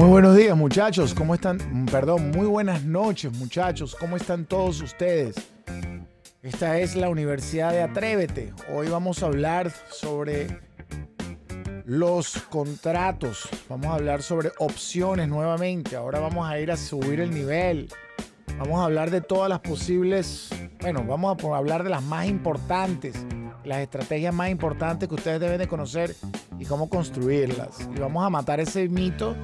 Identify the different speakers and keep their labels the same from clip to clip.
Speaker 1: Muy buenos días muchachos, ¿cómo están? Mm, perdón, muy buenas noches muchachos, ¿cómo están todos ustedes? Esta es la Universidad de Atrévete. Hoy vamos a hablar sobre los contratos, vamos a hablar sobre opciones nuevamente, ahora vamos a ir a subir el nivel, vamos a hablar de todas las posibles, bueno, vamos a hablar de las más importantes, las estrategias más importantes que ustedes deben de conocer y cómo construirlas. Y vamos a matar ese mito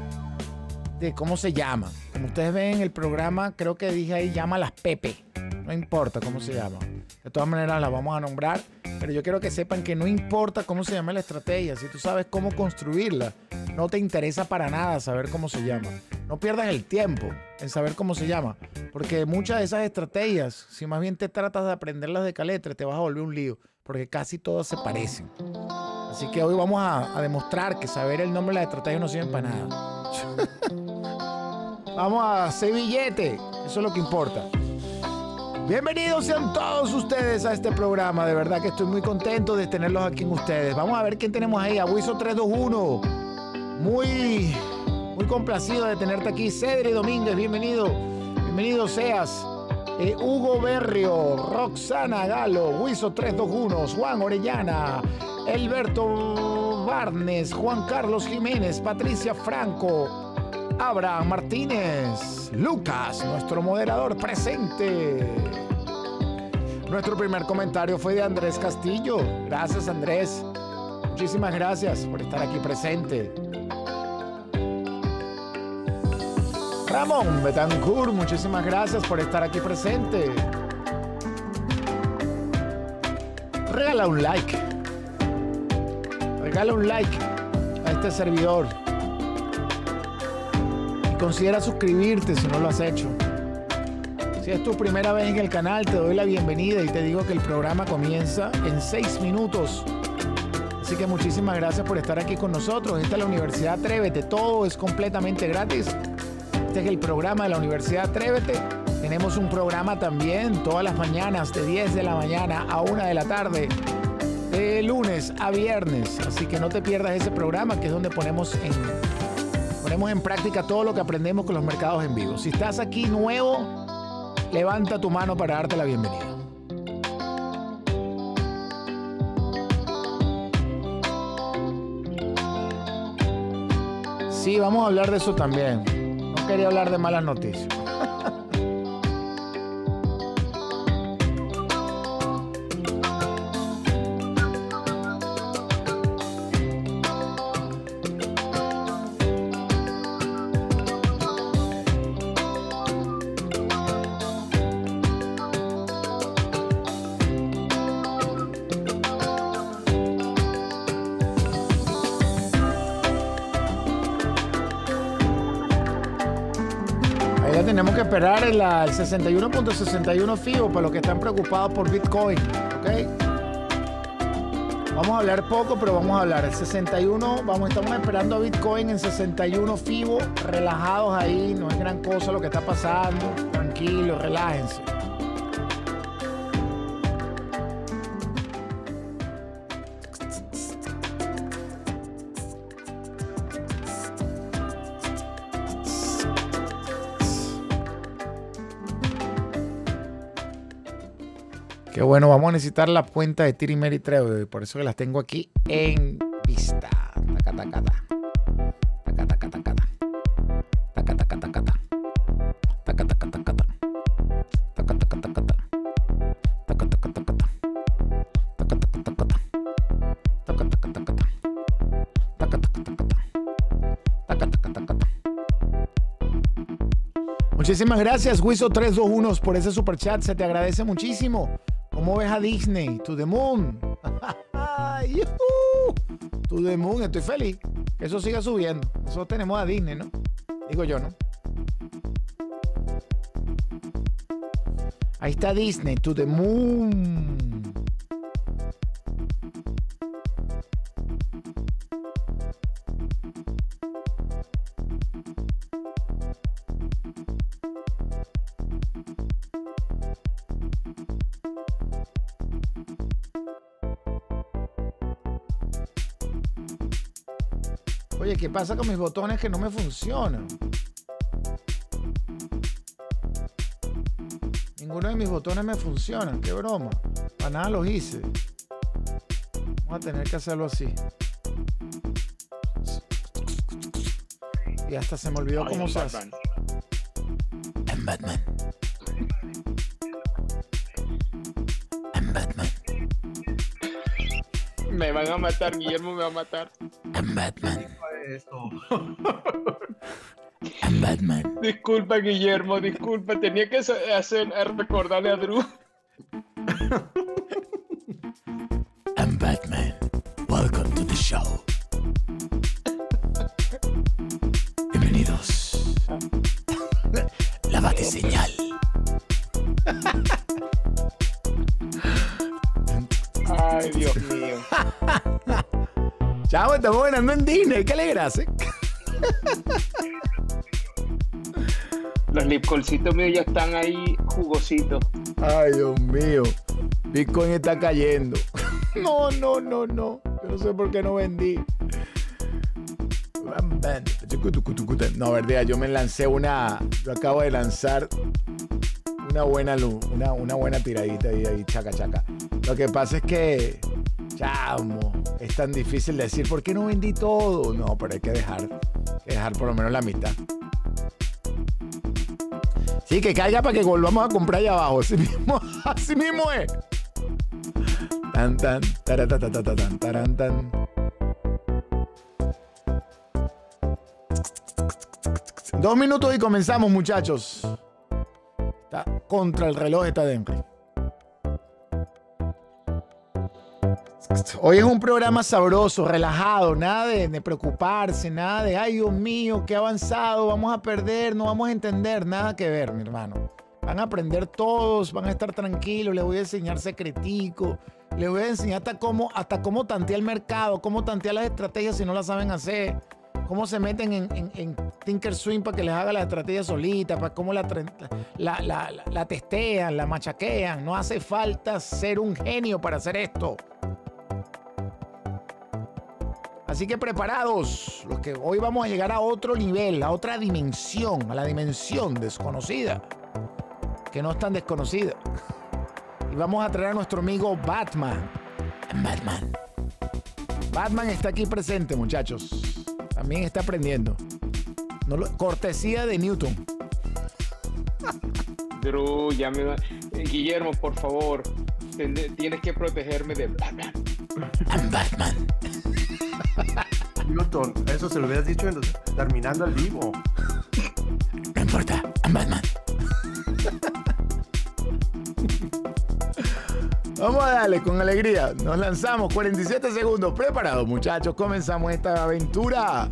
Speaker 1: de cómo se llama. Como ustedes ven, el programa creo que dije ahí llama las Pepe. No importa cómo se llama. De todas maneras las vamos a nombrar. Pero yo quiero que sepan que no importa cómo se llama la estrategia. Si tú sabes cómo construirla, no te interesa para nada saber cómo se llama. No pierdas el tiempo en saber cómo se llama. Porque muchas de esas estrategias, si más bien te tratas de aprenderlas de caletre, te vas a volver un lío. Porque casi todas se parecen. Así que hoy vamos a, demostrar que saber el nombre de la estrategia no sirve para nada. Vamos a hacer Eso es lo que importa. Bienvenidos sean todos ustedes a este programa. De verdad que estoy muy contento de tenerlos aquí en ustedes. Vamos a ver quién tenemos ahí. Abuiso 321. Muy, muy complacido de tenerte aquí. Cedri Domínguez, bienvenido. Bienvenido seas. Eh, Hugo Berrio, Roxana Galo, Huizo 321, Juan Orellana, ...Elberto... Barnes, Juan Carlos Jiménez, Patricia Franco, Abraham Martínez, Lucas, nuestro moderador presente. Nuestro primer comentario fue de Andrés Castillo. Gracias Andrés. Muchísimas gracias por estar aquí presente. Ramón Betancourt, muchísimas gracias por estar aquí presente. Regala un like. Regala un like a este servidor. Considera suscribirte si no lo has hecho. Si es tu primera vez en el canal, te doy la bienvenida y te digo que el programa comienza en seis minutos. Así que muchísimas gracias por estar aquí con nosotros. Esta es la Universidad Atrévete. Todo es completamente gratis. Este es el programa de la Universidad Atrévete. Tenemos un programa también todas las mañanas, de 10 de la mañana a 1 de la tarde, de lunes a viernes. Así que no te pierdas ese programa que es donde ponemos en Ponemos en práctica todo lo que aprendemos con los mercados en vivo. Si estás aquí nuevo, levanta tu mano para darte la bienvenida. Sí, vamos a hablar de eso también. No quería hablar de malas noticias. esperar el 61.61 FIBO para los que están preocupados por Bitcoin. Vamos a hablar poco, pero vamos a hablar. El 61, vamos, estamos esperando a Bitcoin en 61 FIBO, relajados ahí, no es gran cosa lo que está pasando, tranquilo, relájense. bueno, vamos a necesitar la cuenta de Tiri Mary y por eso que las tengo aquí en vista. Muchísimas gracias, Huizo 321 por ese super chat. Se te agradece muchísimo. ¿Cómo ves a Disney? To the moon. to the moon, estoy feliz. Que eso siga subiendo. Eso tenemos a Disney, ¿no? Digo yo, ¿no? Ahí está Disney, to the moon. ¿Qué pasa con mis botones que no me funcionan? Ninguno de mis botones me funcionan. Qué broma. Para nada los hice. Vamos a tener que hacerlo así. Y hasta se me olvidó cómo se En
Speaker 2: van a matar, Guillermo me va a matar. I'm Batman. Disculpa, Guillermo, disculpa. Tenía que hacer, recordarle a Drew.
Speaker 1: I'm Batman. Welcome to show. Chavo, estamos ganando en Disney, qué alegras,
Speaker 2: Los lipcolcitos míos ya están ahí jugositos.
Speaker 1: Ay, Dios mío. Bitcoin está cayendo. No, no, no, no. Yo no sé por qué no vendí. No, verdad, yo me lancé una. Yo acabo de lanzar una buena luz, una, buena tiradita ahí, ahí, chaca, chaca. Lo que pasa es que Chamo, es tan difícil decir, ¿por qué no vendí todo? No, pero hay que dejar, dejar por lo menos la mitad. Sí, que caiga para que volvamos a comprar allá abajo. Así mismo, así mismo es. Dos minutos y comenzamos, muchachos. Está contra el reloj, está dentro. Hoy es un programa sabroso, relajado, nada de, preocuparse, nada de, ay Dios mío, qué avanzado, vamos a perder, no vamos a entender, nada que ver, mi hermano. Van a aprender todos, van a estar tranquilos, les voy a enseñar secretico, les voy a enseñar hasta cómo, hasta cómo tantear el mercado, cómo tantear las estrategias si no las saben hacer, cómo se meten en, Tinker Swing para que les haga la estrategia solita, para cómo la, la, la, la testean, la machaquean. No hace falta ser un genio para hacer esto. Así que preparados, los que hoy vamos a llegar a otro nivel, a otra dimensión, a la dimensión desconocida, que no es tan desconocida. Y vamos a traer a nuestro amigo Batman. Batman. Batman está aquí presente, muchachos. También está aprendiendo. cortesía de Newton.
Speaker 2: Drew, ya me va. Guillermo, por favor,
Speaker 3: tienes que protegerme de Batman. I'm Batman. Eso se lo hubieras dicho en, terminando al vivo. No importa, I'm Batman.
Speaker 1: Vamos a darle con alegría. Nos lanzamos 47 segundos. Preparados, muchachos. Comenzamos esta aventura.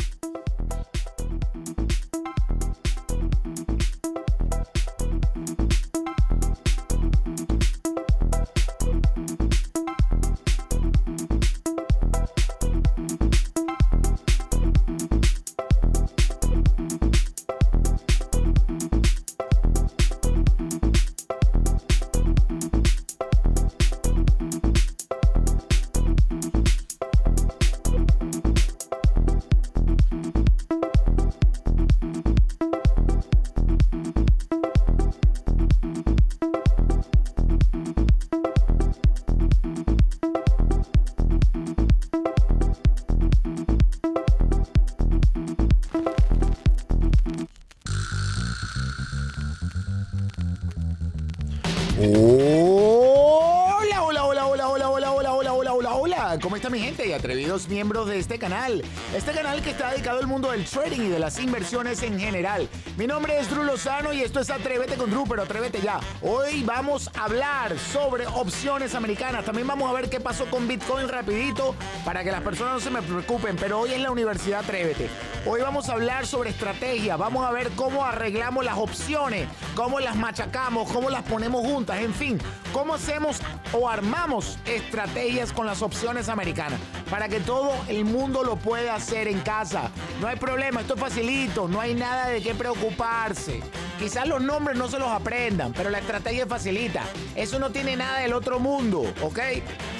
Speaker 1: de este canal. Este canal que está dedicado al mundo del trading y de las inversiones en general. Mi nombre es Drew Lozano y esto es Atrévete con Drew, pero atrévete ya. Hoy vamos a hablar sobre opciones americanas. También vamos a ver qué pasó con Bitcoin rapidito para que las personas no se me preocupen, pero hoy en la Universidad Atrévete. Hoy vamos a hablar sobre estrategia, vamos a ver cómo arreglamos las opciones, cómo las machacamos, cómo las ponemos juntas, en fin, cómo hacemos o armamos estrategias con las opciones americanas para que todo el mundo lo pueda hacer en casa. No hay problema, esto es facilito, no hay nada de qué preocuparse. Quizás los nombres no se los aprendan, pero la estrategia facilita. Eso no tiene nada del otro mundo, ¿ok?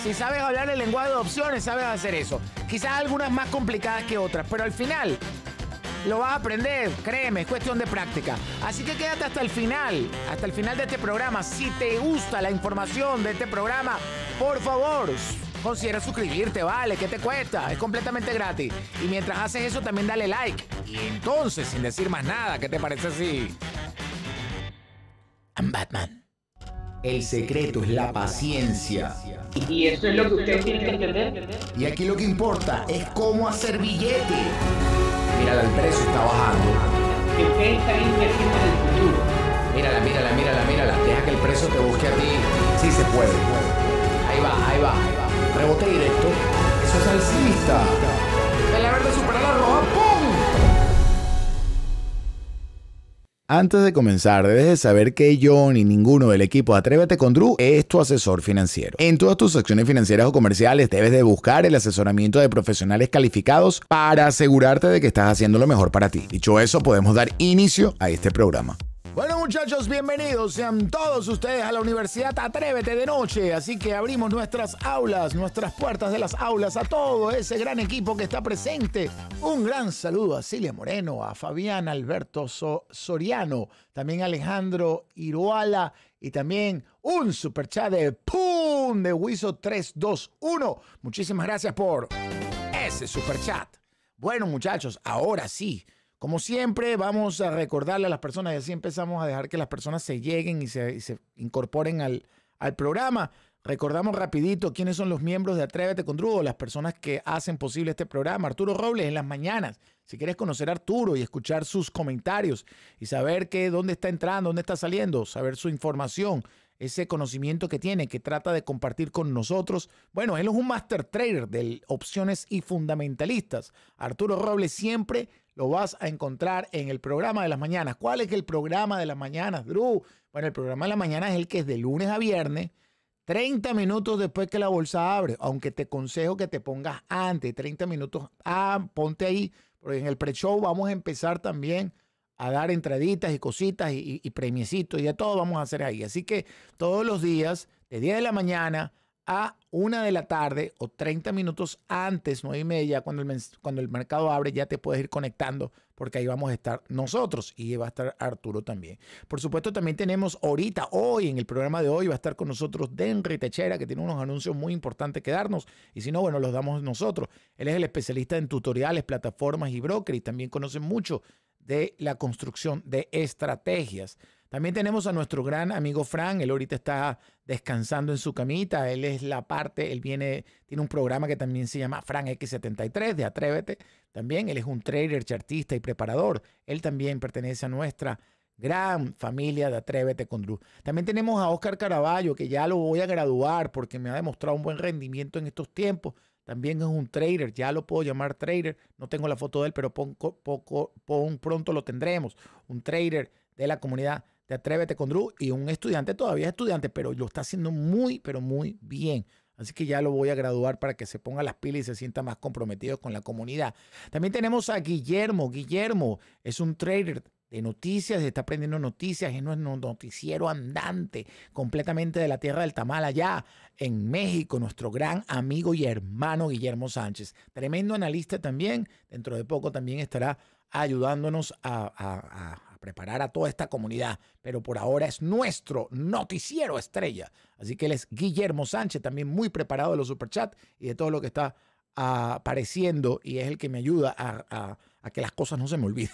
Speaker 1: Si sabes hablar el lenguaje de opciones, sabes hacer eso. Quizás algunas más complicadas que otras, pero al final lo vas a aprender, créeme, es cuestión de práctica. Así que quédate hasta el final, hasta el final de este programa. Si te gusta la información de este programa, por favor, considera suscribirte, ¿vale? ¿Qué te cuesta? Es completamente gratis. Y mientras haces eso, también dale like. Y entonces, sin decir más nada, ¿qué te parece así? I'm Batman. El secreto es la paciencia. Y eso es lo que ustedes tienen que entender. Y aquí lo que importa es cómo hacer billete. Mírala, el precio está bajando. ustedes están invirtiendo en el futuro. Mírala, mírala, mírala, mírala. Deja que el precio te busque a ti. Sí se puede. ahí va, ahí va. Rebote directo. Eso es alcista. La verde supera la roja. Antes de comenzar, debes de saber que yo ni ninguno del equipo Atrévete con Drew es tu asesor financiero. En todas tus acciones financieras o comerciales debes de buscar el asesoramiento de profesionales calificados para asegurarte de que estás haciendo lo mejor para ti. Dicho eso, podemos dar inicio a este programa. Bueno muchachos, bienvenidos sean todos ustedes a la Universidad Atrévete de Noche. Así que abrimos nuestras aulas, nuestras puertas de las aulas a todo ese gran equipo que está presente. Un gran saludo a Cilia Moreno, a Fabián Alberto Soriano, también a Alejandro Iruala y también un super chat de ¡Pum! de Wiso 321. Muchísimas gracias por ese super chat. Bueno muchachos, ahora sí como siempre, vamos a recordarle a las personas y así empezamos a dejar que las personas se lleguen y se, incorporen al, programa. Recordamos rapidito quiénes son los miembros de Atrévete con Drugo, las personas que hacen posible este programa. Arturo Robles en las mañanas. Si quieres conocer a Arturo y escuchar sus comentarios y saber dónde está entrando, dónde está saliendo, saber su información, ese conocimiento que tiene, que trata de compartir con nosotros. Bueno, él es un master trader de opciones y fundamentalistas. Arturo Robles siempre lo vas a encontrar en el programa de las mañanas. ¿Cuál es el programa de las mañanas, Drew? Bueno, el programa de las mañanas es el que es de lunes a viernes, 30 minutos después que la bolsa abre, aunque te aconsejo que te pongas antes, 30 minutos, ah, ponte ahí, porque en el pre-show vamos a empezar también a dar entraditas y cositas y, y, y premiecitos y de todo vamos a hacer ahí. Así que todos los días, de 10 de la mañana a una de la tarde o 30 minutos antes, 9 y media, cuando el, cuando el mercado abre, ya te puedes ir conectando porque ahí vamos a estar nosotros y va a estar Arturo también. Por supuesto, también tenemos ahorita, hoy, en el programa de hoy, va a estar con nosotros Denry Techera, que tiene unos anuncios muy importantes que darnos. Y si no, bueno, los damos nosotros. Él es el especialista en tutoriales, plataformas y broker y también conoce mucho de la construcción de estrategias. También tenemos a nuestro gran amigo Fran, él ahorita está descansando en su camita, él es la parte, él viene, tiene un programa que también se llama Fran X73 de Atrévete, también él es un trader, chartista y preparador, él también pertenece a nuestra gran familia de Atrévete con Drew. También tenemos a Oscar Caraballo, que ya lo voy a graduar porque me ha demostrado un buen rendimiento en estos tiempos. También es un trader, ya lo puedo llamar trader. No tengo la foto de él, pero poco, pronto lo tendremos. Un trader de la comunidad te Atrévete con Drew y un estudiante, todavía estudiante, pero lo está haciendo muy, pero muy bien. Así que ya lo voy a graduar para que se ponga las pilas y se sienta más comprometido con la comunidad. También tenemos a Guillermo. Guillermo es un trader de noticias, está aprendiendo noticias, es un noticiero andante, completamente de la tierra del Tamal, allá en México, nuestro gran amigo y hermano Guillermo Sánchez. Tremendo analista también, dentro de poco también estará ayudándonos a preparar a toda esta comunidad, pero por ahora es nuestro noticiero estrella. Así que él es Guillermo Sánchez, también muy preparado de los superchats y de todo lo que está apareciendo y es el que me ayuda a, a que las cosas no se me olviden.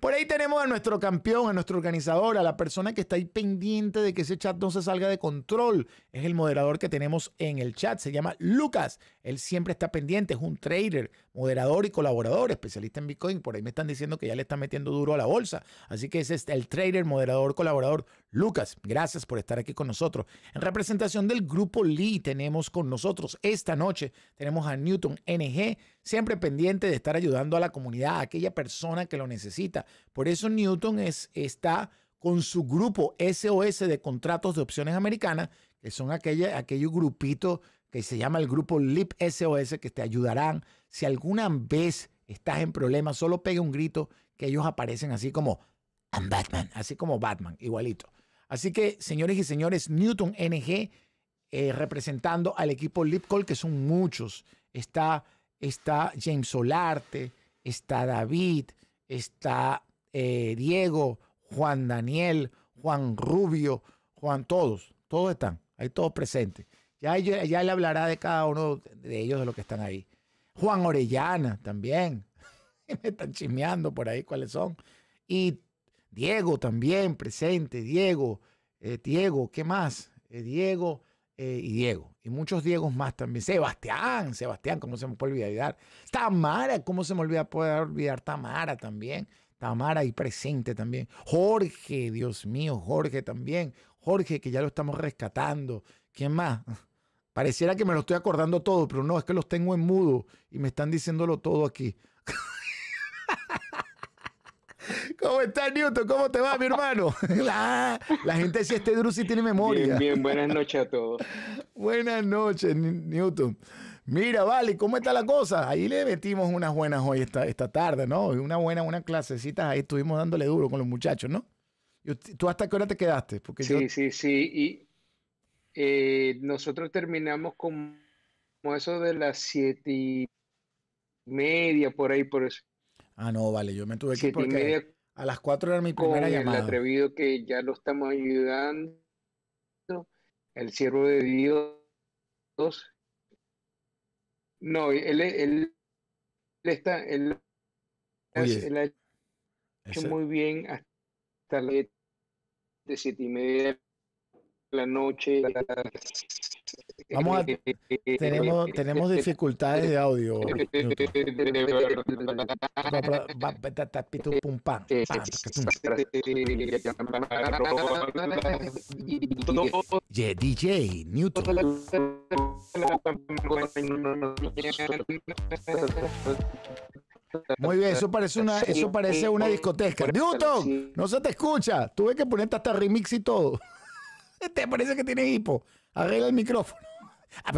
Speaker 1: Por ahí tenemos a nuestro campeón, a nuestro organizador, a la persona que está ahí pendiente de que ese chat no se salga de control. Es el moderador que tenemos en el chat, se llama Lucas. Él siempre está pendiente, es un trader, moderador y colaborador, especialista en Bitcoin. Por ahí me están diciendo que ya le está metiendo duro a la bolsa. Así que ese es el trader, moderador, colaborador. Lucas, gracias por estar aquí con nosotros. En representación del grupo Lee tenemos con nosotros esta noche, tenemos a Newton NG, siempre pendiente de estar ayudando a la comunidad, a aquella persona que lo necesita. Por eso Newton es, está con su grupo SOS de contratos de opciones americanas, que son aquella, aquellos grupitos que se llama el grupo LIP SOS, que te ayudarán. Si alguna vez estás en problemas, solo pega un grito que ellos aparecen así como Batman, así como Batman, igualito. Así que, señores y señores, Newton NG, eh, representando al equipo Lipcol, que son muchos. Está, está James Solarte, está David, está eh, Diego, Juan Daniel, Juan Rubio, Juan, todos, todos están, ahí todos presentes. Ya, ya, le hablará de cada uno de ellos, de los que están ahí. Juan Orellana también. Me están chismeando por ahí cuáles son. Y Diego también presente, Diego, eh, Diego, ¿qué más? Eh, Diego eh, y Diego. Y muchos Diegos más también. Sebastián, Sebastián, ¿cómo se me puede olvidar? Tamara, ¿cómo se me olvida poder olvidar? Tamara también. Tamara y presente también. Jorge, Dios mío, Jorge también. Jorge, que ya lo estamos rescatando. ¿Quién más? Pareciera que me lo estoy acordando todo, pero no, es que los tengo en mudo y me están diciéndolo todo aquí. ¿Cómo estás, Newton? ¿Cómo te va, mi hermano? La, gente gente si este si tiene memoria. Bien, bien, buenas noches a todos. Buenas noches, Newton. Mira, vale, ¿cómo está la cosa? Ahí le metimos unas buenas hoy esta, esta tarde, ¿no? Una buena, una clasecita, ahí estuvimos dándole duro con los muchachos, ¿no? ¿Tú hasta qué hora te quedaste? sí,
Speaker 2: sí, sí. Y eh, nosotros terminamos como eso de las siete y media por ahí, por eso.
Speaker 1: Ah, no, vale, yo me tuve que ir porque...
Speaker 2: A las 4 era mi primera con llamada. El atrevido que ya lo estamos ayudando. El siervo de Dios. No, él, él, está. Él, ha hecho muy bien hasta las 7 y media de la noche,
Speaker 1: Vamos a, tenemos, tenemos dificultades de audio. DJ
Speaker 2: Newton. Muy bien, eso parece una, eso parece una discoteca. Newton,
Speaker 1: no se te escucha. Tuve que ponerte hasta remix y todo. ¿Te parece que tiene hipo? Arregla el micrófono. Ah,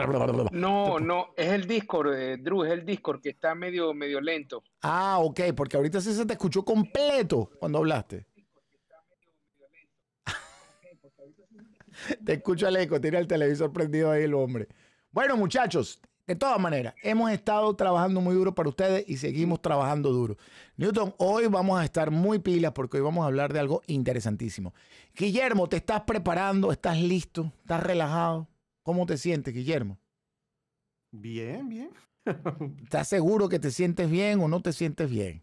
Speaker 2: no, no, es el Discord, eh, Drew, es el Discord que está medio, medio lento.
Speaker 1: Ah, ok, porque ahorita sí se te escuchó completo cuando hablaste. te escucho el eco, tiene el televisor prendido ahí el hombre. Bueno, muchachos, de todas maneras, hemos estado trabajando muy duro para ustedes y seguimos trabajando duro. Newton, hoy vamos a estar muy pilas porque hoy vamos a hablar de algo interesantísimo. Guillermo, ¿te estás preparando? ¿Estás listo? ¿Estás relajado? ¿Cómo te sientes, Guillermo? Bien, bien. ¿Estás seguro que te sientes bien o no te sientes bien?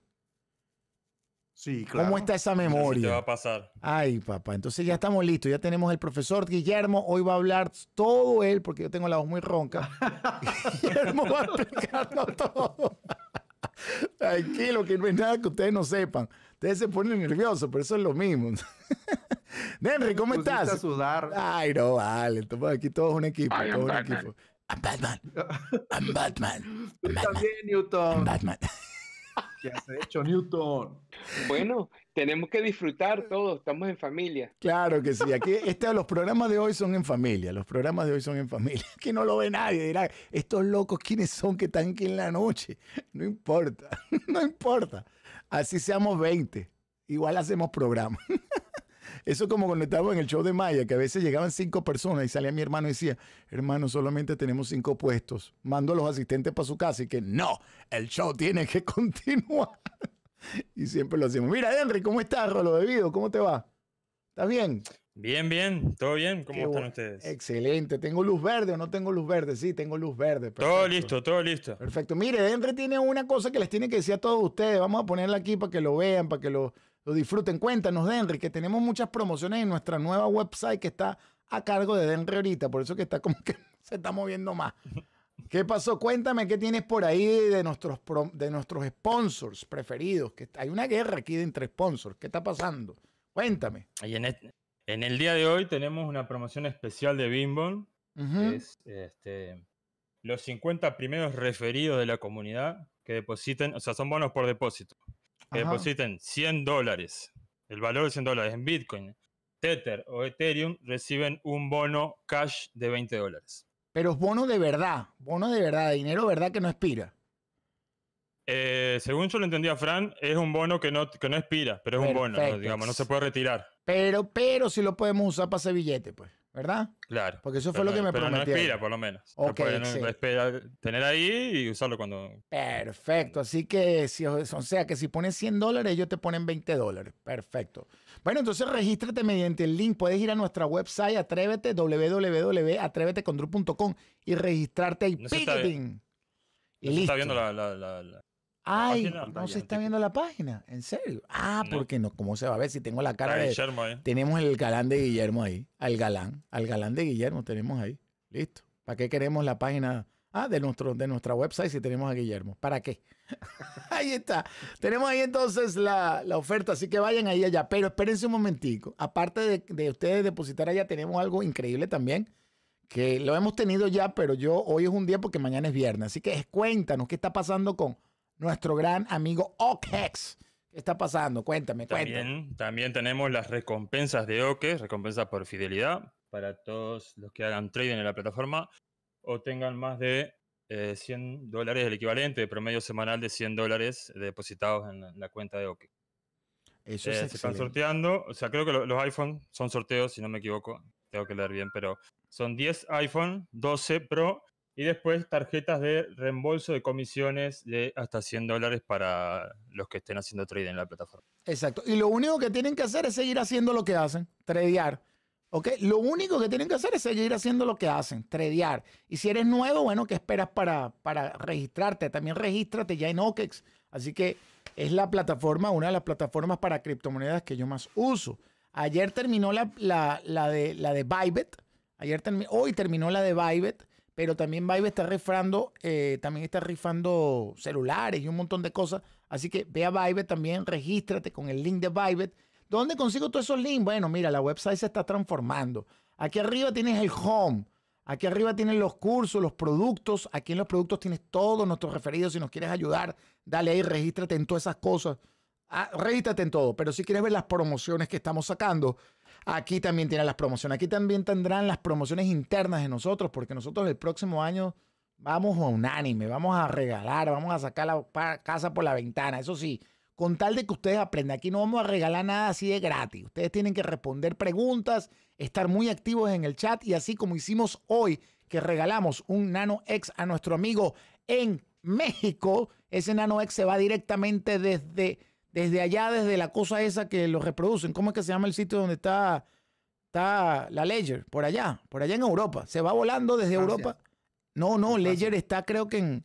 Speaker 1: Sí, claro. ¿Cómo está esa memoria? ¿Qué va a pasar? Ay, papá. Entonces ya estamos listos. Ya tenemos el profesor Guillermo. Hoy va a hablar todo él, porque yo tengo la voz muy ronca. Guillermo va a explicarnos todo. Tranquilo, que no es nada que ustedes no sepan. Ustedes se ponen nerviosos, pero eso es lo mismo. Henry, ¿cómo estás? A sudar. Ay, no, vale. Estamos aquí todos un equipo. todo un equipo.
Speaker 3: I'm Batman. I'm Batman. I'm también, Newton.
Speaker 2: I'm Batman. ¿Qué has hecho, Newton? Bueno, tenemos que disfrutar todos, estamos en familia.
Speaker 1: Claro que sí, aquí este, los programas de hoy son en familia, los programas de hoy son en familia. Que no lo ve nadie, dirá, estos locos, ¿quiénes son que están aquí en la noche? No importa, no importa. Así seamos 20, igual hacemos programas. Eso como cuando estábamos en el show de Maya, que a veces llegaban cinco personas y salía mi hermano y decía, hermano, solamente tenemos cinco puestos. Mando a los asistentes para su casa y que no, el show tiene que continuar. y siempre lo hacemos. Mira, Henry, ¿cómo estás, Rolo Bebido? ¿Cómo te va? ¿Estás bien? Bien, bien, todo bien. ¿Cómo están ustedes? Excelente. ¿Tengo luz verde o no tengo luz verde? Sí, tengo luz verde. Todo listo, todo listo. Perfecto. Mire, Henry tiene una cosa que les tiene que decir a todos ustedes. Vamos a ponerla aquí para que lo vean, para que lo lo disfruten. Cuéntanos, Denry, que tenemos muchas promociones en nuestra nueva website que está a cargo de Denry ahorita, por eso que está como que se está moviendo más. ¿Qué pasó? Cuéntame qué tienes por ahí de nuestros, de nuestros sponsors preferidos. Que hay una guerra aquí entre sponsors. ¿Qué está pasando? Cuéntame.
Speaker 4: en, el, día de hoy tenemos una promoción especial de Binbon este, los 50 primeros referidos de la comunidad que depositen, o sea, son bonos por depósito
Speaker 1: que depositen
Speaker 4: 100 dólares, el valor de 100 dólares en Bitcoin, Tether o Ethereum, reciben un bono cash de
Speaker 1: 20 dólares. Pero es bono de verdad, bono de verdad, dinero verdad que no expira.
Speaker 4: Eh, según yo lo entendía, Fran, es un bono que no, no expira, pero es un bono, digamos, no se puede retirar.
Speaker 1: Pero, pero si lo podemos usar para ese billete, pues. ¿verdad?
Speaker 4: Claro. Porque eso fue lo que me prometieron. Pero no expira, por lo menos. Ok, tener ahí y usarlo cuando...
Speaker 1: Perfecto. Así que, si, o sea, que si pones 100 dólares, ellos te ponen 20 dólares. Perfecto. Bueno, entonces regístrate mediante el link. Puedes ir a nuestra website, atrévete, www.atrévetecondru.com y registrarte ahí. y Está viendo la, Ay, no, se está viendo la página, en serio. Ah, porque no, ¿cómo se va a ver si tengo la cara de Guillermo Tenemos el galán de Guillermo ahí, al galán, al galán de Guillermo tenemos ahí. Listo. ¿Para qué queremos la página ah, de nuestro de nuestra website si tenemos a Guillermo? ¿Para qué? ahí está. Tenemos ahí entonces la, oferta, así que vayan ahí allá, pero espérense un momentico. Aparte de, de ustedes depositar allá tenemos algo increíble también que lo hemos tenido ya, pero yo hoy es un día porque mañana es viernes, así que cuéntanos qué está pasando con nuestro gran amigo Okex. ¿Qué está pasando? Cuéntame, cuéntame.
Speaker 4: También, tenemos las recompensas de Okex, recompensas por fidelidad para todos los que hagan trading en la plataforma o tengan más de 100 eh, dólares, el equivalente de promedio semanal de 100 dólares depositados en la, cuenta de Okex. Eso eh, es se están sorteando, o sea, creo que los iPhone son sorteos, si no me equivoco, tengo que leer bien, pero son 10 iPhone 12 Pro y después tarjetas de reembolso de comisiones de hasta 100 dólares para los que estén haciendo trading en la plataforma.
Speaker 1: Exacto. Y lo único que tienen que hacer es seguir haciendo lo que hacen, tradear. ¿Ok? Lo único que tienen que hacer es seguir haciendo lo que hacen, tradear. Y si eres nuevo, bueno, ¿qué esperas para, para registrarte? También regístrate ya en OKEX. Así que es la plataforma, una de las plataformas para criptomonedas que yo más uso. Ayer terminó la, de, la de Bybit. Ayer terminó hoy terminó la de Bybit pero también Vive está rifando, eh, también está rifando celulares y un montón de cosas. Así que ve a Vive también, regístrate con el link de Vive. ¿Dónde consigo todos esos links? Bueno, mira, la website se está transformando. Aquí arriba tienes el home. Aquí arriba tienes los cursos, los productos. Aquí en los productos tienes todos nuestros referidos. Si nos quieres ayudar, dale ahí, regístrate en todas esas cosas. Ah, regístrate en todo. Pero si quieres ver las promociones que estamos sacando, Aquí también tienen las promociones. Aquí también tendrán las promociones internas de nosotros, porque nosotros el próximo año vamos a unánime, vamos a regalar, vamos a sacar la casa por la ventana. Eso sí, con tal de que ustedes aprendan. Aquí no vamos a regalar nada así de gratis. Ustedes tienen que responder preguntas, estar muy activos en el chat y así como hicimos hoy, que regalamos un Nano X a nuestro amigo en México, ese Nano X se va directamente desde desde allá, desde la cosa esa que lo reproducen. ¿Cómo es que se llama el sitio donde está, está la Ledger? Por allá, por allá en Europa. Se va volando desde Europa. No, no, Ledger está creo que en,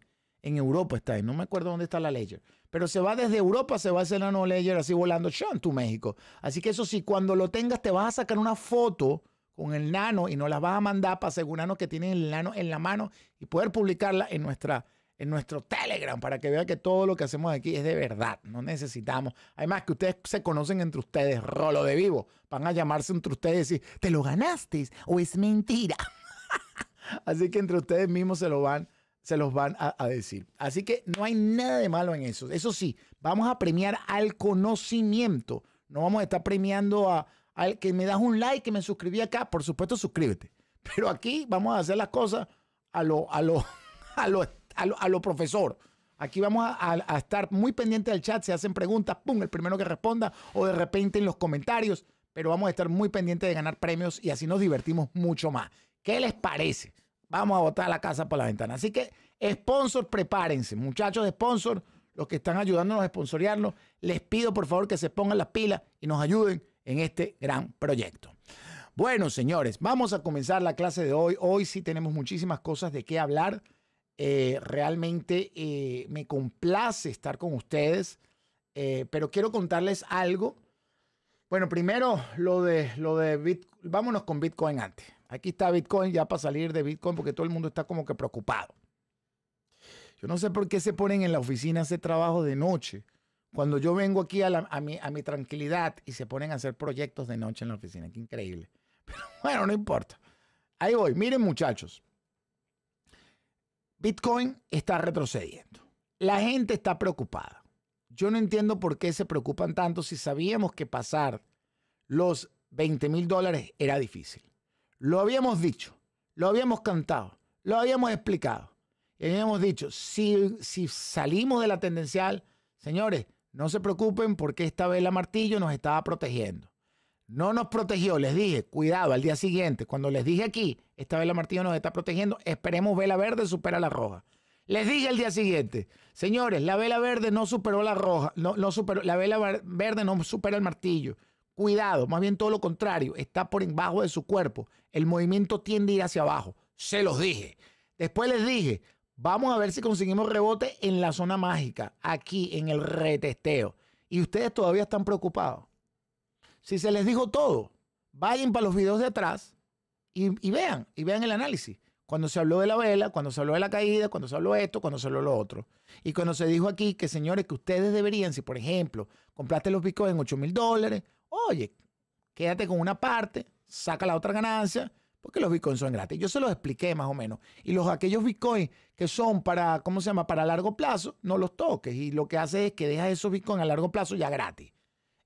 Speaker 1: Europa está, no me acuerdo dónde está la Ledger. Pero se va desde Europa, se va a Nano Ledger así volando, en tu México. Así que eso sí, cuando lo tengas te vas a sacar una foto con el nano y nos la vas a mandar para asegurarnos que tiene el nano en la mano y poder publicarla en nuestra en nuestro Telegram para que vean que todo lo que hacemos aquí es de verdad. No necesitamos. Además, que ustedes se conocen entre ustedes, rolo de vivo. Van a llamarse entre ustedes y decir, ¿te lo ganaste? ¿O es mentira? Así que entre ustedes mismos se lo van se los van a, decir. Así que no hay nada de malo en eso. Eso sí, vamos a premiar al conocimiento. No vamos a estar premiando a, al que me das un like, que me suscribí acá. Por supuesto, suscríbete. Pero aquí vamos a hacer las cosas a lo, a lo, a lo a lo, profesor. Aquí vamos a, estar muy pendiente del chat. si hacen preguntas, pum, el primero que responda o de repente en los comentarios. Pero vamos a estar muy pendientes de ganar premios y así nos divertimos mucho más. ¿Qué les parece? Vamos a botar la casa por la ventana. Así que, sponsor, prepárense. Muchachos de sponsor, los que están ayudándonos a sponsorearnos, les pido por favor que se pongan las pilas y nos ayuden en este gran proyecto. Bueno, señores, vamos a comenzar la clase de hoy. Hoy sí tenemos muchísimas cosas de qué hablar. Eh, realmente eh, me complace estar con ustedes, eh, pero quiero contarles algo. Bueno, primero lo de, lo de Vámonos con Bitcoin antes. Aquí está Bitcoin ya para salir de Bitcoin porque todo el mundo está como que preocupado. Yo no sé por qué se ponen en la oficina a hacer trabajo de noche. Cuando yo vengo aquí a, mi, a mi tranquilidad y se ponen a hacer proyectos de noche en la oficina. Qué increíble. Pero bueno, no importa. Ahí voy. Miren muchachos. Bitcoin está retrocediendo. La gente está preocupada. Yo no entiendo por qué se preocupan tanto si sabíamos que pasar los 20 mil dólares era difícil. Lo habíamos dicho, lo habíamos cantado, lo habíamos explicado. Y habíamos dicho, si, salimos de la tendencial, señores, no se preocupen porque esta vela martillo nos estaba protegiendo. No nos protegió, les dije, cuidado, al día siguiente, cuando les dije aquí, esta Vela Martillo nos está protegiendo, esperemos Vela Verde supera la roja. Les dije al día siguiente, señores, la vela verde no superó la roja, no, no superó, la vela verde no supera el martillo. Cuidado, más bien todo lo contrario, está por debajo de su cuerpo. El movimiento tiende a ir hacia abajo. Se los dije. Después les dije, vamos a ver si conseguimos rebote en la zona mágica, aquí en el retesteo. Y ustedes todavía están preocupados. Si se les dijo todo, vayan para los videos de atrás y, vean, y vean el análisis. Cuando se habló de la vela, cuando se habló de la caída, cuando se habló esto, cuando se habló lo otro. Y cuando se dijo aquí que, señores, que ustedes deberían, si por ejemplo compraste los bitcoins en 8 mil dólares, oye, quédate con una parte, saca la otra ganancia, porque los bitcoins son gratis. Yo se los expliqué más o menos. Y los aquellos bitcoins que son para, ¿cómo se llama? Para largo plazo, no los toques. Y lo que hace es que deja esos bitcoins a largo plazo ya gratis.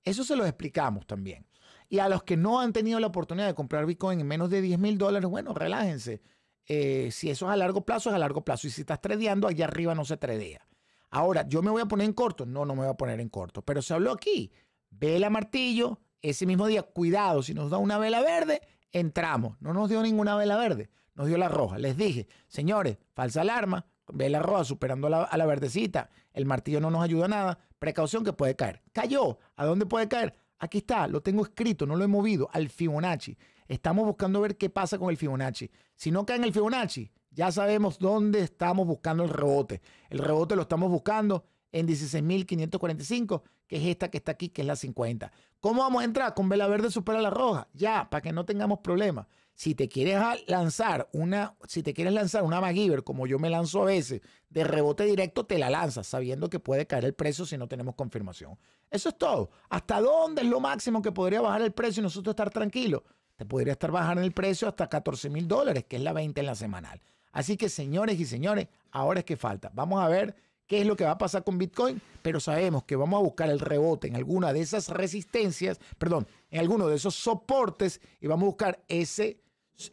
Speaker 1: Eso se lo explicamos también. Y a los que no han tenido la oportunidad de comprar Bitcoin en menos de 10 mil dólares, bueno, relájense. Eh, si eso es a largo plazo, es a largo plazo. Y si estás tradeando, allá arriba no se tradea. Ahora, ¿yo me voy a poner en corto? No, no me voy a poner en corto. Pero se habló aquí. Vela martillo, ese mismo día, cuidado, si nos da una vela verde, entramos. No nos dio ninguna vela verde, nos dio la roja. Les dije, señores, falsa alarma, vela roja superando a la, a la verdecita. El martillo no nos ayuda nada. Precaución que puede caer. Cayó. ¿A dónde puede caer? Aquí está, lo tengo escrito, no lo he movido, al Fibonacci. Estamos buscando ver qué pasa con el Fibonacci. Si no cae en el Fibonacci, ya sabemos dónde estamos buscando el rebote. El rebote lo estamos buscando en 16.545, que es esta que está aquí, que es la 50. ¿Cómo vamos a entrar? Con vela verde supera la roja, ya, para que no tengamos problemas si te quieres lanzar una, si te quieres lanzar una MacGyver, como yo me lanzo a veces, de rebote directo, te la lanzas, sabiendo que puede caer el precio si no tenemos confirmación. Eso es todo. ¿Hasta dónde es lo máximo que podría bajar el precio y nosotros estar tranquilos? Te podría estar bajando el precio hasta 14 mil dólares, que es la 20 en la semanal. Así que, señores y señores, ahora es que falta. Vamos a ver qué es lo que va a pasar con Bitcoin, pero sabemos que vamos a buscar el rebote en alguna de esas resistencias, perdón, en alguno de esos soportes y vamos a buscar ese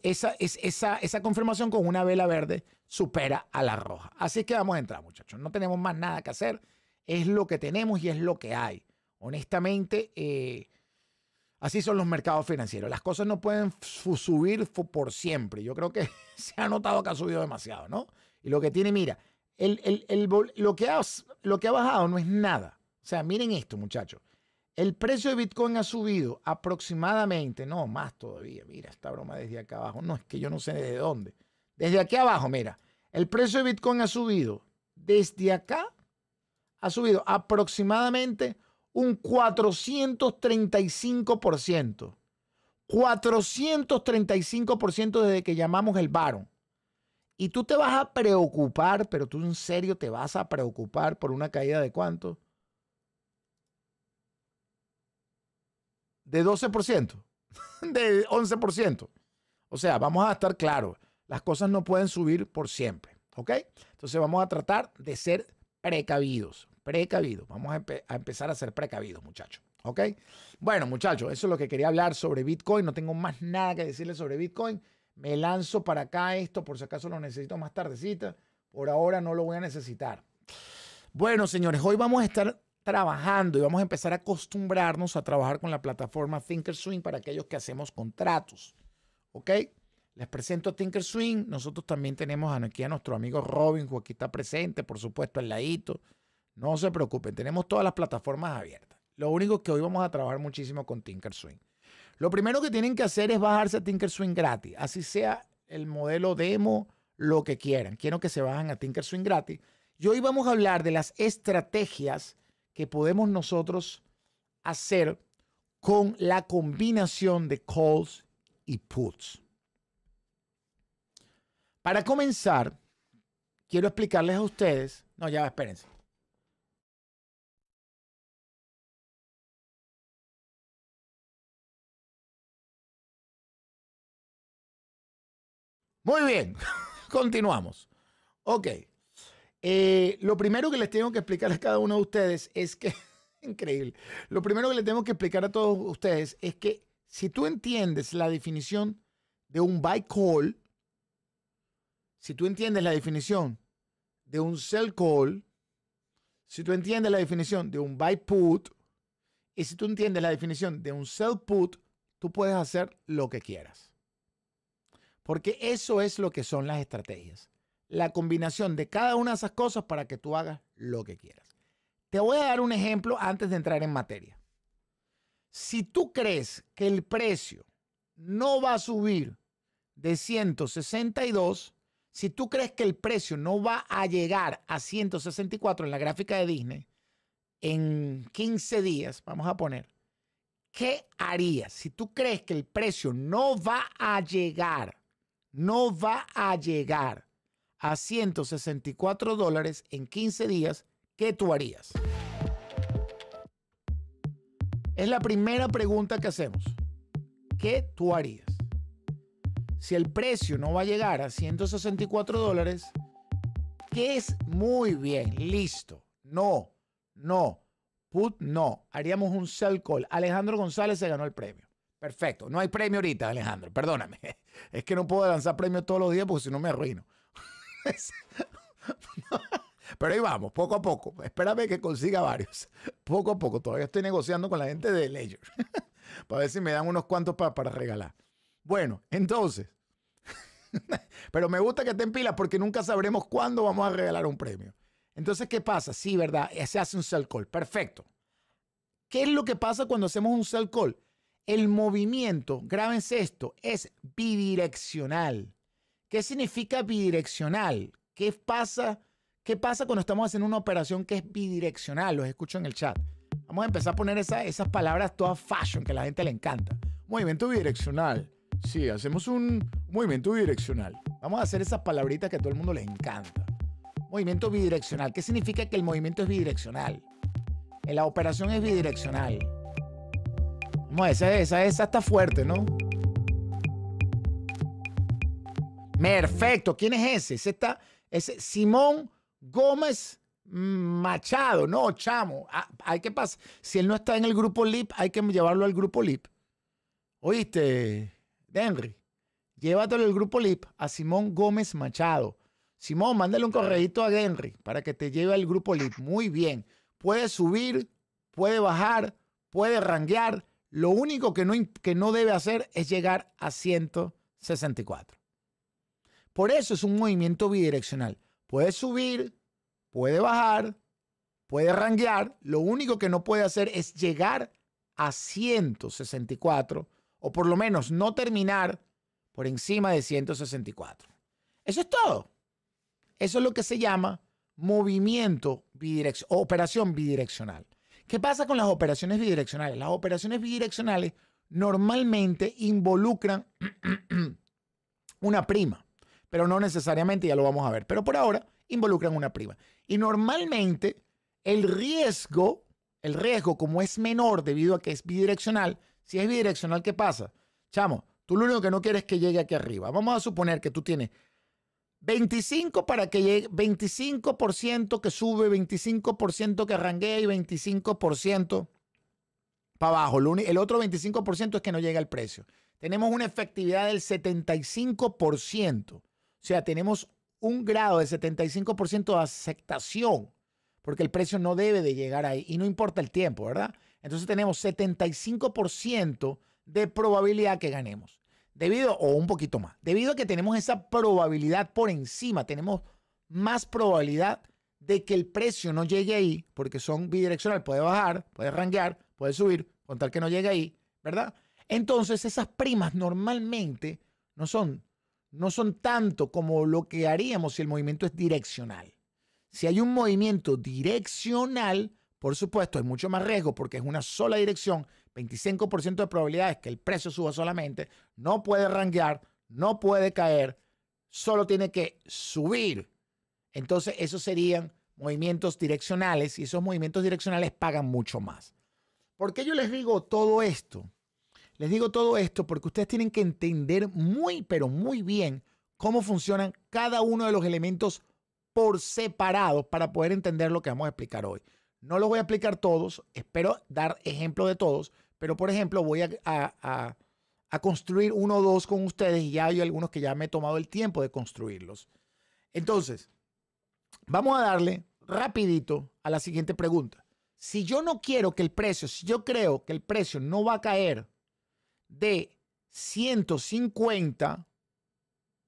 Speaker 1: esa, esa, confirmación con una vela verde supera a la roja. Así que vamos a entrar, muchachos. No tenemos más nada que hacer. Es lo que tenemos y es lo que hay. Honestamente, eh, así son los mercados financieros. Las cosas no pueden subir por siempre. Yo creo que se ha notado que ha subido demasiado, ¿no? Y lo que tiene, mira, el, lo, que lo que ha bajado no es nada. O sea, miren esto, muchachos. El precio de Bitcoin ha subido aproximadamente, no, más todavía. Mira esta broma desde acá abajo. No, es que yo no sé desde dónde. Desde aquí abajo, mira. El precio de Bitcoin ha subido desde acá, ha subido aproximadamente un 435%. 435% desde que llamamos el barón. Y tú te vas a preocupar, pero tú en serio te vas a preocupar por una caída de cuánto? de 12%, de 11%. O sea, vamos a estar claros, las cosas no pueden subir por siempre, ¿ok? Entonces vamos a tratar de ser precavidos, precavidos. Vamos a, empezar a ser precavidos, muchachos. ¿Ok? Bueno, muchachos, eso es lo que quería hablar sobre Bitcoin. No tengo más nada que decirles sobre Bitcoin. Me lanzo para acá esto por si acaso lo necesito más tardecita. Por ahora no lo voy a necesitar. Bueno, señores, hoy vamos a estar trabajando y vamos a empezar a acostumbrarnos a trabajar con la plataforma Swing para aquellos que hacemos contratos. ¿Ok? Les presento a Swing. Nosotros también tenemos aquí a nuestro amigo Robin, que aquí está presente, por supuesto, al ladito. No se preocupen, tenemos todas las plataformas abiertas. Lo único que hoy vamos a trabajar muchísimo con Swing. Lo primero que tienen que hacer es bajarse a Swing gratis, así sea el modelo demo, lo que quieran. Quiero que se bajen a Swing gratis. Y hoy vamos a hablar de las estrategias que podemos nosotros hacer con la combinación de calls y puts. Para comenzar, quiero explicarles a ustedes. No, ya, espérense. Muy bien, continuamos. Ok. Eh, lo primero que les tengo que explicar a cada uno de ustedes es que, increíble, lo primero que les tengo que explicar a todos ustedes es que si tú entiendes la definición de un buy call, si tú entiendes la definición de un sell call, si tú entiendes la definición de un buy put, y si tú entiendes la definición de un sell put, tú puedes hacer lo que quieras. Porque eso es lo que son las estrategias la combinación de cada una de esas cosas para que tú hagas lo que quieras. Te voy a dar un ejemplo antes de entrar en materia. Si tú crees que el precio no va a subir de 162, si tú crees que el precio no va a llegar a 164 en la gráfica de Disney en 15 días, vamos a poner, ¿qué harías si tú crees que el precio no va a llegar? No va a llegar a 164 dólares en 15 días, ¿qué tú harías? Es la primera pregunta que hacemos. ¿Qué tú harías? Si el precio no va a llegar a 164 dólares, ¿qué es muy bien, listo. No, no, put no. Haríamos un sell call. Alejandro González se ganó el premio. Perfecto. No hay premio ahorita, Alejandro. Perdóname. Es que no puedo lanzar premios todos los días porque si no me arruino. Pero ahí vamos, poco a poco. Espérame que consiga varios. Poco a poco. Todavía estoy negociando con la gente de Ledger. para ver si me dan unos cuantos para regalar. Bueno, entonces. Pero me gusta que estén pilas porque nunca sabremos cuándo vamos a regalar un premio. Entonces, ¿qué pasa? Sí, ¿verdad? Eh, se hace un sell call. Perfecto. ¿Qué es lo que pasa cuando hacemos un sell call? El movimiento, grábense esto, es bidireccional. ¿Qué significa bidireccional? ¿Qué pasa, ¿Qué pasa cuando estamos haciendo una operación que es bidireccional? Los escucho en el chat. Vamos a empezar a poner esas palabras todas fashion que a la gente le encanta. Movimiento bidireccional. Sí, hacemos un movimiento bidireccional. Vamos a hacer esas palabritas que a todo el mundo les encanta. Movimiento bidireccional. ¿Qué significa que el movimiento es bidireccional? La operación es bidireccional. esa, esa, esa está fuerte, ¿no? Perfecto. ¿Quién es ese? Ese está, ese Simón Gómez Machado. No, chamo. Ah, hay que pasar. Si él no está en el grupo LIP, hay que llevarlo al grupo LIP. Oíste, Henry. Llévatelo al grupo LIP a Simón Gómez Machado. Simón, mándale un corredito a Henry para que te lleve al grupo LIP. Muy bien. Puede subir, puede bajar, puede ranguear. Lo único que no, que no debe hacer es llegar a 164. Por eso es un movimiento bidireccional. Puede subir, puede bajar, puede ranguear. Lo único que no puede hacer es llegar a 164 o por lo menos no terminar por encima de 164. Eso es todo. Eso es lo que se llama movimiento bidireccional, operación bidireccional. ¿Qué pasa con las operaciones bidireccionales? Las operaciones bidireccionales normalmente involucran una prima pero no necesariamente, ya lo vamos a ver. Pero por ahora involucran una prima. Y normalmente el riesgo, el riesgo como es menor debido a que es bidireccional, si es bidireccional, ¿qué pasa? Chamo, tú lo único que no quieres es que llegue aquí arriba. Vamos a suponer que tú tienes 25 para que llegue, 25% que sube, 25% que arrangue y 25% para abajo. El otro 25% es que no llega al precio. Tenemos una efectividad del 75%. O sea, tenemos un grado de 75% de aceptación, porque el precio no debe de llegar ahí y no importa el tiempo, ¿verdad? Entonces tenemos 75% de probabilidad que ganemos, debido, o un poquito más, debido a que tenemos esa probabilidad por encima, tenemos más probabilidad de que el precio no llegue ahí, porque son bidireccionales. puede bajar, puede rangear, puede subir, con tal que no llegue ahí, ¿verdad? Entonces esas primas normalmente no son no son tanto como lo que haríamos si el movimiento es direccional. Si hay un movimiento direccional, por supuesto, hay mucho más riesgo porque es una sola dirección, 25% de probabilidades que el precio suba solamente, no puede rangear, no puede caer, solo tiene que subir. Entonces, esos serían movimientos direccionales y esos movimientos direccionales pagan mucho más. ¿Por qué yo les digo todo esto? Les digo todo esto porque ustedes tienen que entender muy, pero muy bien cómo funcionan cada uno de los elementos por separado para poder entender lo que vamos a explicar hoy. No los voy a explicar todos, espero dar ejemplo de todos, pero por ejemplo voy a, construir uno o dos con ustedes y ya hay algunos que ya me he tomado el tiempo de construirlos. Entonces, vamos a darle rapidito a la siguiente pregunta. Si yo no quiero que el precio, si yo creo que el precio no va a caer de 150,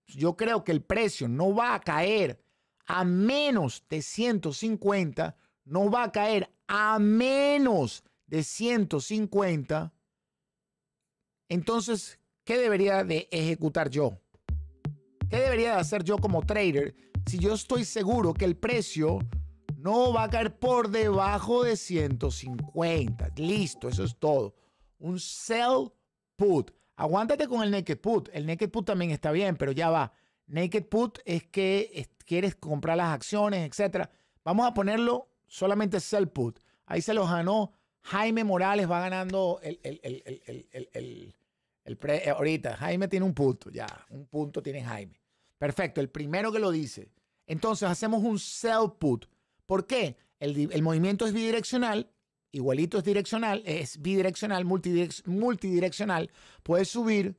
Speaker 1: yo creo que el precio no va a caer a menos de 150, no va a caer a menos de 150. Entonces, ¿qué debería de ejecutar yo? ¿Qué debería de hacer yo como trader si yo estoy seguro que el precio no va a caer por debajo de 150? Listo, eso es todo. Un sell put. Aguántate con el naked put. El naked put también está bien, pero ya va. Naked put es que quieres comprar las acciones, etc. Vamos a ponerlo solamente sell put. Ahí se los ganó Jaime Morales, va ganando el, el, el, el pre, eh, ahorita. Jaime tiene un punto, ya. Un punto tiene Jaime. Perfecto, el primero que lo dice. Entonces hacemos un sell put. ¿Por qué? El, movimiento es bidireccional igualito es direccional, es bidireccional, multidireccional, puede subir,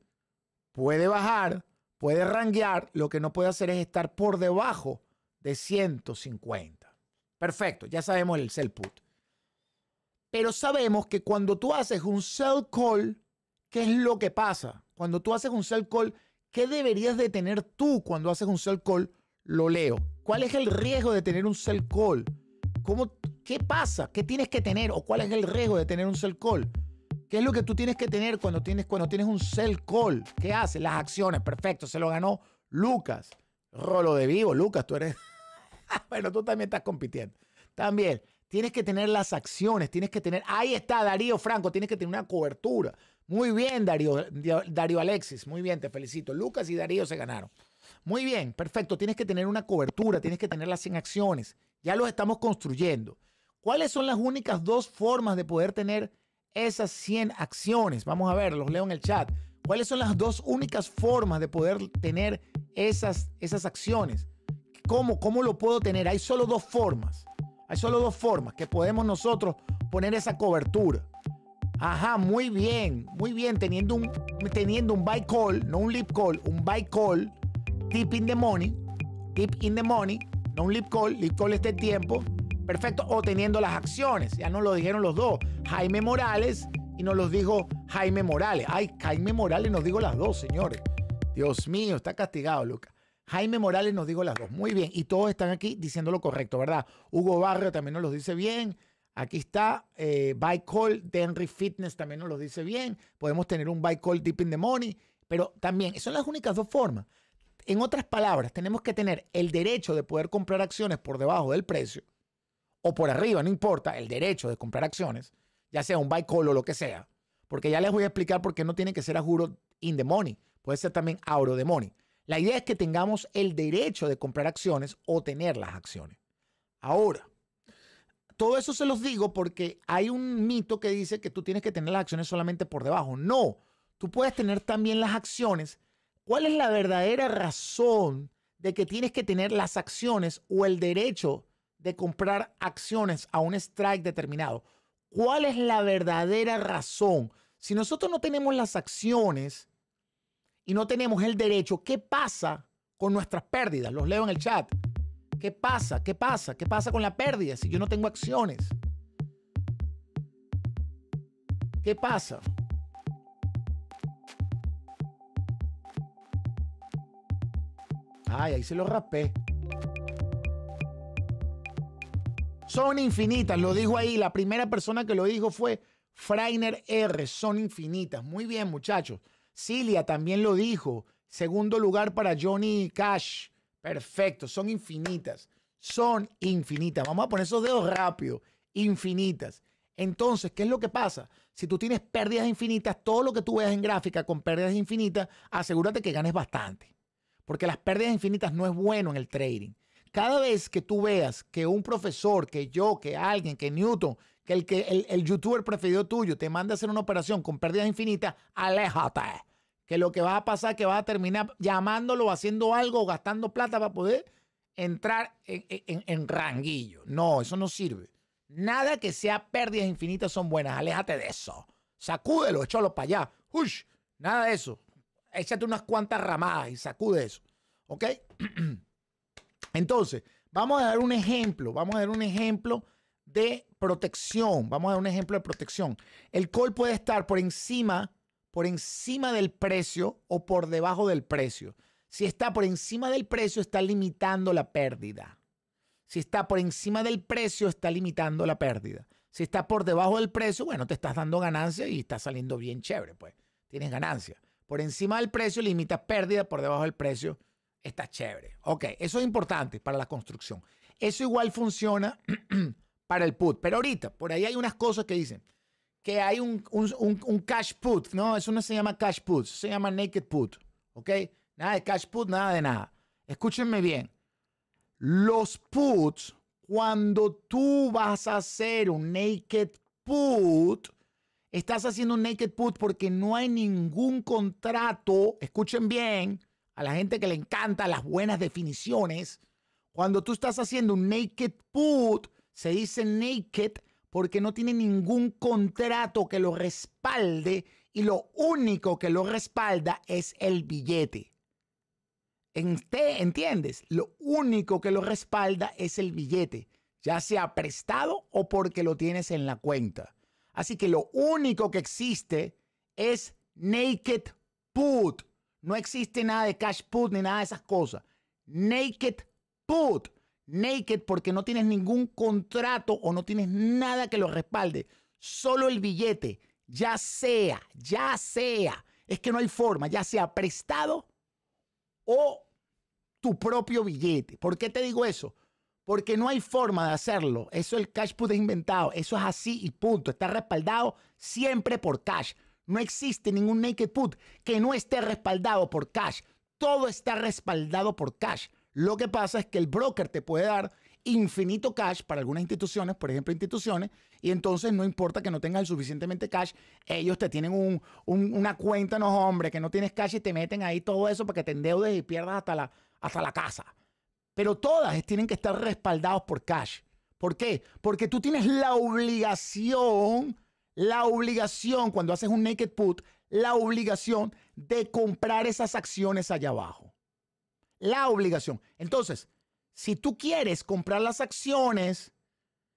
Speaker 1: puede bajar, puede ranguear, lo que no puede hacer es estar por debajo de 150. Perfecto, ya sabemos el sell put. Pero sabemos que cuando tú haces un sell call, ¿qué es lo que pasa? Cuando tú haces un sell call, ¿qué deberías de tener tú cuando haces un sell call? Lo leo. ¿Cuál es el riesgo de tener un sell call? ¿Cómo ¿Qué pasa? ¿Qué tienes que tener? ¿O cuál es el riesgo de tener un cell call? ¿Qué es lo que tú tienes que tener cuando tienes, cuando tienes un cell call? ¿Qué hace Las acciones, perfecto, se lo ganó Lucas. Rolo de vivo, Lucas, tú eres... bueno, tú también estás compitiendo. También, tienes que tener las acciones, tienes que tener... Ahí está Darío Franco, tienes que tener una cobertura. Muy bien, Darío, Darío Alexis, muy bien, te felicito. Lucas y Darío se ganaron. Muy bien, perfecto, tienes que tener una cobertura, tienes que tener las 100 acciones. Ya los estamos construyendo. ¿Cuáles son las únicas dos formas de poder tener esas 100 acciones? Vamos a ver, los leo en el chat. ¿Cuáles son las dos únicas formas de poder tener esas, esas acciones? ¿Cómo, ¿Cómo lo puedo tener? Hay solo dos formas. Hay solo dos formas que podemos nosotros poner esa cobertura. Ajá, muy bien, muy bien. Teniendo un, teniendo un buy call, no un leap call, un buy call, tip in the money, tip in the money, no un leap call, leap call este tiempo, Perfecto. O teniendo las acciones. Ya nos lo dijeron los dos. Jaime Morales y nos los dijo Jaime Morales. Ay, Jaime Morales nos dijo las dos, señores. Dios mío, está castigado, Lucas. Jaime Morales nos dijo las dos. Muy bien. Y todos están aquí diciendo lo correcto, ¿verdad? Hugo Barrio también nos lo dice bien. Aquí está eh, By Call de Henry Fitness también nos lo dice bien. Podemos tener un by Call Deep in the Money. Pero también, son las únicas dos formas. En otras palabras, tenemos que tener el derecho de poder comprar acciones por debajo del precio o por arriba, no importa, el derecho de comprar acciones, ya sea un buy call o lo que sea, porque ya les voy a explicar por qué no tiene que ser a juro in the money, puede ser también out of money. La idea es que tengamos el derecho de comprar acciones o tener las acciones. Ahora, todo eso se los digo porque hay un mito que dice que tú tienes que tener las acciones solamente por debajo. No, tú puedes tener también las acciones. ¿Cuál es la verdadera razón de que tienes que tener las acciones o el derecho de comprar acciones a un strike determinado. ¿Cuál es la verdadera razón? Si nosotros no tenemos las acciones y no tenemos el derecho, ¿qué pasa con nuestras pérdidas? Los leo en el chat. ¿Qué pasa? ¿Qué pasa? ¿Qué pasa con la pérdida si yo no tengo acciones? ¿Qué pasa? Ay, ahí se lo rapé. Son infinitas, lo dijo ahí. La primera persona que lo dijo fue Freiner R. Son infinitas. Muy bien, muchachos. Cilia también lo dijo. Segundo lugar para Johnny Cash. Perfecto, son infinitas. Son infinitas. Vamos a poner esos dedos rápido. Infinitas. Entonces, ¿qué es lo que pasa? Si tú tienes pérdidas infinitas, todo lo que tú veas en gráfica con pérdidas infinitas, asegúrate que ganes bastante. Porque las pérdidas infinitas no es bueno en el trading cada vez que tú veas que un profesor, que yo, que alguien, que Newton, que el, que el, youtuber preferido tuyo te manda a hacer una operación con pérdidas infinitas, aléjate. Que lo que va a pasar es que vas a terminar llamándolo, haciendo algo, gastando plata para poder entrar en, ranguillo. No, eso no sirve. Nada que sea pérdidas infinitas son buenas. Aléjate de eso. Sacúdelo, échalo para allá. nada de eso. Échate unas cuantas ramadas y sacude eso. ¿Ok? Entonces, vamos a dar un ejemplo, vamos a dar un ejemplo de protección, vamos a dar un ejemplo de protección. El call puede estar por encima, por encima del precio o por debajo del precio. Si está por encima del precio, está limitando la pérdida. Si está por encima del precio, está limitando la pérdida. Si está por debajo del precio, bueno, te estás dando ganancia y está saliendo bien chévere, pues. Tienes ganancia. Por encima del precio limita pérdida, por debajo del precio está chévere. Ok, eso es importante para la construcción. Eso igual funciona para el put. Pero ahorita, por ahí hay unas cosas que dicen que hay un, cash put. No, eso no se llama cash put, se llama naked put. ¿Ok? Nada de cash put, nada de nada. Escúchenme bien. Los puts, cuando tú vas a hacer un naked put, estás haciendo un naked put porque no hay ningún contrato, escuchen bien, a la gente que le encanta las buenas definiciones, cuando tú estás haciendo un naked put, se dice naked porque no tiene ningún contrato que lo respalde y lo único que lo respalda es el billete. ¿Entiendes? Lo único que lo respalda es el billete, ya sea prestado o porque lo tienes en la cuenta. Así que lo único que existe es naked put. No existe nada de cash put ni nada de esas cosas. Naked put. Naked porque no tienes ningún contrato o no tienes nada que lo respalde. Solo el billete. Ya sea, ya sea. Es que no hay forma. Ya sea prestado o tu propio billete. ¿Por qué te digo eso? Porque no hay forma de hacerlo. Eso el cash put es inventado. Eso es así y punto. Está respaldado siempre por cash. No existe ningún naked put que no esté respaldado por cash. Todo está respaldado por cash. Lo que pasa es que el broker te puede dar infinito cash para algunas instituciones, por ejemplo, instituciones, y entonces no importa que no tengas suficientemente cash, ellos te tienen una cuenta, no hombre, que no tienes cash y te meten ahí todo eso para que te endeudes y pierdas hasta la, hasta la casa. Pero todas tienen que estar respaldados por cash. ¿Por qué? Porque tú tienes la obligación la obligación, cuando haces un naked put, la obligación de comprar esas acciones allá abajo. La obligación. Entonces, si tú quieres comprar las acciones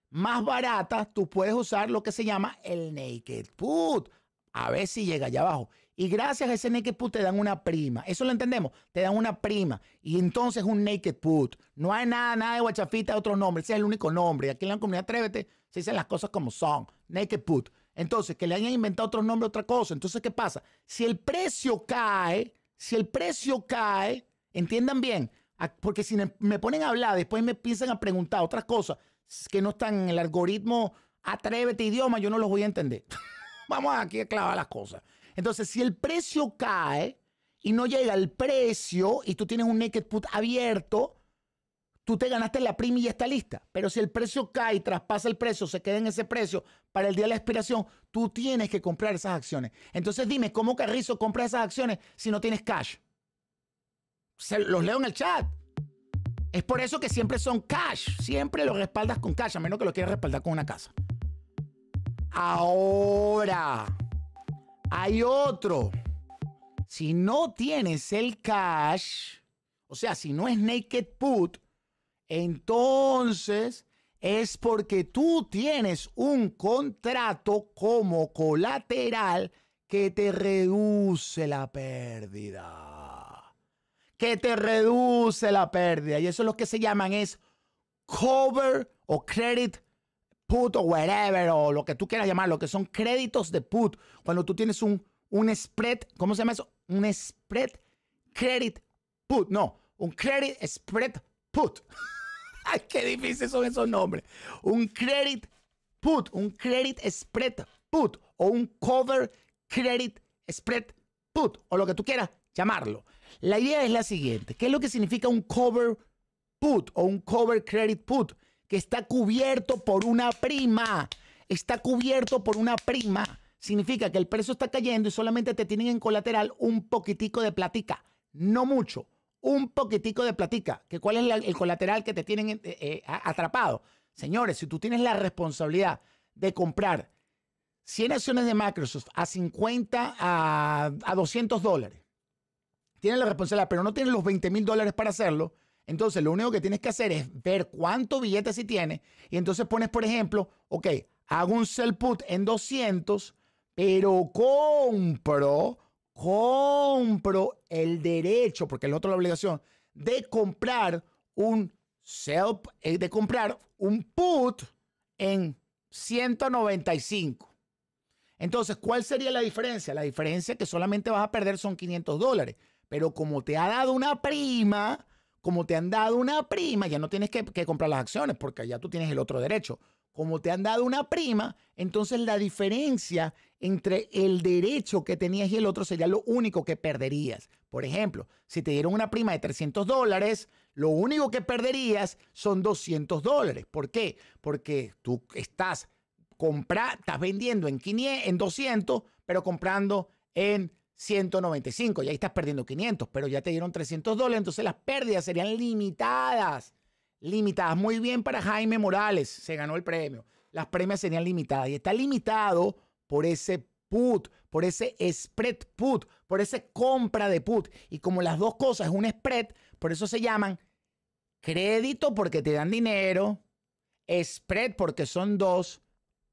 Speaker 1: más baratas, tú puedes usar lo que se llama el naked put. A ver si llega allá abajo. Y gracias a ese naked put te dan una prima. Eso lo entendemos. Te dan una prima. Y entonces un naked put. No hay nada, nada de guachafita, otro nombre. Ese es el único nombre. Aquí en la comunidad Atrévete se dicen las cosas como son. Naked put. Entonces, que le hayan inventado otro nombre, otra cosa. Entonces, ¿qué pasa? Si el precio cae, si el precio cae, entiendan bien, porque si me ponen a hablar, después me empiezan a preguntar otras cosas que no están en el algoritmo, atrévete idioma, yo no los voy a entender. Vamos aquí a clavar las cosas. Entonces, si el precio cae y no llega el precio y tú tienes un naked put abierto, tú te ganaste la prima y ya está lista. Pero si el precio cae, traspasa el precio, se queda en ese precio para el día de la expiración, tú tienes que comprar esas acciones. Entonces dime, ¿cómo Carrizo compra esas acciones si no tienes cash? los leo en el chat. Es por eso que siempre son cash. Siempre lo respaldas con cash, a menos que lo quieras respaldar con una casa. Ahora, hay otro. Si no tienes el cash, o sea, si no es naked put, entonces es porque tú tienes un contrato como colateral que te reduce la pérdida. Que te reduce la pérdida. Y eso es lo que se llaman es cover o credit put o whatever o lo que tú quieras llamar, lo que son créditos de put. Cuando tú tienes un, un spread, ¿cómo se llama eso? Un spread credit put. No, un credit spread put. Ay, qué difíciles son esos nombres. Un credit put, un credit spread put o un cover credit spread put o lo que tú quieras llamarlo. La idea es la siguiente. ¿Qué es lo que significa un cover put o un cover credit put? Que está cubierto por una prima. Está cubierto por una prima. Significa que el precio está cayendo y solamente te tienen en colateral un poquitico de platica. No mucho un poquitico de platica, que cuál es el colateral que te tienen eh, eh, atrapado. Señores, si tú tienes la responsabilidad de comprar 100 acciones de Microsoft a 50, a, a 200 dólares, tienes la responsabilidad, pero no tienes los 20 mil dólares para hacerlo, entonces lo único que tienes que hacer es ver cuánto billete sí tienes y entonces pones, por ejemplo, ok, hago un sell put en 200, pero compro compro el derecho, porque el otro la obligación, de comprar un sell, eh, de comprar un put en 195. Entonces, ¿cuál sería la diferencia? La diferencia que solamente vas a perder son 500 dólares. Pero como te ha dado una prima, como te han dado una prima, ya no tienes que, que comprar las acciones porque ya tú tienes el otro derecho. Como te han dado una prima, entonces la diferencia entre el derecho que tenías y el otro sería lo único que perderías. Por ejemplo, si te dieron una prima de 300 dólares, lo único que perderías son 200 dólares. ¿Por qué? Porque tú estás, compra, estás vendiendo en, en 200, pero comprando en 195. Y ahí estás perdiendo 500, pero ya te dieron 300 dólares, entonces las pérdidas serían limitadas. Limitadas. Muy bien para Jaime Morales, se ganó el premio. Las premias serían limitadas. Y está limitado por ese put, por ese spread put, por ese compra de put. Y como las dos cosas es un spread, por eso se llaman crédito porque te dan dinero, spread porque son dos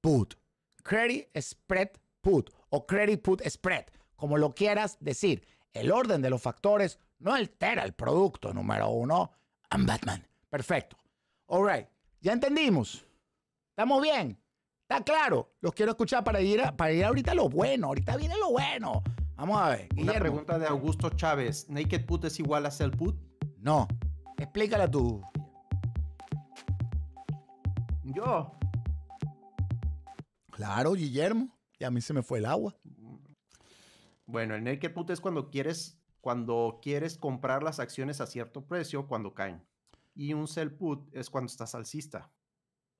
Speaker 1: put. Credit spread put o credit put spread, como lo quieras decir. El orden de los factores no altera el producto número uno. I'm Batman. Perfecto. All right. Ya entendimos. ¿Estamos bien? Está claro, los quiero escuchar para ir, a, para ir ahorita a lo bueno. Ahorita viene lo bueno. Vamos
Speaker 3: a ver. Una pregunta de Augusto Chávez. ¿Naked put es igual a Sell put? No. Explícala tú. Yo.
Speaker 1: Claro, Guillermo. Y a mí se me fue el agua.
Speaker 3: Bueno, el naked put es cuando quieres, cuando quieres comprar las acciones a cierto precio cuando caen. Y un sell put es cuando estás alcista.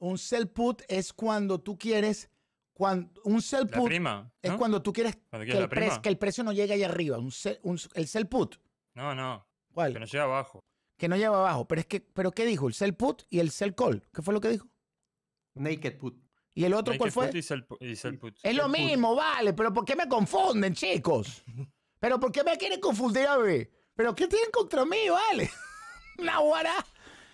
Speaker 1: Un sell put es cuando tú quieres. un sell put es cuando tú quieres, que, el precio no llegue ahí arriba. Un el sell put. No, no. ¿Cuál? Que no llega abajo. Que no lleva abajo. Pero es que, ¿pero qué dijo? El sell put y el sell call. ¿Qué fue lo que dijo? Naked put. ¿Y el otro cuál fue? Put
Speaker 4: y sell, put. Es
Speaker 1: lo mismo, vale, pero ¿por qué me confunden, chicos? ¿Pero por qué me quieren confundir a mí? ¿Pero qué tienen contra mí, vale? Nahuara.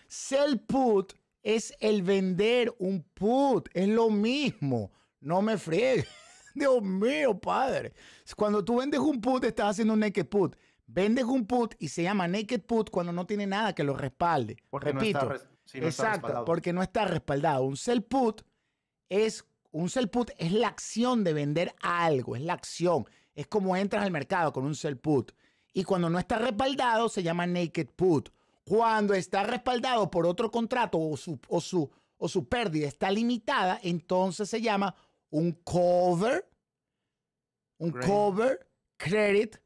Speaker 1: Sell put es el vender un put, es lo mismo, no me friegues. Dios mío, padre. Cuando tú vendes un put, estás haciendo un naked put. Vendes un put y se llama naked put cuando no tiene nada que lo respalde. Repito. exacto, porque no está respaldado. Un sell put es un sell put es la acción de vender algo, es la acción. Es como entras al mercado con un sell put. Y cuando no está respaldado se llama naked put. Cuando está respaldado por otro contrato o su, o su, pérdida está limitada, entonces se llama un cover, un cover credit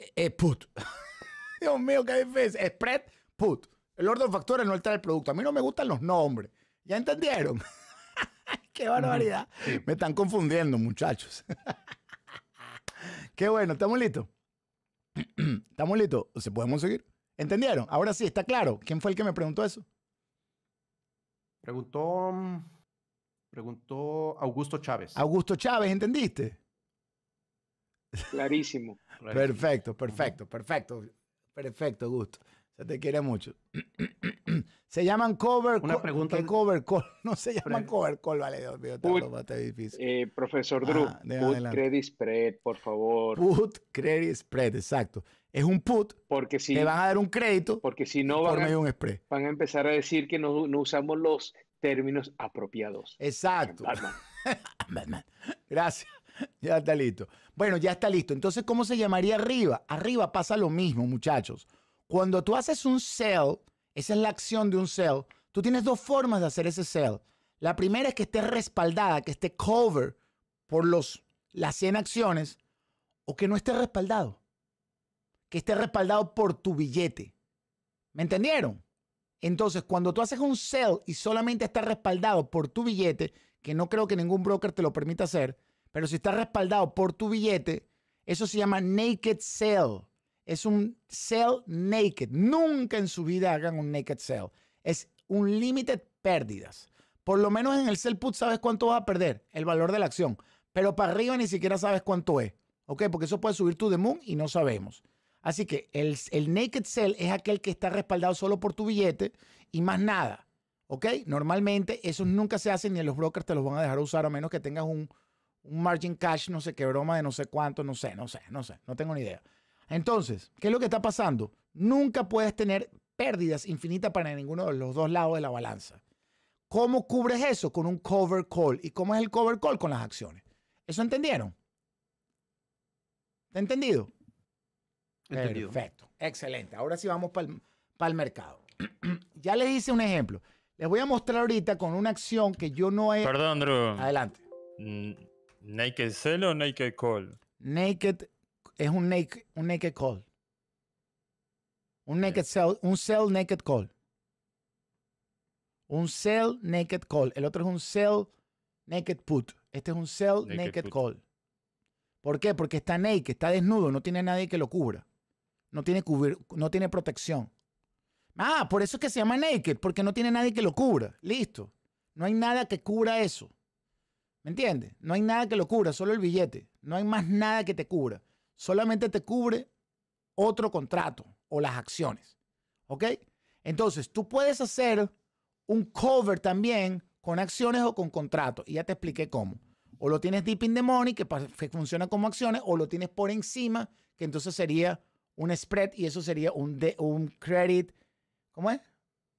Speaker 1: eh, eh, put. Dios mío, qué difícil. Spread put. El orden factor factores no altera el producto. A mí no me gustan los nombres. ¿Ya entendieron? qué barbaridad. Me están confundiendo, muchachos. qué bueno, ¿estamos listos? ¿Estamos listos? ¿Se podemos seguir? ¿Entendieron? Ahora sí, está claro. ¿Quién fue el que me preguntó eso?
Speaker 3: Preguntó. Mm, preguntó Augusto Chávez. Augusto Chávez, ¿entendiste? Clarísimo.
Speaker 1: perfecto, perfecto, perfecto. Perfecto, Augusto. Se te quiere mucho. se llaman cover Una pregunta. cover call? No se llaman cover call, vale, Dios
Speaker 2: mío, está difícil. Eh, profesor Drew, ah, put credit spread, por favor. Put
Speaker 1: credit spread, exacto es un put, porque si, le van a dar un crédito
Speaker 2: porque si no van, a, van a empezar a decir que no, usamos los términos apropiados.
Speaker 1: Exacto. Gracias. Ya está listo. Bueno, ya está listo. Entonces, ¿cómo se llamaría arriba? Arriba pasa lo mismo, muchachos. Cuando tú haces un sell, esa es la acción de un sell, tú tienes dos formas de hacer ese sell. La primera es que esté respaldada, que esté cover por los, las 100 acciones, o que no esté respaldado que esté respaldado por tu billete. ¿Me entendieron? Entonces, cuando tú haces un sell y solamente está respaldado por tu billete, que no creo que ningún broker te lo permita hacer, pero si está respaldado por tu billete, eso se llama naked sell. Es un sell naked. Nunca en su vida hagan un naked sell. Es un limited pérdidas. Por lo menos en el sell put sabes cuánto vas a perder, el valor de la acción. Pero para arriba ni siquiera sabes cuánto es. ¿Ok? Porque eso puede subir tu de moon y no sabemos. Así que el, naked sell es aquel que está respaldado solo por tu billete y más nada. ¿Ok? Normalmente eso nunca se hace ni los brokers te los van a dejar usar a menos que tengas un, un margin cash, no sé qué broma de no sé cuánto, no sé, no sé, no sé, no tengo ni idea. Entonces, ¿qué es lo que está pasando? Nunca puedes tener pérdidas infinitas para ninguno de los dos lados de la balanza. ¿Cómo cubres eso? Con un cover call. ¿Y cómo es el cover call? Con las acciones. ¿Eso entendieron? ¿Está entendido? Perfecto, excelente. Ahora sí vamos para el, mercado. ya les hice un ejemplo. Les voy a mostrar ahorita con una acción que yo no he... Perdón, Drew. Adelante.
Speaker 4: ¿Naked sell o naked call?
Speaker 1: Naked es un, naked, un naked call. Un naked sell, un sell naked call. Un sell naked call. El otro es un sell naked put. Este es un sell naked call. ¿Por qué? Porque está naked, está desnudo, no tiene nadie que lo cubra. No tiene, no tiene protección. Ah, por eso es que se llama naked, porque no tiene nadie que lo cubra. Listo. No hay nada que cubra eso. ¿Me entiendes? No hay nada que lo cubra, solo el billete. No hay más nada que te cubra. Solamente te cubre otro contrato o las acciones. ¿Ok? Entonces, tú puedes hacer un cover también con acciones o con contratos. Y ya te expliqué cómo. O lo tienes deep in the money, que funciona como acciones, o lo tienes por encima, que entonces sería un spread y eso sería un, de, un credit, ¿cómo es?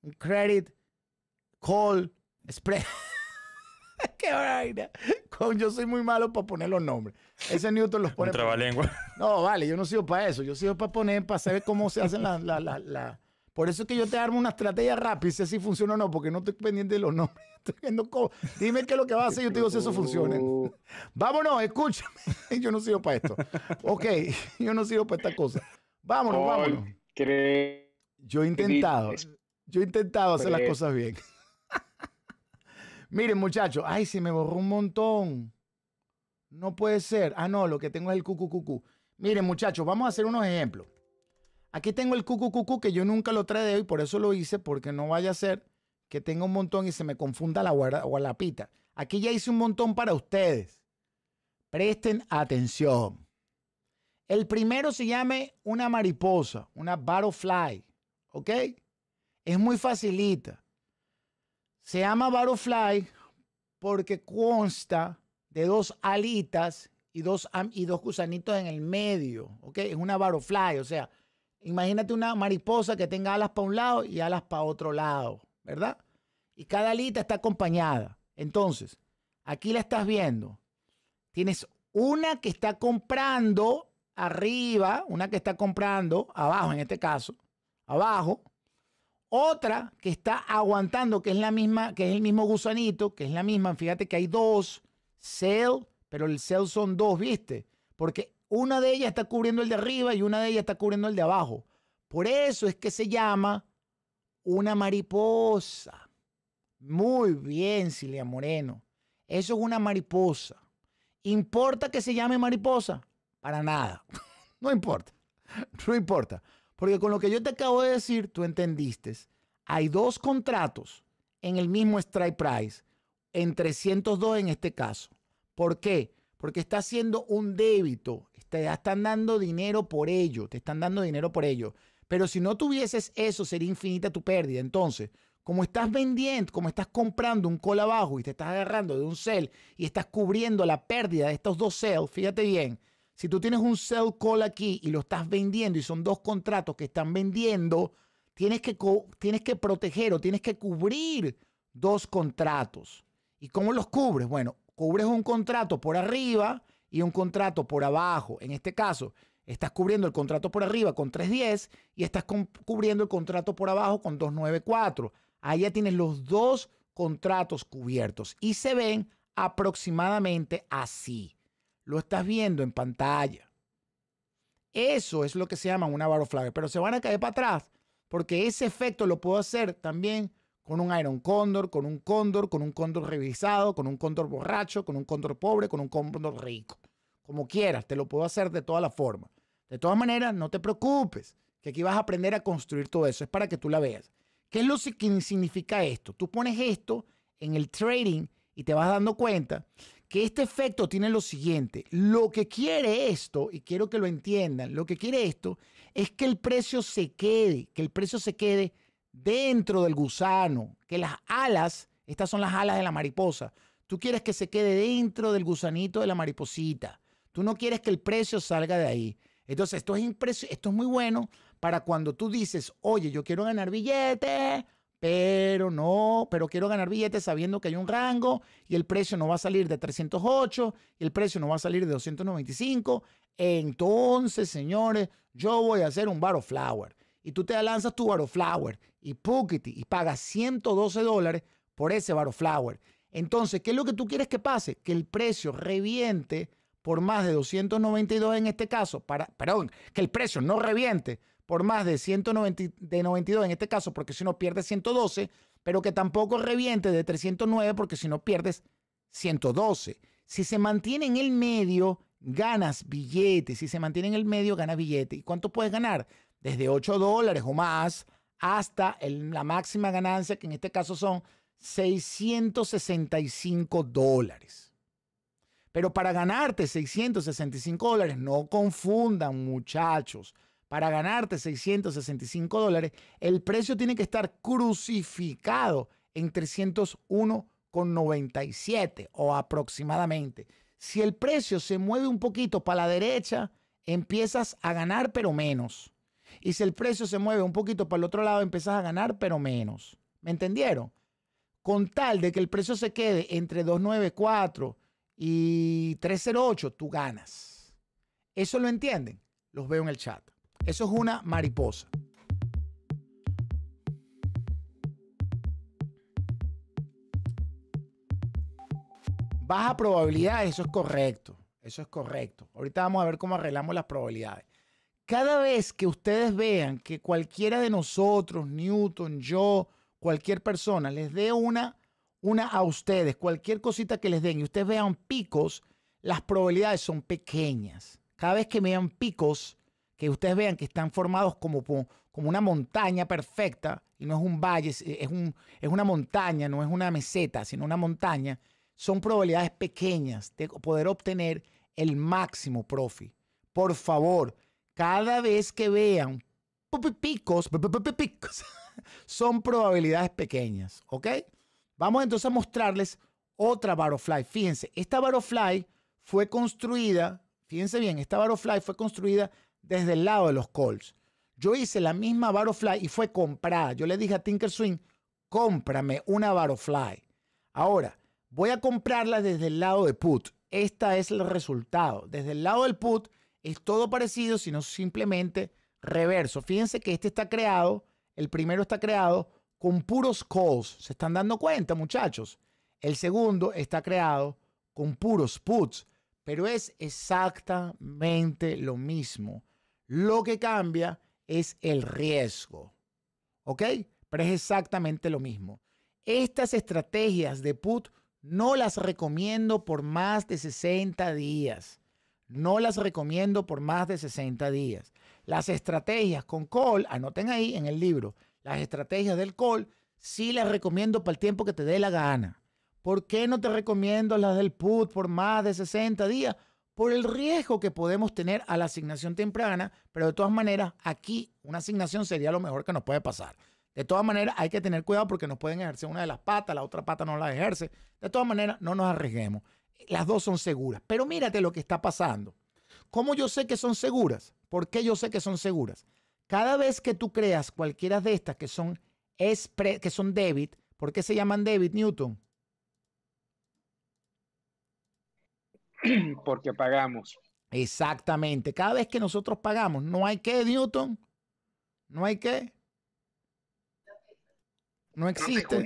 Speaker 1: Un credit call spread. Qué vaina. Yo soy muy malo para poner los nombres. Ese Newton los pone. Un trabalengua. No, vale, yo no sigo para eso. Yo sigo para poner, para saber cómo se hacen las. La, Por eso es que yo te armo una estrategia rápida y sé si funciona o no, porque no estoy pendiente de los nombres. Estoy Dime qué es lo que va a hacer y yo te digo si eso funciona. Vámonos, escúchame. Yo no sigo para esto. Ok, yo no sigo para esta cosa. Vámonos, vámonos. Yo he intentado, yo he intentado hacer las cosas bien. Miren, muchachos, ay, se me borró un montón. No puede ser. Ah, no, lo que tengo es el cucucucu. Miren, muchachos, vamos a hacer unos ejemplos. Aquí tengo el cucucucu que yo nunca lo trae hoy, por eso lo hice, porque no vaya a ser que tenga un montón y se me confunda la pita. Aquí ya hice un montón para ustedes. Presten atención. El primero se llame una mariposa, una butterfly, ¿ok? Es muy facilita. Se llama butterfly porque consta de dos alitas y dos, y dos gusanitos en el medio, ¿ok? Es una butterfly, o sea, imagínate una mariposa que tenga alas para un lado y alas para otro lado, ¿verdad? Y cada alita está acompañada. Entonces, aquí la estás viendo. Tienes una que está comprando arriba, una que está comprando, abajo en este caso, abajo, otra que está aguantando, que es la misma, que es el mismo gusanito, que es la misma, fíjate que hay dos, sell, pero el sell son dos, ¿viste? Porque una de ellas está cubriendo el de arriba y una de ellas está cubriendo el de abajo. Por eso es que se llama una mariposa. Muy bien, Silvia Moreno. Eso es una mariposa. ¿Importa que se llame mariposa? Para nada. No importa. No importa. Porque con lo que yo te acabo de decir, tú entendiste. Hay dos contratos en el mismo strike price, en 302 en este caso. ¿Por qué? Porque está haciendo un débito, te están dando dinero por ello, te están dando dinero por ello. Pero si no tuvieses eso, sería infinita tu pérdida. Entonces, como estás vendiendo, como estás comprando un call abajo y te estás agarrando de un sell y estás cubriendo la pérdida de estos dos sells, fíjate bien, si tú tienes un sell call aquí y lo estás vendiendo y son dos contratos que están vendiendo, tienes que, tienes que proteger o tienes que cubrir dos contratos. ¿Y cómo los cubres? Bueno, cubres un contrato por arriba y un contrato por abajo. En este caso, estás cubriendo el contrato por arriba con 310 y estás cubriendo el contrato por abajo con 294. Ahí ya tienes los dos contratos cubiertos y se ven aproximadamente así lo estás viendo en pantalla. Eso es lo que se llama una baroflager, pero se van a caer para atrás porque ese efecto lo puedo hacer también con un Iron Condor, con un condor, con un condor revisado, con un condor borracho, con un condor pobre, con un condor rico. Como quieras, te lo puedo hacer de todas las formas. De todas maneras, no te preocupes, que aquí vas a aprender a construir todo eso. Es para que tú la veas. ¿Qué es lo que significa esto? Tú pones esto en el trading y te vas dando cuenta que este efecto tiene lo siguiente. Lo que quiere esto, y quiero que lo entiendan, lo que quiere esto es que el precio se quede, que el precio se quede dentro del gusano, que las alas, estas son las alas de la mariposa, tú quieres que se quede dentro del gusanito de la mariposita, tú no quieres que el precio salga de ahí. Entonces, esto es, muy bueno para cuando tú dices, oye, yo quiero ganar billetes, pero no, pero quiero ganar billetes sabiendo que hay un rango y el precio no va a salir de 308 el precio no va a salir de 295. Entonces, señores, yo voy a hacer un Baro Flower. Y tú te lanzas tu Baro Flower y Pukiti y pagas 112 dólares por ese Baro Flower. Entonces, ¿qué es lo que tú quieres que pase? Que el precio reviente por más de 292 en este caso, para, perdón, que el precio no reviente por más de 192 en este caso, porque si no pierdes 112, pero que tampoco reviente de 309 porque si no pierdes 112. Si se mantiene en el medio, ganas billetes. Si se mantiene en el medio, ganas billete. ¿Y cuánto puedes ganar? Desde 8 dólares o más hasta la máxima ganancia, que en este caso son 665 dólares. Pero para ganarte 665 dólares, no confundan muchachos para ganarte 665 dólares, el precio tiene que estar crucificado en 301,97 o aproximadamente. Si el precio se mueve un poquito para la derecha, empiezas a ganar pero menos. Y si el precio se mueve un poquito para el otro lado, empiezas a ganar pero menos. ¿Me entendieron? Con tal de que el precio se quede entre 294 y 308, tú ganas. Eso lo entienden. Los veo en el chat. Eso es una mariposa. Baja probabilidad, eso es correcto. Eso es correcto. Ahorita vamos a ver cómo arreglamos las probabilidades. Cada vez que ustedes vean que cualquiera de nosotros, Newton, yo, cualquier persona, les dé una, una a ustedes, cualquier cosita que les den y ustedes vean picos, las probabilidades son pequeñas. Cada vez que vean picos, que ustedes vean que están formados como, como una montaña perfecta, y no es un valle, es, es una montaña, no es una meseta, sino una montaña, son probabilidades pequeñas de poder obtener el máximo profit. Por favor, cada vez que vean picos, picos, son probabilidades pequeñas, ¿ok? Vamos entonces a mostrarles otra Barofly. Fíjense, esta Barofly fue construida, fíjense bien, esta Barofly fue construida desde el lado de los calls. Yo hice la misma Barofly y fue comprada. Yo le dije a Tinker Swing cómprame una Barofly. Ahora, voy a comprarla desde el lado de put. Esta es el resultado. Desde el lado del put es todo parecido, sino simplemente reverso. Fíjense que este está creado, el primero está creado con puros calls. ¿Se están dando cuenta, muchachos? El segundo está creado con puros puts, pero es exactamente lo mismo. Lo que cambia es el riesgo. ¿Ok? Pero es exactamente lo mismo. Estas estrategias de put no las recomiendo por más de 60 días. No las recomiendo por más de 60 días. Las estrategias con call, anoten ahí en el libro, las estrategias del call, sí las recomiendo para el tiempo que te dé la gana. ¿Por qué no te recomiendo las del put por más de 60 días? por el riesgo que podemos tener a la asignación temprana, pero de todas maneras, aquí una asignación sería lo mejor que nos puede pasar. De todas maneras, hay que tener cuidado porque nos pueden ejercer una de las patas, la otra pata no la ejerce. De todas maneras, no nos arriesguemos. Las dos son seguras. Pero mírate lo que está pasando. ¿Cómo yo sé que son seguras? ¿Por qué yo sé que son seguras? Cada vez que tú creas cualquiera de estas que son, que son debit, ¿por qué se llaman debit, Newton? Porque pagamos. Exactamente. Cada vez que nosotros pagamos, no hay que, Newton. No hay que. No existe.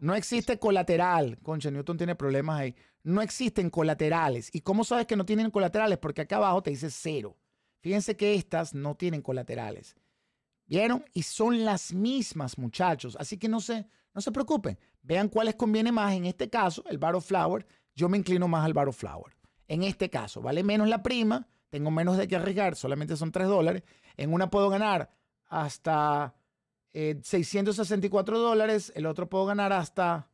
Speaker 1: No, existe colateral. Concha, Newton tiene problemas ahí. No existen colaterales. ¿Y cómo sabes que no tienen colaterales? Porque acá abajo te dice cero. Fíjense que estas no tienen colaterales. ¿Vieron? Y son las mismas, muchachos. Así que no se, no se preocupen. Vean cuáles conviene más. En este caso, el of Flower. Yo me inclino más al of Flower. En este caso, vale menos la prima, tengo menos de que arriesgar, solamente son 3 dólares. En una puedo ganar hasta 664 eh, dólares, el otro puedo ganar hasta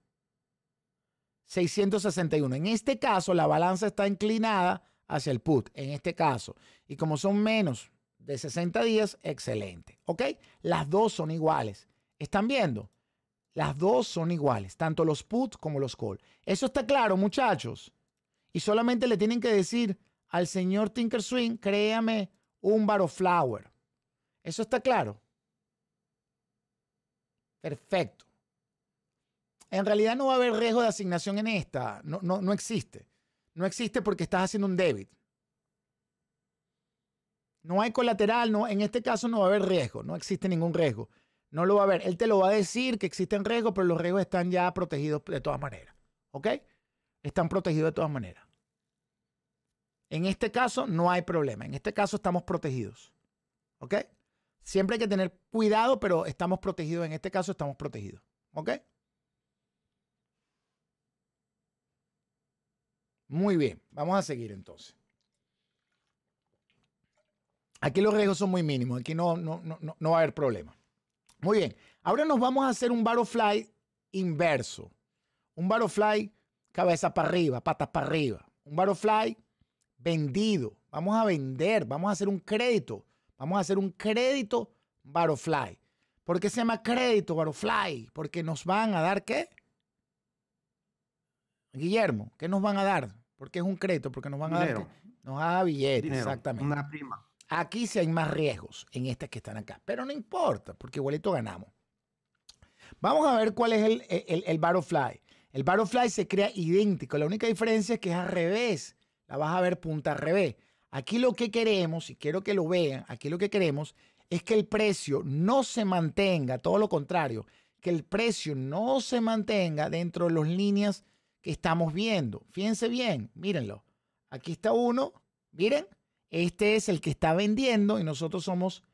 Speaker 1: 661. En este caso, la balanza está inclinada hacia el put, en este caso. Y como son menos de 60 días, excelente. ¿Ok? Las dos son iguales. ¿Están viendo? Las dos son iguales, tanto los put como los call. Eso está claro, muchachos y solamente le tienen que decir al señor Tinker Swing, créame un Flower, ¿Eso está claro? Perfecto. En realidad no va a haber riesgo de asignación en esta. No, existe. No existe porque estás haciendo un débit. No hay colateral, no, en este caso no va a haber riesgo, no existe ningún riesgo. No lo va a haber. Él te lo va a decir que existen riesgos, pero los riesgos están ya protegidos de todas maneras. ¿Ok? están protegidos de todas maneras. En este caso no hay problema. En este caso estamos protegidos. ¿Ok? Siempre hay que tener cuidado, pero estamos protegidos. En este caso estamos protegidos. ¿Ok? Muy bien. Vamos a seguir entonces. Aquí los riesgos son muy mínimos. Aquí no, no, va a haber problema. Muy bien. Ahora nos vamos a hacer un fly inverso. Un fly cabeza para arriba, patas para arriba. Un butterfly vendido. Vamos a vender, vamos a hacer un crédito. Vamos a hacer un crédito butterfly. ¿Por qué se llama crédito butterfly? Porque nos van a dar qué? Guillermo, ¿qué nos van a dar? Porque es un crédito, porque nos van a dar nos da billetes, exactamente. Una prima. Aquí sí hay más riesgos en estas que están acá, pero no importa, porque igualito ganamos. Vamos a ver cuál es el, el, el butterfly. El butterfly se crea idéntico, la única diferencia es que es al revés, la vas a ver punta al revés. Aquí lo que queremos, y quiero que lo vean, aquí lo que queremos es que el precio no se mantenga, todo lo contrario, que el precio no se mantenga dentro de las líneas que estamos viendo. Fíjense bien, mírenlo. Aquí está uno, miren, este es el que está vendiendo y nosotros somos,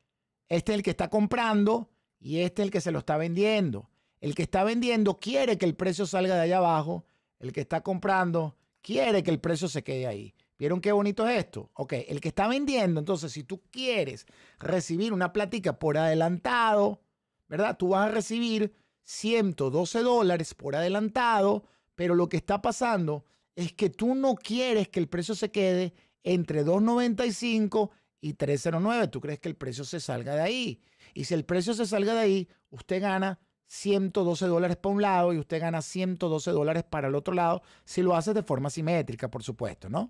Speaker 1: este es el que está comprando y este es el que se lo está vendiendo. El que está vendiendo quiere que el precio salga de allá abajo. El que está comprando quiere que el precio se quede ahí. ¿Vieron qué bonito es esto? Ok, el que está vendiendo, entonces si tú quieres recibir una platica por adelantado, ¿verdad? Tú vas a recibir 112 dólares por adelantado, pero lo que está pasando es que tú no quieres que el precio se quede entre 2.95 y 3.09. Tú crees que el precio se salga de ahí. Y si el precio se salga de ahí, usted gana 112 dólares para un lado y usted gana 112 dólares para el otro lado si lo haces de forma simétrica, por supuesto, ¿no?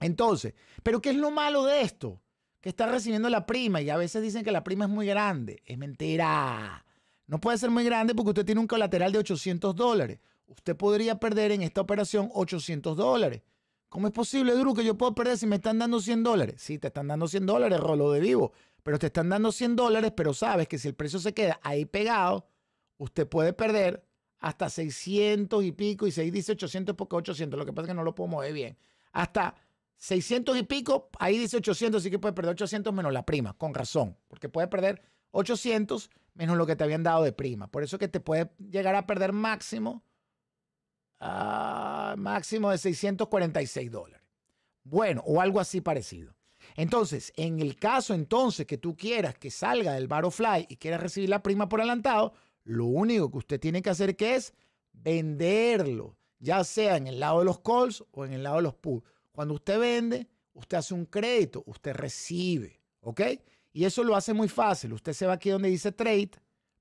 Speaker 1: Entonces, ¿pero qué es lo malo de esto? Que está recibiendo la prima y a veces dicen que la prima es muy grande. Es mentira. No puede ser muy grande porque usted tiene un colateral de 800 dólares. Usted podría perder en esta operación 800 dólares. ¿Cómo es posible, Drew, que yo puedo perder si me están dando 100 dólares? Sí, te están dando 100 dólares, rolo de vivo pero te están dando 100 dólares, pero sabes que si el precio se queda ahí pegado, usted puede perder hasta 600 y pico, y ahí dice 800 porque 800, lo que pasa es que no lo puedo mover bien. Hasta 600 y pico, ahí dice 800, así que puede perder 800 menos la prima, con razón, porque puede perder 800 menos lo que te habían dado de prima. Por eso que te puede llegar a perder máximo, ah, máximo de 646 dólares. Bueno, o algo así parecido. Entonces, en el caso entonces que tú quieras que salga del fly y quieras recibir la prima por adelantado, lo único que usted tiene que hacer que es venderlo, ya sea en el lado de los calls o en el lado de los puts. Cuando usted vende, usted hace un crédito, usted recibe, ¿ok? Y eso lo hace muy fácil. Usted se va aquí donde dice trade,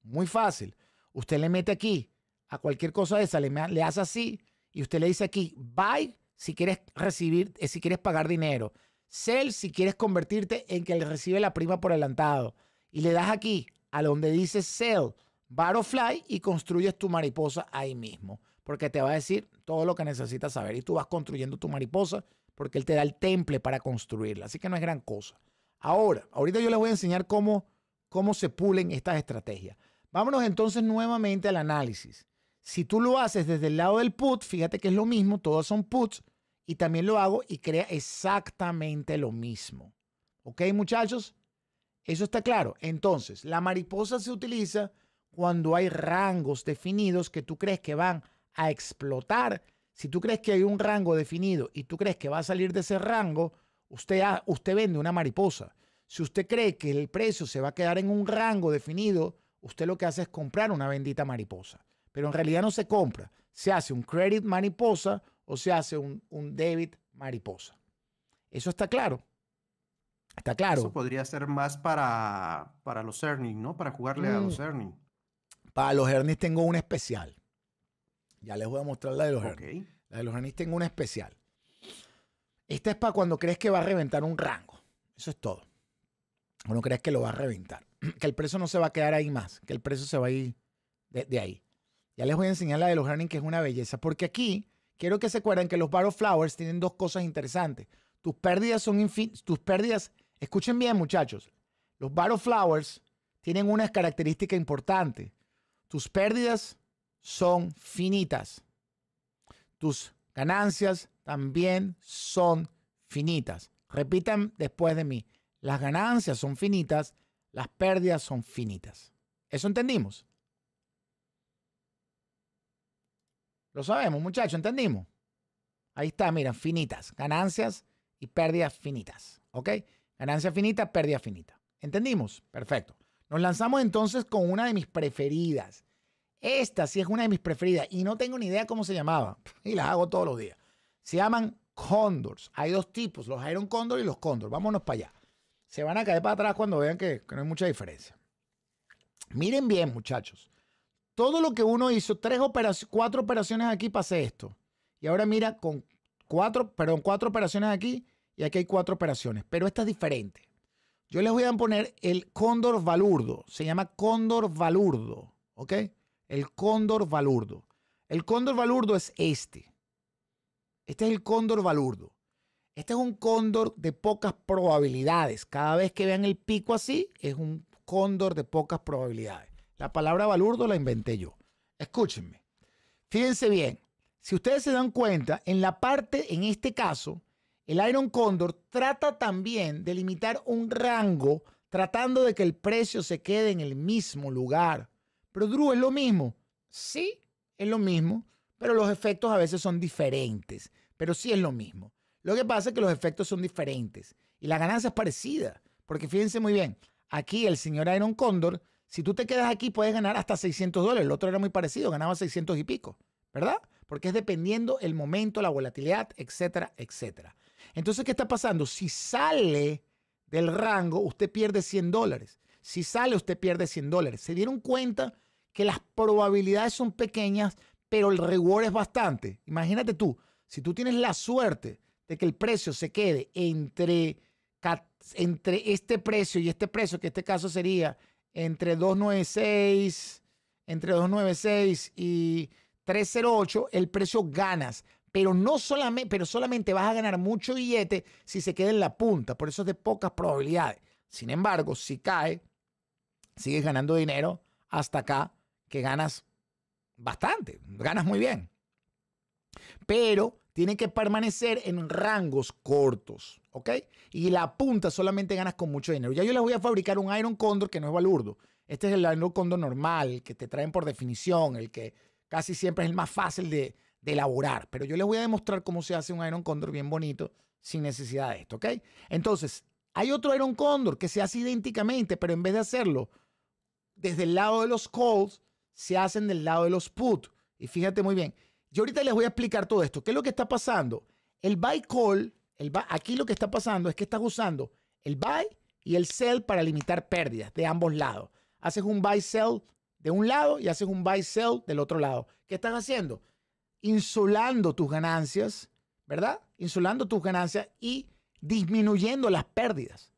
Speaker 1: muy fácil. Usted le mete aquí a cualquier cosa de esa, le, hace así y usted le dice aquí buy si quieres recibir, eh, si quieres pagar dinero. Sell si quieres convertirte en que le recibe la prima por adelantado. Y le das aquí a donde dice Sell, Fly y construyes tu mariposa ahí mismo. Porque te va a decir todo lo que necesitas saber. Y tú vas construyendo tu mariposa porque él te da el temple para construirla. Así que no es gran cosa. Ahora, ahorita yo les voy a enseñar cómo, cómo se pulen estas estrategias. Vámonos entonces nuevamente al análisis. Si tú lo haces desde el lado del put, fíjate que es lo mismo, todos son puts, y también lo hago y crea exactamente lo mismo. ¿Ok, muchachos? Eso está claro. Entonces, la mariposa se utiliza cuando hay rangos definidos que tú crees que van a explotar. Si tú crees que hay un rango definido y tú crees que va a salir de ese rango, usted, usted vende una mariposa. Si usted cree que el precio se va a quedar en un rango definido, usted lo que hace es comprar una bendita mariposa. Pero en realidad no se compra. Se hace un credit mariposa o se hace
Speaker 3: un, un mariposa. Eso está claro. Está claro. Eso podría ser más para, para los earnings, ¿no? Para jugarle a los mm. earnings. Para los earnings tengo un especial.
Speaker 1: Ya les voy a mostrar la de los earnings.
Speaker 3: La de los earnings tengo un
Speaker 1: especial. Esta es para cuando crees que va a reventar un rango. Eso es todo. Cuando crees que lo va a reventar. Que el precio no se va a quedar ahí más. Que el precio se va a ir de, de ahí. Ya les voy a enseñar la de los earnings, que es una belleza. Porque aquí quiero que se acuerden que los barrow Flowers tienen dos cosas interesantes. Tus pérdidas son infinitas. Tus pérdidas, escuchen bien, muchachos. Los baros Flowers tienen una característica importante. Tus pérdidas son finitas. Tus ganancias también son finitas. Repitan después de mí. Las ganancias son finitas, las pérdidas son finitas. ¿Eso entendimos? Lo sabemos, muchachos, entendimos. Ahí está, miren, finitas. Ganancias y pérdidas finitas. ¿Ok? Ganancia finita, pérdida finita. ¿Entendimos? Perfecto. Nos lanzamos entonces con una de mis preferidas. Esta sí es una de mis preferidas y no tengo ni idea cómo se llamaba. Y las hago todos los días. Se llaman Condors. Hay dos tipos, los Iron cóndor y los Condors. Vámonos para allá. Se van a caer para atrás cuando vean que no hay mucha diferencia. Miren bien, muchachos todo lo que uno hizo, tres operaciones, cuatro operaciones aquí, pasé esto. Y ahora mira, con cuatro, perdón, cuatro operaciones aquí y aquí hay cuatro operaciones, pero esta es diferente. Yo les voy a poner el cóndor valurdo, se llama cóndor valurdo, ¿ok? El cóndor valurdo. El cóndor valurdo es este. Este es el cóndor valurdo. Este es un cóndor de pocas probabilidades. Cada vez que vean el pico así, es un cóndor de pocas probabilidades. La palabra balurdo la inventé yo. Escúchenme. Fíjense bien. Si ustedes se dan cuenta, en la parte, en este caso, el Iron Condor trata también de limitar un rango, tratando de que el precio se quede en el mismo lugar. Pero Drew es lo mismo. Sí, es lo mismo, pero los efectos a veces son diferentes. Pero sí es lo mismo. Lo que pasa es que los efectos son diferentes y la ganancia es parecida. Porque fíjense muy bien, aquí el señor Iron Condor si tú te quedas aquí, puedes ganar hasta 600 dólares. El otro era muy parecido, ganaba 600 y pico, ¿verdad? Porque es dependiendo el momento, la volatilidad, etcétera, etcétera. Entonces, ¿qué está pasando? Si sale del rango, usted pierde 100 dólares. Si sale, usted pierde 100 dólares. Se dieron cuenta que las probabilidades son pequeñas, pero el reward es bastante. Imagínate tú, si tú tienes la suerte de que el precio se quede entre, entre este precio y este precio, que en este caso sería entre 296, entre 296 y 308, el precio ganas. Pero, no solamente, pero solamente vas a ganar mucho billete si se queda en la punta. Por eso es de pocas probabilidades. Sin embargo, si cae, sigues ganando dinero hasta acá, que ganas bastante, ganas muy bien. Pero tiene que permanecer en rangos cortos, ¿ok? Y la punta solamente ganas con mucho dinero. Ya yo les voy a fabricar un Iron Condor que no es balurdo. Este es el Iron Condor normal, que te traen por definición, el que casi siempre es el más fácil de, elaborar. Pero yo les voy a demostrar cómo se hace un Iron Condor bien bonito sin necesidad de esto, ¿ok? Entonces, hay otro Iron Condor que se hace idénticamente, pero en vez de hacerlo desde el lado de los calls, se hacen del lado de los put. Y fíjate muy bien, yo ahorita les voy a explicar todo esto. ¿Qué es lo que está pasando? El buy call, el aquí lo que está pasando es que estás usando el buy y el sell para limitar pérdidas de ambos lados. Haces un buy sell de un lado y haces un buy sell del otro lado. ¿Qué estás haciendo? Insulando tus ganancias, ¿verdad? Insulando tus ganancias y disminuyendo las pérdidas.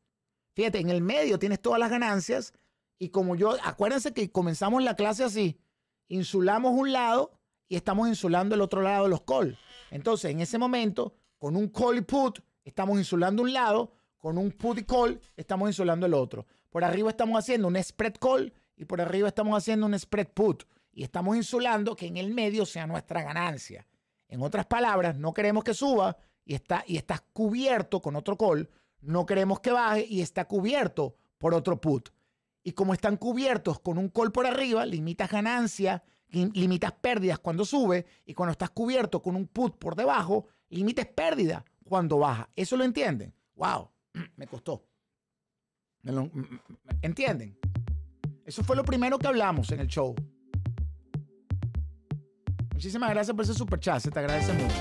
Speaker 1: Fíjate, en el medio tienes todas las ganancias y como yo, acuérdense que comenzamos la clase así, insulamos un lado y estamos insulando el otro lado de los call. Entonces, en ese momento, con un call y put, estamos insulando un lado, con un put y call, estamos insulando el otro. Por arriba estamos haciendo un spread call y por arriba estamos haciendo un spread put. Y estamos insulando que en el medio sea nuestra ganancia. En otras palabras, no queremos que suba y, está, y estás cubierto con otro call. No queremos que baje y está cubierto por otro put. Y como están cubiertos con un call por arriba, limitas ganancia limitas pérdidas cuando sube y cuando estás cubierto con un put por debajo, limites pérdidas cuando baja. ¿Eso lo entienden? ¡Wow! Me costó. ¿Entienden? Eso fue lo primero que hablamos en el show. Muchísimas gracias por ese super chat, se te agradece mucho.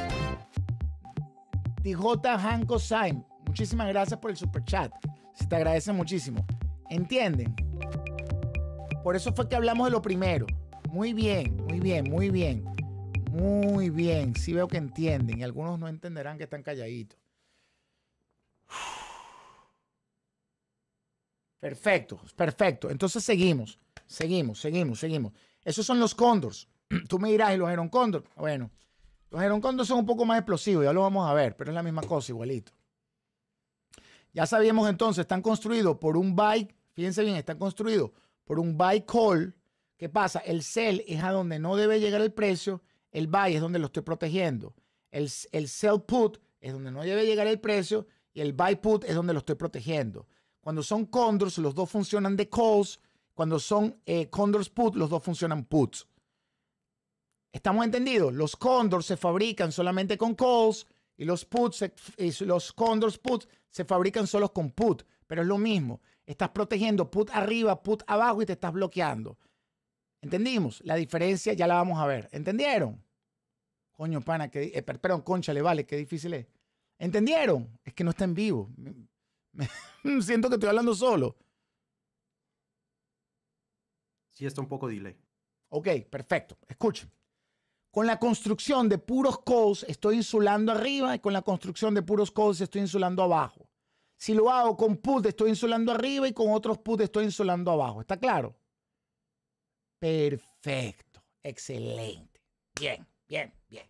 Speaker 1: TJ Hanko Saim, muchísimas gracias por el super chat, se te agradece muchísimo. ¿Entienden? Por eso fue que hablamos de lo primero. Muy bien, muy bien, muy bien. Muy bien. Sí veo que entienden y algunos no entenderán que están calladitos. Perfecto, perfecto. Entonces seguimos, seguimos, seguimos, seguimos. Esos son los condors. Tú me dirás, ¿y los Heron Cóndor? Bueno, los Heron Cóndor son un poco más explosivos, ya lo vamos a ver, pero es la misma cosa, igualito. Ya sabíamos entonces, están construidos por un bike, fíjense bien, están construidos por un call. ¿Qué pasa? El sell es a donde no debe llegar el precio, el buy es donde lo estoy protegiendo. El, sell put es donde no debe llegar el precio y el buy put es donde lo estoy protegiendo. Cuando son condors, los dos funcionan de calls. Cuando son eh, condors put, los dos funcionan puts. ¿Estamos entendidos? Los condors se fabrican solamente con calls y los puts, y los condors puts se fabrican solo con put, pero es lo mismo. Estás protegiendo put arriba, put abajo y te estás bloqueando. Entendimos, la diferencia ya la vamos a ver. ¿Entendieron? Coño, pana, que, eh, perdón, concha, le vale, qué difícil es. ¿Entendieron? Es que no está en vivo. siento que estoy hablando solo.
Speaker 3: Sí, está un poco delay.
Speaker 1: Ok, perfecto. Escuchen. Con la construcción de puros calls estoy insulando arriba y con la construcción de puros calls estoy insulando abajo. Si lo hago con put estoy insulando arriba y con otros put estoy insulando abajo. ¿Está claro? Perfecto, excelente. Bien, bien, bien.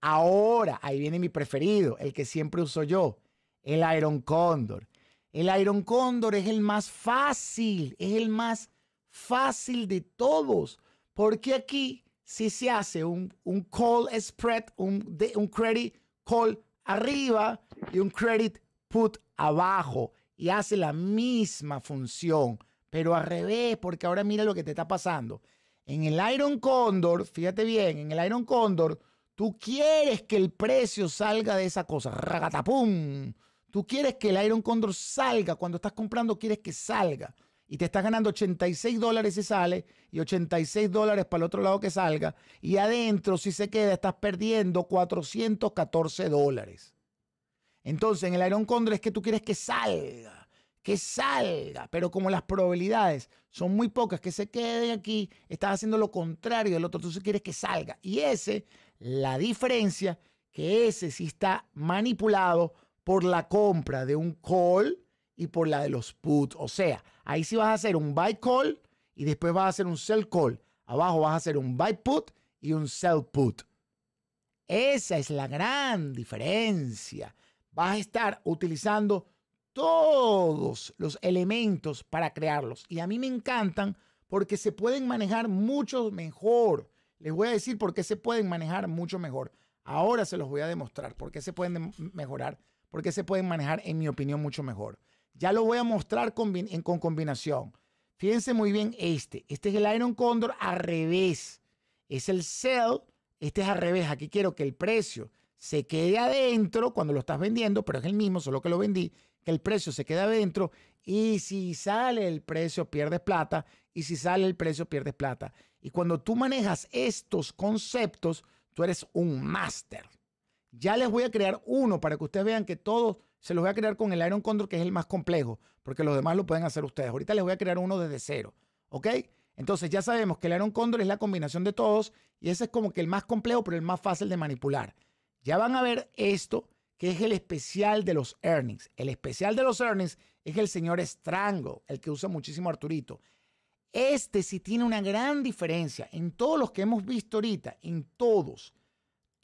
Speaker 1: Ahora, ahí viene mi preferido, el que siempre uso yo, el Iron Condor. El Iron Condor es el más fácil, es el más fácil de todos, porque aquí si se hace un, call spread, un credit call arriba y un credit put abajo y hace la misma función. Pero al revés, porque ahora mira lo que te está pasando. En el Iron Condor, fíjate bien, en el Iron Condor, tú quieres que el precio salga de esa cosa. Ragatapum. Tú quieres que el Iron Condor salga. Cuando estás comprando, quieres que salga. Y te estás ganando 86 dólares si sale y 86 dólares para el otro lado que salga. Y adentro, si se queda, estás perdiendo 414 dólares. Entonces, en el Iron Condor es que tú quieres que salga que salga, pero como las probabilidades son muy pocas que se queden aquí, estás haciendo lo contrario del otro, tú quieres que salga. Y ese, la diferencia, que ese sí está manipulado por la compra de un call y por la de los puts. O sea, ahí sí vas a hacer un buy call y después vas a hacer un sell call. Abajo vas a hacer un buy put y un sell put. Esa es la gran diferencia. Vas a estar utilizando todos los elementos para crearlos. Y a mí me encantan porque se pueden manejar mucho mejor. Les voy a decir por qué se pueden manejar mucho mejor. Ahora se los voy a demostrar por qué se pueden mejorar, por qué se pueden manejar, en mi opinión, mucho mejor. Ya lo voy a mostrar con, con combinación. Fíjense muy bien este. Este es el Iron Condor al revés. Es el sell. Este es al revés. Aquí quiero que el precio se quede adentro cuando lo estás vendiendo, pero es el mismo, solo que lo vendí que el precio se queda adentro y si sale el precio pierdes plata y si sale el precio pierdes plata. Y cuando tú manejas estos conceptos, tú eres un máster. Ya les voy a crear uno para que ustedes vean que todos se los voy a crear con el Iron Condor, que es el más complejo, porque los demás lo pueden hacer ustedes. Ahorita les voy a crear uno desde cero, ¿ok? Entonces ya sabemos que el Iron Condor es la combinación de todos y ese es como que el más complejo, pero el más fácil de manipular. Ya van a ver esto que es el especial de los earnings. El especial de los earnings es el señor Strango, el que usa muchísimo Arturito. Este sí tiene una gran diferencia en todos los que hemos visto ahorita, en todos.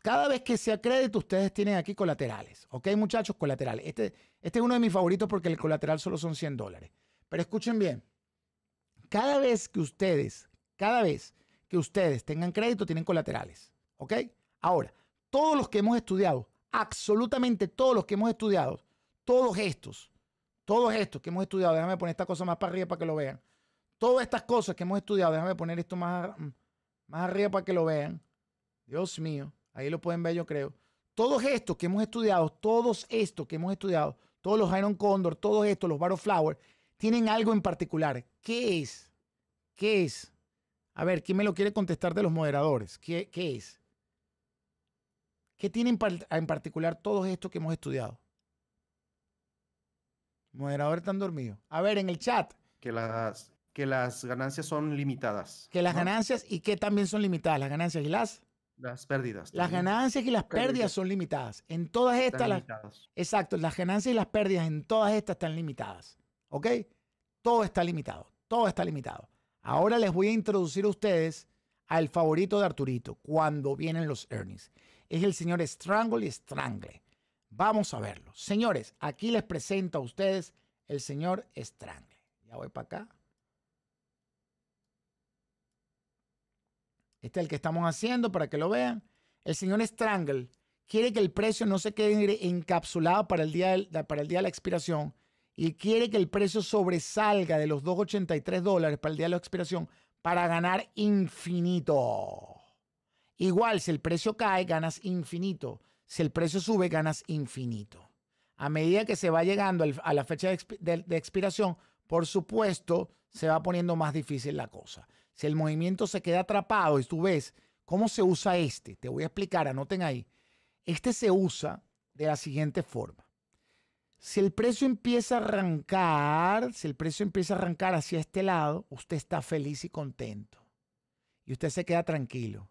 Speaker 1: Cada vez que sea crédito, ustedes tienen aquí colaterales. ¿Ok, muchachos? Colaterales. Este, este es uno de mis favoritos porque el colateral solo son 100 dólares. Pero escuchen bien. Cada vez que ustedes, cada vez que ustedes tengan crédito, tienen colaterales. ¿Ok? Ahora, todos los que hemos estudiado absolutamente todos los que hemos estudiado, todos estos, todos estos que hemos estudiado, déjame poner esta cosa más para arriba para que lo vean. Todas estas cosas que hemos estudiado, déjame poner esto más, más arriba para que lo vean. Dios mío, ahí lo pueden ver yo creo. Todos estos que hemos estudiado, todos estos que hemos estudiado, todos los Iron Condor, todos estos, los Barrow Flower, tienen algo en particular. ¿Qué es? ¿Qué es? A ver, ¿quién me lo quiere contestar de los moderadores? qué es? ¿Qué tienen en particular todos estos que hemos estudiado? Moderador, están dormidos.
Speaker 3: A ver, en el chat. Que las, que las ganancias son limitadas.
Speaker 1: Que las ganancias y que también son limitadas. Las ganancias y las.
Speaker 3: Las pérdidas. Las ganancias
Speaker 1: y las pérdidas, son limitadas. En todas estas. Las, exacto, las ganancias y las pérdidas en todas estas están limitadas. ¿Ok? Todo está limitado. Todo está limitado. Ahora les voy a introducir a ustedes al favorito de Arturito, cuando vienen los earnings es el señor Strangle y Strangle. Vamos a verlo. Señores, aquí les presento a ustedes el señor Strangle. Ya voy para acá. Este es el que estamos haciendo para que lo vean. El señor Strangle quiere que el precio no se quede encapsulado para el día, para el día de la expiración y quiere que el precio sobresalga de los 2,83 dólares para el día de la expiración para ganar infinito. Igual, si el precio cae, ganas infinito. Si el precio sube, ganas infinito. A medida que se va llegando a la fecha de expiración, por supuesto, se va poniendo más difícil la cosa. Si el movimiento se queda atrapado y tú ves cómo se usa este, te voy a explicar, anoten ahí. Este se usa de la siguiente forma. Si el precio empieza a arrancar, si el precio empieza a arrancar hacia este lado, usted está feliz y contento. Y usted se queda tranquilo.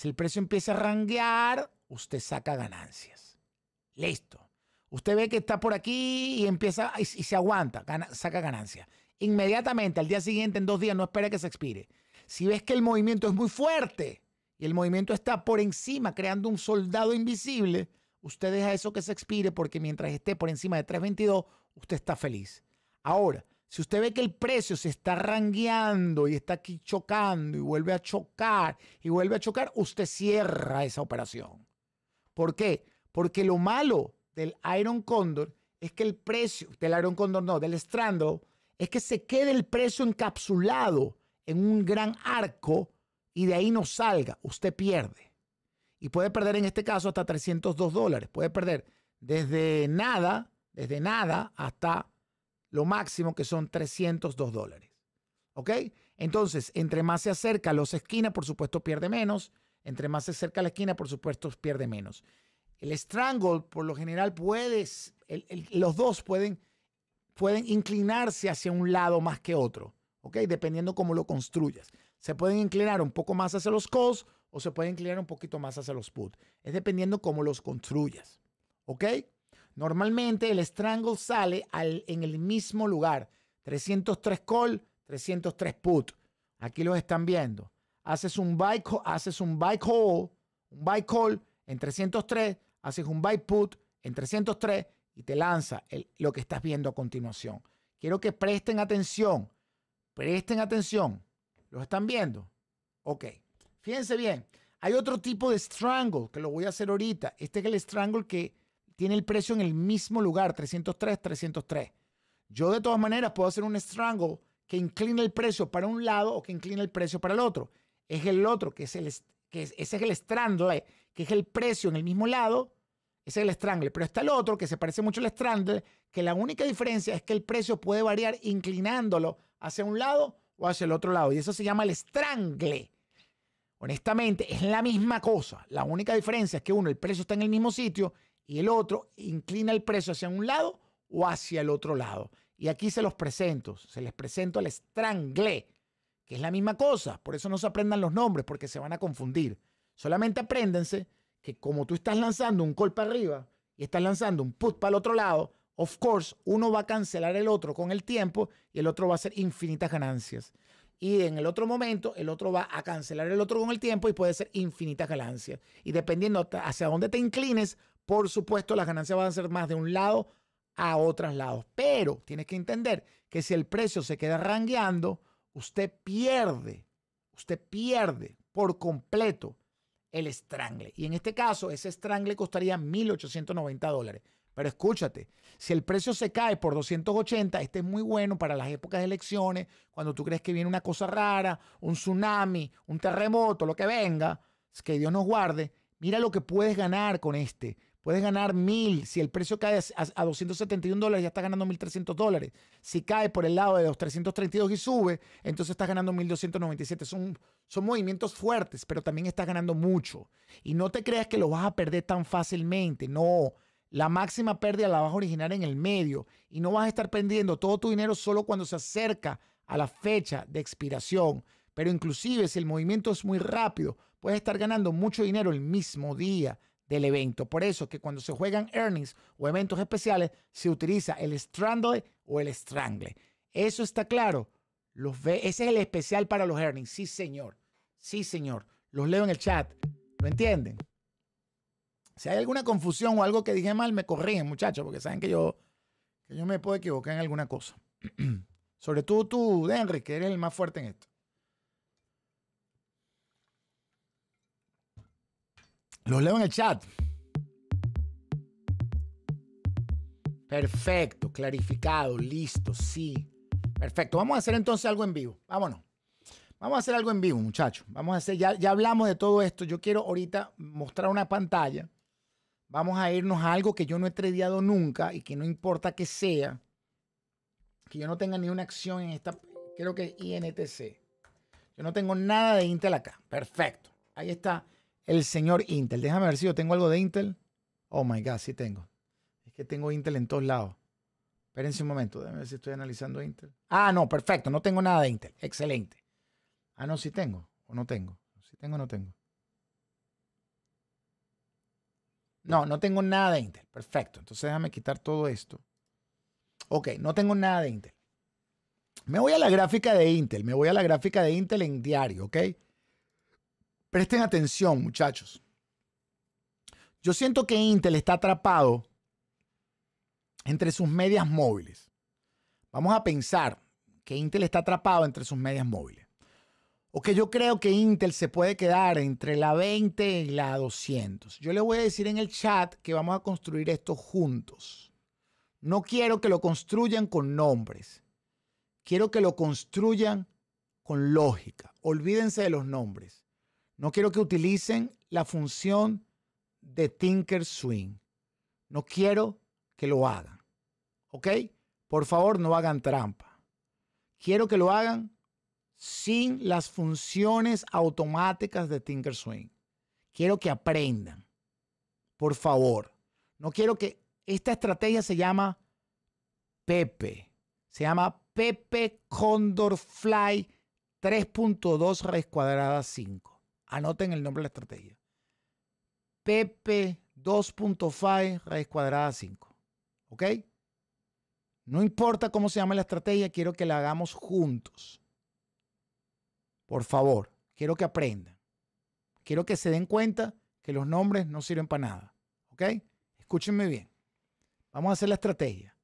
Speaker 1: Si el precio empieza a ranguear, usted saca ganancias. Listo. Usted ve que está por aquí y empieza y, se aguanta, saca ganancias. Inmediatamente, al día siguiente, en dos días, no espere que se expire. Si ves que el movimiento es muy fuerte y el movimiento está por encima, creando un soldado invisible, usted deja eso que se expire porque mientras esté por encima de 322, usted está feliz. Ahora, si usted ve que el precio se está rangueando y está aquí chocando y vuelve a chocar y vuelve a chocar, usted cierra esa operación. ¿Por qué? Porque lo malo del Iron Condor es que el precio, del Iron Condor no, del Strando, es que se quede el precio encapsulado en un gran arco y de ahí no salga. Usted pierde. Y puede perder en este caso hasta 302 dólares. Puede perder desde nada, desde nada hasta lo máximo que son 302 dólares. ¿Ok? Entonces, entre más se acerca a los esquinas, por supuesto, pierde menos. Entre más se acerca a la esquina, por supuesto, pierde menos. El strangle, por lo general, puedes, los dos pueden, pueden inclinarse hacia un lado más que otro. ¿Ok? Dependiendo cómo lo construyas. Se pueden inclinar un poco más hacia los calls o se pueden inclinar un poquito más hacia los puts. Es dependiendo cómo los construyas. ¿Ok? Normalmente el strangle sale en el mismo lugar. 303 call, 303 put. Aquí los están viendo. Haces un buy, haces un buy call, un buy call en 303, haces un buy put en 303 y te lanza lo que estás viendo a continuación. Quiero que presten atención. Presten atención. ¿Los están viendo? Ok. Fíjense bien. Hay otro tipo de strangle que lo voy a hacer ahorita. Este es el strangle que tiene el precio en el mismo lugar, 303, 303. Yo de todas maneras puedo hacer un strangle que incline el precio para un lado o que incline el precio para el otro. Es el otro, que es el, que ese es el strangle, que es el precio en el mismo lado, ese es el strangle. Pero está el otro, que se parece mucho al strangle, que la única diferencia es que el precio puede variar inclinándolo hacia un lado o hacia el otro lado. Y eso se llama el strangle. Honestamente, es la misma cosa. La única diferencia es que uno, el precio está en el mismo sitio y el otro inclina el precio hacia un lado o hacia el otro lado. Y aquí se los presento, se les presento al estranglé, que es la misma cosa, por eso no se aprendan los nombres, porque se van a confundir. Solamente apréndense que como tú estás lanzando un call para arriba y estás lanzando un put para el otro lado, of course, uno va a cancelar el otro con el tiempo y el otro va a hacer infinitas ganancias. Y en el otro momento, el otro va a cancelar el otro con el tiempo y puede ser infinitas ganancias. Y dependiendo hacia dónde te inclines, por supuesto, las ganancias van a ser más de un lado a otros lados. Pero tienes que entender que si el precio se queda rangueando, usted pierde, usted pierde por completo el estrangle. Y en este caso, ese estrangle costaría 1.890 dólares. Pero escúchate, si el precio se cae por 280, este es muy bueno para las épocas de elecciones, cuando tú crees que viene una cosa rara, un tsunami, un terremoto, lo que venga, que Dios nos guarde, mira lo que puedes ganar con este. Puedes ganar 1000. Si el precio cae a, 271 dólares, ya estás ganando 1300 dólares. Si cae por el lado de los 332 y sube, entonces estás ganando 1297. Son, son movimientos fuertes, pero también estás ganando mucho. Y no te creas que lo vas a perder tan fácilmente. No. La máxima pérdida la vas a originar en el medio y no vas a estar perdiendo todo tu dinero solo cuando se acerca a la fecha de expiración. Pero inclusive si el movimiento es muy rápido, puedes estar ganando mucho dinero el mismo día del evento. Por eso que cuando se juegan earnings o eventos especiales, se utiliza el strandle o el strangle. Eso está claro. ese es el especial para los earnings. Sí, señor. Sí, señor. Los leo en el chat. ¿Lo entienden? Si hay alguna confusión o algo que dije mal, me corrigen, muchachos, porque saben que yo, que yo me puedo equivocar en alguna cosa. Sobre todo tú, Denry, que eres el más fuerte en esto. Los leo en el chat. Perfecto, clarificado, listo, sí. Perfecto, vamos a hacer entonces algo en vivo. Vámonos. Vamos a hacer algo en vivo, muchachos. Vamos a hacer, ya, ya hablamos de todo esto. Yo quiero ahorita mostrar una pantalla. Vamos a irnos a algo que yo no he tradeado nunca y que no importa que sea, que yo no tenga ni una acción en esta, creo que es INTC. Yo no tengo nada de Intel acá. Perfecto. Ahí está el señor Intel. Déjame ver si yo tengo algo de Intel. Oh my God, sí tengo. Es que tengo Intel en todos lados. Espérense un momento, déjame ver si estoy analizando Intel. Ah, no, perfecto, no tengo nada de Intel. Excelente. Ah, no, sí tengo o no tengo. Si sí tengo o no tengo. No, no tengo nada de Intel. Perfecto. Entonces déjame quitar todo esto. Ok, no tengo nada de Intel. Me voy a la gráfica de Intel. Me voy a la gráfica de Intel en diario, ¿ok? Presten atención, muchachos. Yo siento que Intel está atrapado entre sus medias móviles. Vamos a pensar que Intel está atrapado entre sus medias móviles. O que yo creo que Intel se puede quedar entre la 20 y la 200. Yo le voy a decir en el chat que vamos a construir esto juntos. No quiero que lo construyan con nombres. Quiero que lo construyan con lógica. Olvídense de los nombres no quiero que utilicen la función de Tinker Swing. No quiero que lo hagan. ¿Ok? Por favor, no hagan trampa. Quiero que lo hagan sin las funciones automáticas de Tinker Swing. Quiero que aprendan. Por favor. No quiero que... Esta estrategia se llama Pepe. Se llama Pepe Condor Fly 3.2 raíz cuadrada 5. Anoten el nombre de la estrategia. Pepe 2.5 raíz cuadrada 5. ¿Ok? No importa cómo se llama la estrategia, quiero que la hagamos juntos. Por favor, quiero que aprendan. Quiero que se den cuenta que los nombres no sirven para nada. ¿Ok? Escúchenme bien. Vamos a hacer la estrategia.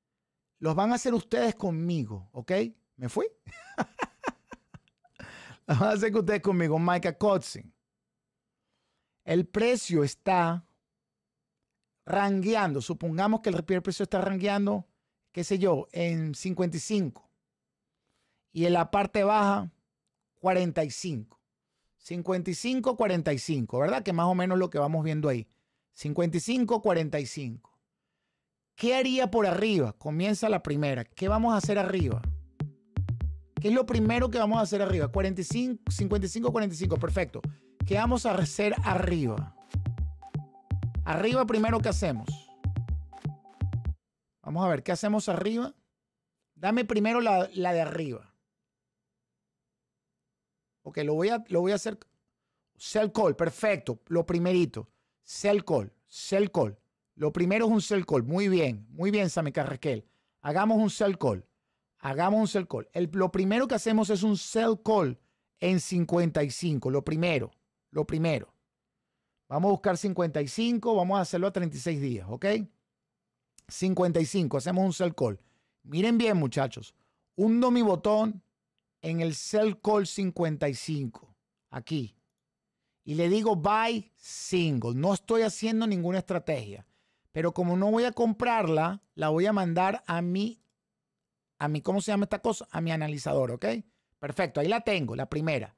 Speaker 1: Los van a hacer ustedes conmigo. ¿Ok? ¿Me fui? Los van a hacer ustedes conmigo. Micah Kotzen el precio está rangueando, supongamos que el precio está rangueando, qué sé yo, en 55 y en la parte baja 45. 55, 45, ¿verdad? Que más o menos lo que vamos viendo ahí. 55, 45. ¿Qué haría por arriba? Comienza la primera. ¿Qué vamos a hacer arriba? ¿Qué es lo primero que vamos a hacer arriba? 45, 55, 45. Perfecto. ¿Qué vamos a hacer arriba? Arriba primero, ¿qué hacemos? Vamos a ver, ¿qué hacemos arriba? Dame primero la, de arriba. Ok, lo voy a, lo voy a hacer. Cell call, perfecto. Lo primerito. Cell call, cell call. Lo primero es un cell call. Muy bien, muy bien, Sammy Raquel. Hagamos un cell call. Hagamos un cell call. lo primero que hacemos es un cell call en 55. Lo primero. Lo primero, vamos a buscar 55, vamos a hacerlo a 36 días, ¿ok? 55, hacemos un sell call. Miren bien, muchachos, hundo mi botón en el sell call 55, aquí. Y le digo buy single. No estoy haciendo ninguna estrategia. Pero como no voy a comprarla, la voy a mandar a mi, a mi, ¿cómo se llama esta cosa? A mi analizador, ¿ok? Perfecto, ahí la tengo, la primera.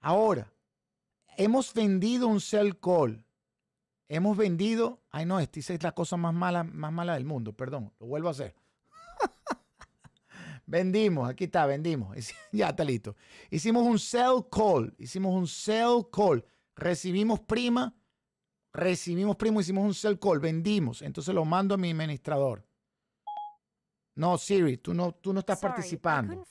Speaker 1: Ahora, hemos vendido un sell call. Hemos vendido. Ay, no, esta es la cosa más mala, más mala del mundo. Perdón, lo vuelvo a hacer. vendimos, aquí está, vendimos. ya está listo. Hicimos un sell call. Hicimos un sell call. Recibimos prima. Recibimos primo, hicimos un sell call, vendimos. Entonces lo mando a mi administrador. No, Siri, tú no, tú no estás participando.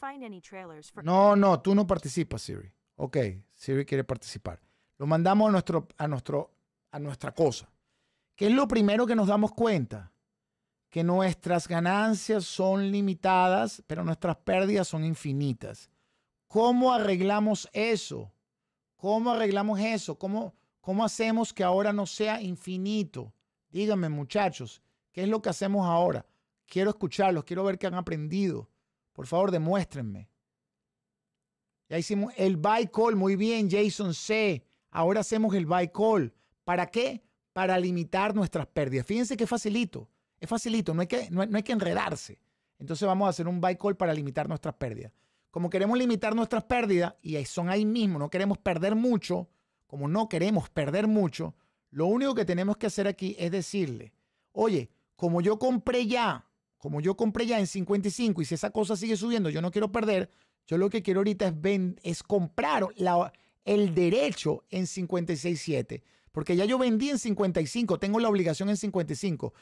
Speaker 1: No, no, tú no participas, Siri. Ok, Siri quiere participar. Lo mandamos a, nuestro, a, nuestro, a nuestra cosa. ¿Qué es lo primero que nos damos cuenta? Que nuestras ganancias son limitadas, pero nuestras pérdidas son infinitas. ¿Cómo arreglamos eso? ¿Cómo arreglamos eso? ¿Cómo, cómo hacemos que ahora no sea infinito? Díganme, muchachos, ¿qué es lo que hacemos ahora? Quiero escucharlos, quiero ver qué han aprendido. Por favor, demuéstrenme. Ya hicimos el buy call, muy bien, Jason C. Ahora hacemos el buy call. ¿Para qué? Para limitar nuestras pérdidas. Fíjense que facilito. Es facilito, no hay, que, no, hay, que enredarse. Entonces vamos a hacer un buy call para limitar nuestras pérdidas. Como queremos limitar nuestras pérdidas, y son ahí mismo, no queremos perder mucho, como no queremos perder mucho, lo único que tenemos que hacer aquí es decirle, oye, como yo compré ya, como yo compré ya en 55 y si esa cosa sigue subiendo, yo no quiero perder, yo lo que quiero ahorita es, es comprar la, el derecho en 56.7. Porque ya yo vendí en 55, tengo la obligación en 55.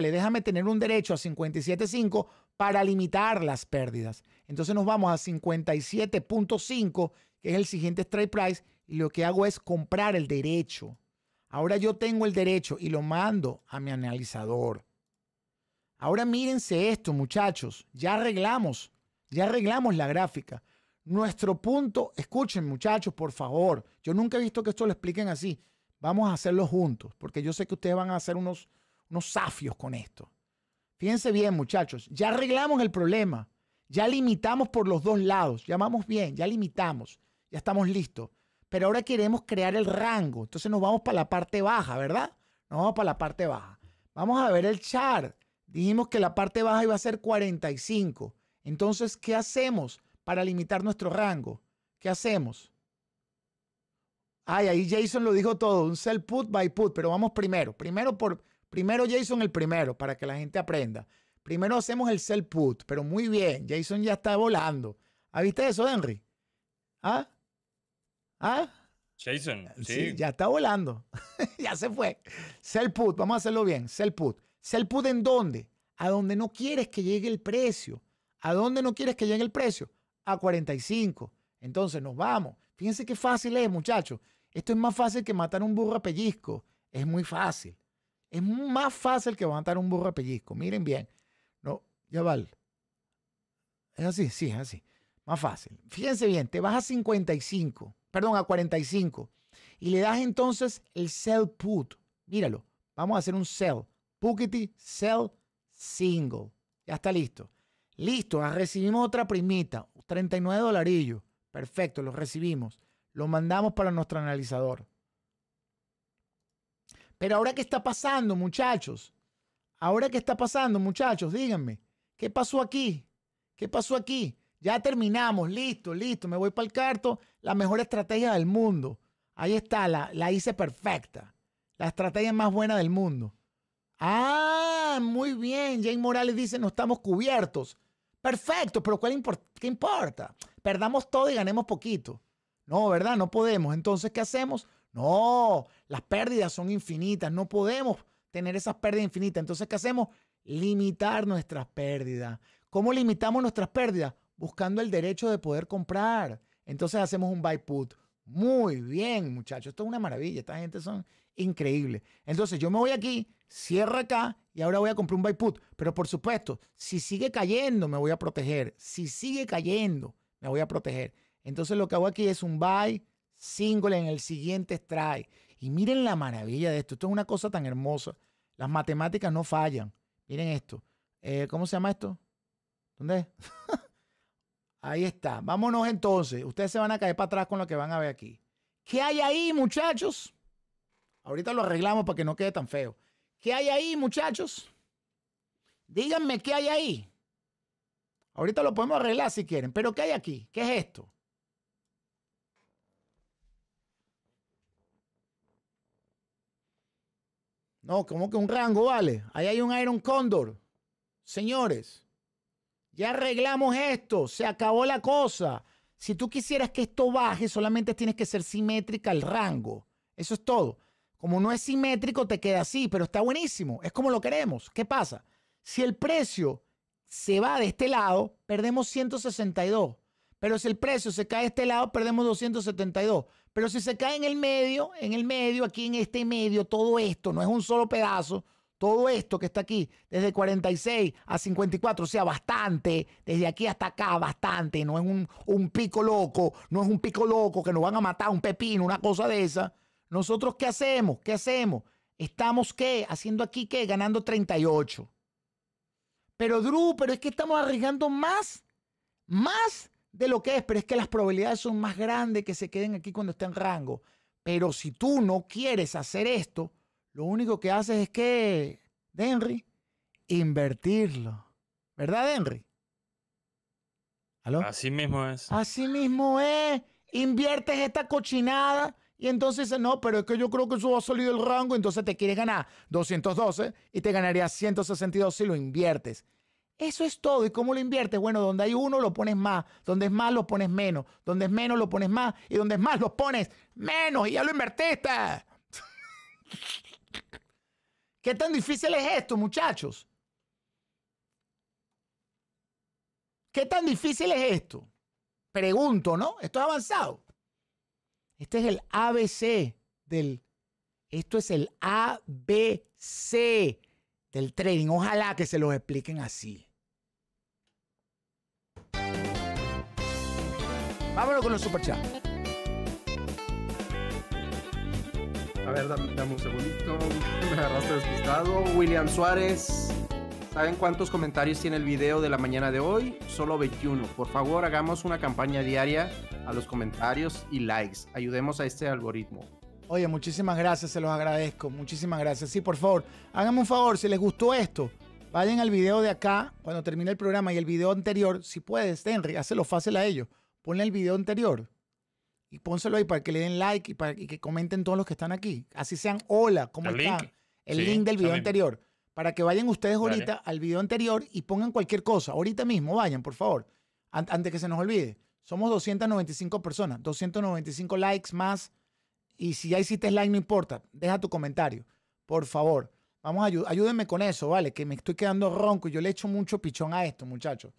Speaker 1: le déjame tener un derecho a 57.5 para limitar las pérdidas. Entonces nos vamos a 57.5, que es el siguiente strike price, y lo que hago es comprar el derecho. Ahora yo tengo el derecho y lo mando a mi analizador. Ahora mírense esto, muchachos. Ya arreglamos, ya arreglamos la gráfica. Nuestro punto, escuchen muchachos, por favor, yo nunca he visto que esto lo expliquen así. Vamos a hacerlo juntos, porque yo sé que ustedes van a hacer unos, unos safios con esto. Fíjense bien muchachos, ya arreglamos el problema, ya limitamos por los dos lados, llamamos bien, ya limitamos, ya estamos listos. Pero ahora queremos crear el rango, entonces nos vamos para la parte baja, ¿verdad? Nos vamos para la parte baja. Vamos a ver el chart. Dijimos que la parte baja iba a ser 45. Entonces, ¿qué hacemos? para limitar nuestro rango. ¿Qué hacemos? Ay, ahí Jason lo dijo todo, un sell put by put, pero vamos primero. Primero, por, primero Jason el primero, para que la gente aprenda. Primero hacemos el sell put, pero muy bien, Jason ya está volando. ¿Ah, viste eso, Henry? ¿Ah? ¿Ah?
Speaker 4: Jason, eh, sí. ya
Speaker 1: está volando. ya se fue. Sell put, vamos a hacerlo bien. Sell put. Sell put en dónde? A donde no quieres que llegue el precio. ¿A dónde no quieres que llegue el precio? a 45. Entonces nos vamos. Fíjense qué fácil es, muchachos. Esto es más fácil que matar un burro a pellizco. Es muy fácil. Es más fácil que matar un burro a pellizco. Miren bien. No, ya vale. Es así, sí, es así. Más fácil. Fíjense bien, te vas a 55, perdón, a 45. Y le das entonces el sell put. Míralo. Vamos a hacer un sell. Puckety sell single. Ya está listo. Listo, ah, recibimos otra primita, 39 dolarillos. Perfecto, lo recibimos. Lo mandamos para nuestro analizador. Pero ahora qué está pasando, muchachos? Ahora qué está pasando, muchachos? Díganme, ¿qué pasó aquí? ¿Qué pasó aquí? Ya terminamos, listo, listo, me voy para el carto, la mejor estrategia del mundo. Ahí está, la, la hice perfecta. La estrategia más buena del mundo. Ah, muy bien. Jane Morales dice, no estamos cubiertos. Perfecto, pero ¿qué importa? Perdamos todo y ganemos poquito. No, ¿verdad? No podemos. Entonces, ¿qué hacemos? No, las pérdidas son infinitas. No podemos tener esas pérdidas infinitas. Entonces, ¿qué hacemos? Limitar nuestras pérdidas. ¿Cómo limitamos nuestras pérdidas? Buscando el derecho de poder comprar. Entonces hacemos un buy put. Muy bien, muchachos. Esto es una maravilla. Esta gente son increíbles. Entonces yo me voy aquí cierra acá y ahora voy a comprar un buy put. Pero por supuesto, si sigue cayendo, me voy a proteger. Si sigue cayendo, me voy a proteger. Entonces lo que hago aquí es un buy single en el siguiente strike. Y miren la maravilla de esto. Esto es una cosa tan hermosa. Las matemáticas no fallan. Miren esto. Eh, ¿Cómo se llama esto? ¿Dónde ahí está. Vámonos entonces. Ustedes se van a caer para atrás con lo que van a ver aquí. ¿Qué hay ahí, muchachos? Ahorita lo arreglamos para que no quede tan feo. ¿Qué hay ahí, muchachos? Díganme qué hay ahí. Ahorita lo podemos arreglar si quieren, pero ¿qué hay aquí? ¿Qué es esto? No, como que un rango, vale. Ahí hay un Iron Condor. Señores, ya arreglamos esto, se acabó la cosa. Si tú quisieras que esto baje, solamente tienes que ser simétrica el rango. Eso es todo. Como no es simétrico, te queda así, pero está buenísimo. Es como lo queremos. ¿Qué pasa? Si el precio se va de este lado, perdemos 162. Pero si el precio se cae de este lado, perdemos 272. Pero si se cae en el medio, en el medio, aquí en este medio, todo esto, no es un solo pedazo, todo esto que está aquí, desde 46 a 54, o sea, bastante, desde aquí hasta acá, bastante, no es un, un pico loco, no es un pico loco que nos van a matar, un pepino, una cosa de esa. ¿Nosotros qué hacemos? ¿Qué hacemos? Estamos qué? Haciendo aquí qué? Ganando 38. Pero Drew, pero es que estamos arriesgando más, más de lo que es, pero es que las probabilidades son más grandes que se queden aquí cuando estén en rango. Pero si tú no quieres hacer esto, lo único que haces es que, Henry, invertirlo. ¿Verdad, Henry?
Speaker 4: ¿Aló? Así mismo es.
Speaker 1: Así mismo es. Inviertes esta cochinada y entonces, no, pero es que yo creo que eso ha salido el rango, entonces te quieres ganar 212 y te ganarías 162 si lo inviertes. Eso es todo. ¿Y cómo lo inviertes? Bueno, donde hay uno lo pones más, donde es más lo pones menos, donde es menos lo pones más y donde es más lo pones menos y ya lo invertiste. ¿Qué tan difícil es esto, muchachos? ¿Qué tan difícil es esto? Pregunto, ¿no? Esto es avanzado. Este es el ABC del... Esto es el ABC del trading. Ojalá que se lo expliquen así. Vámonos con los superchats.
Speaker 3: A ver, dame, dame un segundito. Me agarraste despistado. William Suárez. ¿Saben cuántos comentarios tiene el video de la mañana de hoy? Solo 21. Por favor, hagamos una campaña diaria a los comentarios y likes. Ayudemos a este algoritmo.
Speaker 1: Oye, muchísimas gracias, se los agradezco. Muchísimas gracias. Sí, por favor, háganme un favor, si les gustó esto, vayan al video de acá cuando termine el programa y el video anterior, si puedes, Henry, hazlo fácil a ellos. Ponle el video anterior y pónselo ahí para que le den like y, para, que comenten todos los que están aquí. Así sean, hola, ¿cómo están? El link del video anterior. Para que vayan ustedes ahorita al video anterior y pongan cualquier cosa. Ahorita mismo, vayan, por favor, antes que se nos olvide. Somos 295 personas, 295 likes más. Y si ya hiciste like, no importa. Deja tu comentario, por favor. Vamos a ayúdenme con eso, ¿vale? Que me estoy quedando ronco y yo le echo mucho pichón a esto, muchachos.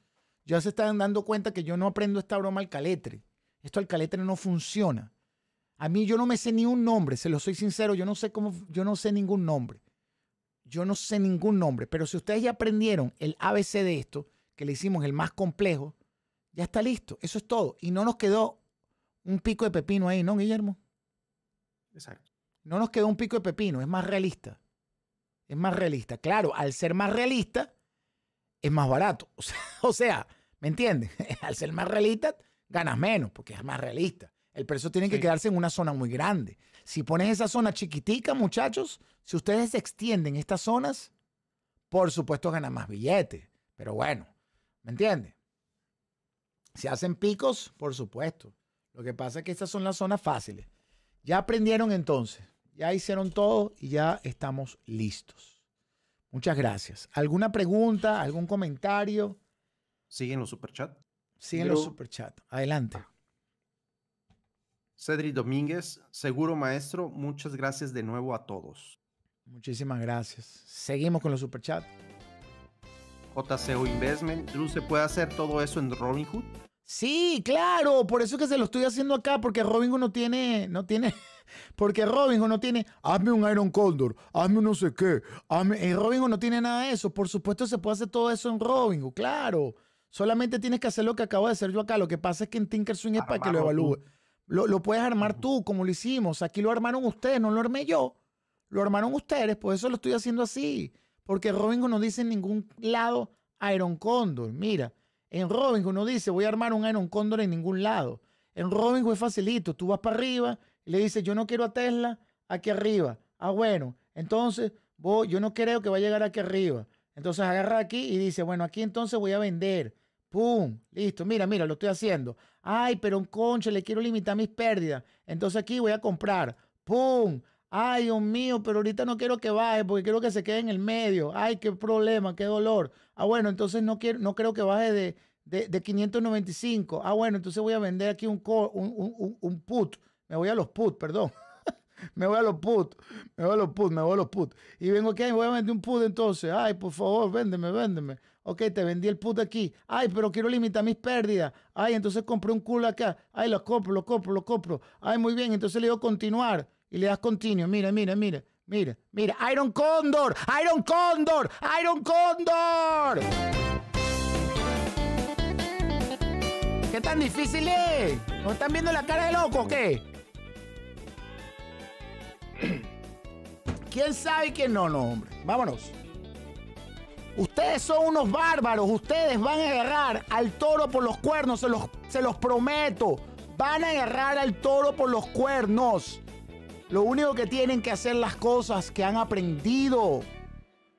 Speaker 1: Ya se están dando cuenta que yo no aprendo esta broma al caletre. Esto al caletre no funciona. A mí yo no me sé ni un nombre, se lo soy sincero, yo no sé cómo, yo no sé ningún nombre. Yo no sé ningún nombre, pero si ustedes ya aprendieron el ABC de esto, que le hicimos el más complejo, ya está listo, eso es todo. Y no nos quedó un pico de pepino ahí, ¿no, Guillermo? Exacto. No nos quedó un pico de pepino, es más realista. Es más realista. Claro, al ser más realista, es más barato. O sea, ¿me entiendes? al ser más realista, ganas menos, porque es más realista. El precio tiene que quedarse en una zona muy grande. Si pones esa zona chiquitica, muchachos, si ustedes se extienden estas zonas, por supuesto ganan más billetes. Pero bueno, ¿me entiendes? Si hacen picos, por supuesto. Lo que pasa es que estas son las zonas fáciles. Ya aprendieron entonces, ya hicieron todo y ya estamos listos. Muchas gracias. ¿Alguna pregunta, algún comentario?
Speaker 3: ¿Siguen los superchats? Siguen los superchats. Adelante. Cedric Domínguez, seguro maestro, muchas gracias de nuevo a todos. Muchísimas gracias. Seguimos con los superchats. JCO Investment. ¿se puede hacer todo eso en Robinhood? Sí,
Speaker 1: claro, por eso que se lo estoy haciendo acá, porque Robinhood no tiene, no tiene, porque Robinhood no tiene, hazme un Iron Condor, hazme un no sé qué, en Robinhood no tiene nada de eso, por supuesto se puede hacer todo eso en Robinhood, claro, solamente tienes que hacer lo que acabo de hacer yo acá, lo que pasa es que en Tinkerswing es para que lo evalúe, lo, lo, puedes armar tú, como lo hicimos, aquí lo armaron ustedes, no lo armé yo, lo armaron ustedes, por eso lo estoy haciendo así, porque Robinhood no dice en ningún lado Iron Condor. Mira, en Robinhood no dice voy a armar un Iron Condor en ningún lado. En Robinhood es facilito. Tú vas para arriba y le dices yo no quiero a Tesla aquí arriba. Ah, bueno, entonces voy, yo no creo que va a llegar aquí arriba. Entonces agarra aquí y dice, bueno, aquí entonces voy a vender. ¡Pum! Listo, mira, mira, lo estoy haciendo. Ay, pero un concha, le quiero limitar mis pérdidas. Entonces aquí voy a comprar. ¡Pum! Ay, Dios mío, pero ahorita no quiero que baje porque quiero que se quede en el medio. Ay, qué problema, qué dolor. Ah, bueno, entonces no, quiero, no creo que baje de, de, 595. Ah, bueno, entonces voy a vender aquí un, un, put. Me voy a los put, perdón. me voy a los put, me voy a los put, me voy a los put. Y vengo aquí, voy a vender un put entonces. Ay, por favor, véndeme, véndeme. Ok, te vendí el put aquí. Ay, pero quiero limitar mis pérdidas. Ay, entonces compré un culo acá. Ay, lo compro, lo compro, lo compro. Ay, muy bien, entonces le digo continuar y le das continuo. Mira, mira, mira, mira, mira. Iron Condor, Iron Condor, Iron Condor. ¿Qué tan difícil es? ¿No están viendo la cara de loco o qué? ¿Quién sabe quién no, no, hombre? Vámonos. Ustedes son unos bárbaros. Ustedes van a agarrar al toro por los cuernos. Se los, se los prometo. Van a agarrar al toro por los cuernos. Lo único que tienen que hacer las cosas que han aprendido.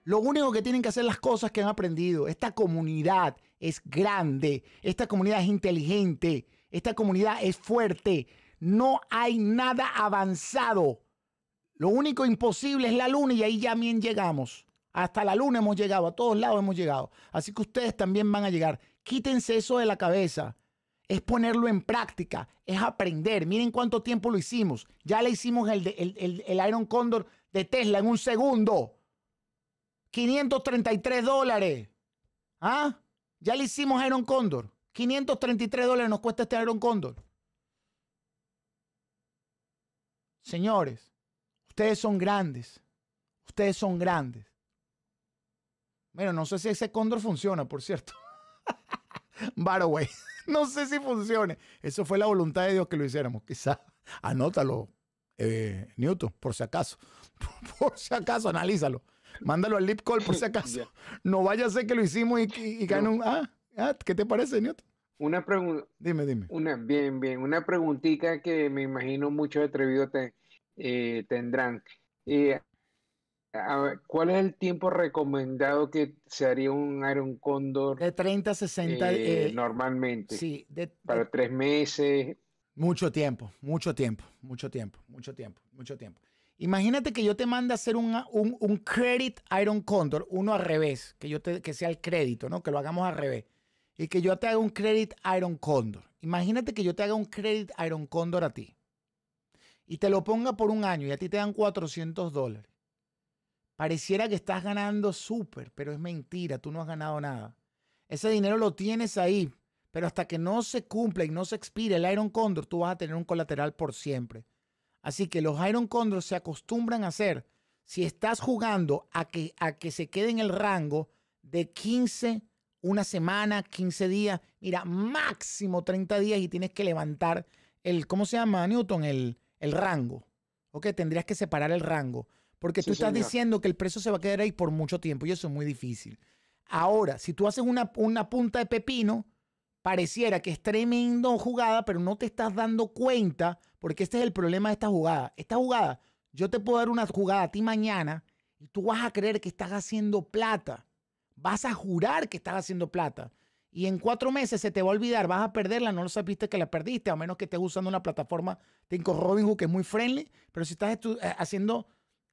Speaker 1: Lo único que tienen que hacer las cosas que han aprendido. Esta comunidad es grande. Esta comunidad es inteligente. Esta comunidad es fuerte. No hay nada avanzado. Lo único imposible es la luna y ahí ya bien llegamos. Hasta la luna hemos llegado, a todos lados hemos llegado. Así que ustedes también van a llegar. Quítense eso de la cabeza es ponerlo en práctica, es aprender. Miren cuánto tiempo lo hicimos. Ya le hicimos el, Iron Condor de Tesla en un segundo. 533 dólares. ¿Ah? Ya le hicimos Iron Condor. 533 dólares nos cuesta este Iron Condor. Señores, ustedes son grandes. Ustedes son grandes. Bueno, no sé si ese Condor funciona, por cierto. way, No sé si funcione. Eso fue la voluntad de Dios que lo hiciéramos. Quizá anótalo, eh, Newton, por si acaso. Por, si acaso, analízalo. Mándalo al lip call por si acaso. No vaya a ser que lo hicimos y, y, un. Ah, ah, ¿qué te parece, Newton? Una pregunta. Dime, dime.
Speaker 2: Una, bien, bien. Una preguntita que me imagino muchos atrevidos te, eh, tendrán. Eh, ¿Cuál es el tiempo recomendado que se haría un Iron Condor? De 30 a 60. Eh, eh, normalmente. Sí. para
Speaker 1: tres meses. Mucho tiempo, mucho tiempo, mucho tiempo, mucho tiempo, mucho tiempo. Imagínate que yo te mande a hacer un, credit Iron Condor, uno al revés, que, yo te, que sea el crédito, ¿no? Que lo hagamos al revés. Y que yo te haga un credit Iron Condor. Imagínate que yo te haga un credit Iron Condor a ti. Y te lo ponga por un año y a ti te dan 400 dólares Pareciera que estás ganando súper, pero es mentira, tú no has ganado nada. Ese dinero lo tienes ahí, pero hasta que no se cumpla y no se expire el Iron Condor, tú vas a tener un colateral por siempre. Así que los Iron Condors se acostumbran a hacer, si estás jugando a que, a que se quede en el rango de 15, una semana, 15 días, mira, máximo 30 días y tienes que levantar el, ¿cómo se llama, Newton? El, el rango. Ok, tendrías que separar el rango. Porque tú estás diciendo que el precio se va a quedar ahí por mucho tiempo y eso es muy difícil. Ahora, si tú haces una, una punta de pepino, pareciera que es tremendo jugada, pero no te estás dando cuenta, porque este es el problema de esta jugada. Esta jugada, yo te puedo dar una jugada a ti mañana y tú vas a creer que estás haciendo plata. Vas a jurar que estás haciendo plata. Y en cuatro meses se te va a olvidar, vas a perderla, no lo sabiste que la perdiste, a menos que estés usando una plataforma, te Robinhood, que es muy friendly, pero si estás eh, haciendo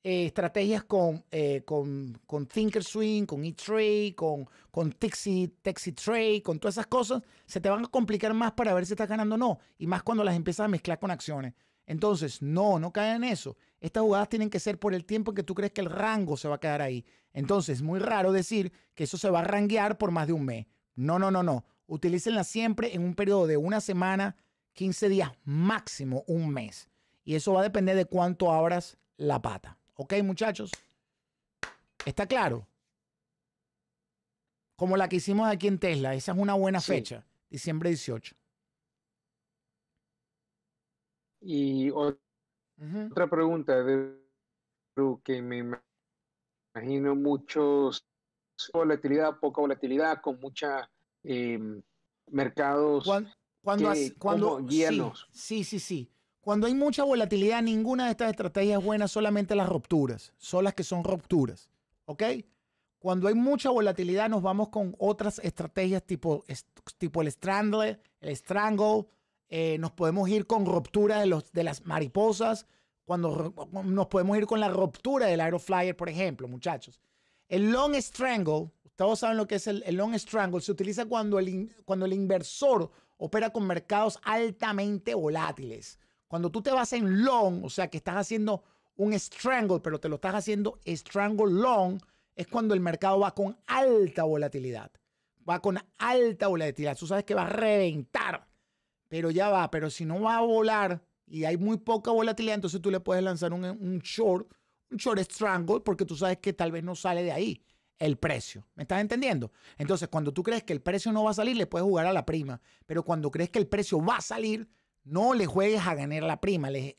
Speaker 1: eh, estrategias con, eh, con, con con E-Trade, con, con Tixi, Taxi Trade, con todas esas cosas, se te van a complicar más para ver si estás ganando o no. Y más cuando las empiezas a mezclar con acciones. Entonces, no, no caen en eso. Estas jugadas tienen que ser por el tiempo en que tú crees que el rango se va a quedar ahí. Entonces, es muy raro decir que eso se va a ranguear por más de un mes. No, no, no, no. Utilícenlas siempre en un periodo de una semana, 15 días, máximo un mes. Y eso va a depender de cuánto abras la pata. Ok, muchachos. Está claro. Como la que hicimos aquí en Tesla, esa es una buena fecha, diciembre 18.
Speaker 2: Y otra pregunta de que me imagino muchos volatilidad, poca volatilidad, con mucha em, mercados. Cuando, cuando,
Speaker 1: sí, sí, sí. Cuando hay mucha volatilidad, ninguna de estas estrategias es buena, solamente las rupturas, son las que son rupturas. ¿Ok? Cuando hay mucha volatilidad, nos vamos con otras estrategias tipo, tipo el strangle, el strangle. Eh, nos podemos ir con ruptura de, los, de las mariposas. Cuando nos podemos ir con la ruptura del aeroflyer, por ejemplo, muchachos. El long strangle, ustedes saben lo que es el, long strangle, se utiliza cuando cuando el inversor opera con mercados altamente volátiles. Cuando tú te vas en long, o sea, que estás haciendo un strangle, pero te lo estás haciendo strangle long, es cuando el mercado va con alta volatilidad. Va con alta volatilidad. Tú sabes que va a reventar, pero ya va. Pero si no va a volar y hay muy poca volatilidad, entonces tú le puedes lanzar un, short, un short strangle, porque tú sabes que tal vez no sale de ahí el precio. ¿Me estás entendiendo? Entonces, cuando tú crees que el precio no va a salir, le puedes jugar a la prima. Pero cuando crees que el precio va a salir, no le juegues a ganar la prima, le,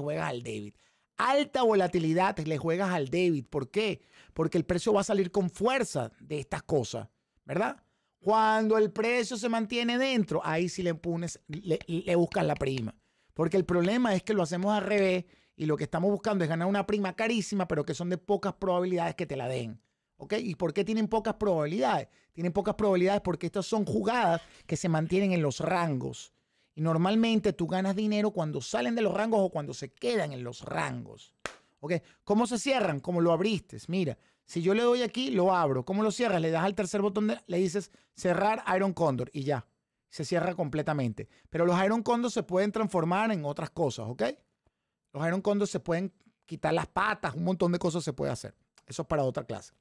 Speaker 1: juegas al débit. Alta volatilidad, le juegas al débit. ¿Por qué? Porque el precio va a salir con fuerza de estas cosas, ¿verdad? Cuando el precio se mantiene dentro, ahí sí le impunes, le, le, buscas la prima. Porque el problema es que lo hacemos al revés y lo que estamos buscando es ganar una prima carísima, pero que son de pocas probabilidades que te la den. ¿Ok? ¿Y por qué tienen pocas probabilidades? Tienen pocas probabilidades porque estas son jugadas que se mantienen en los rangos. Y normalmente tú ganas dinero cuando salen de los rangos o cuando se quedan en los rangos. ¿Ok? ¿Cómo se cierran? Como lo abriste. Mira, si yo le doy aquí, lo abro. ¿Cómo lo cierras? Le das al tercer botón, le dices cerrar Iron Condor y ya. Se cierra completamente. Pero los Iron Condor se pueden transformar en otras cosas, ¿ok? Los Iron Condor se pueden quitar las patas, un montón de cosas se puede hacer. Eso es para otra clase.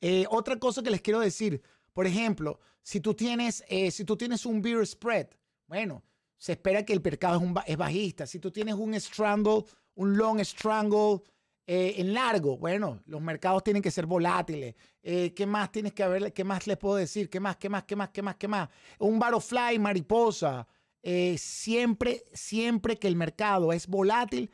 Speaker 1: Eh, otra cosa que les quiero decir, por ejemplo, si tú tienes, eh, si tú tienes un beer spread, bueno, se espera que el mercado es, un, bajista. Si tú tienes un strangle, un long strangle eh, en largo, bueno, los mercados tienen que ser volátiles. Eh, ¿Qué más tienes que haber? ¿Qué más les puedo decir? ¿Qué más? ¿Qué más? ¿Qué más? ¿Qué más? ¿Qué más? Un barofly, mariposa. Eh, siempre, siempre que el mercado es volátil,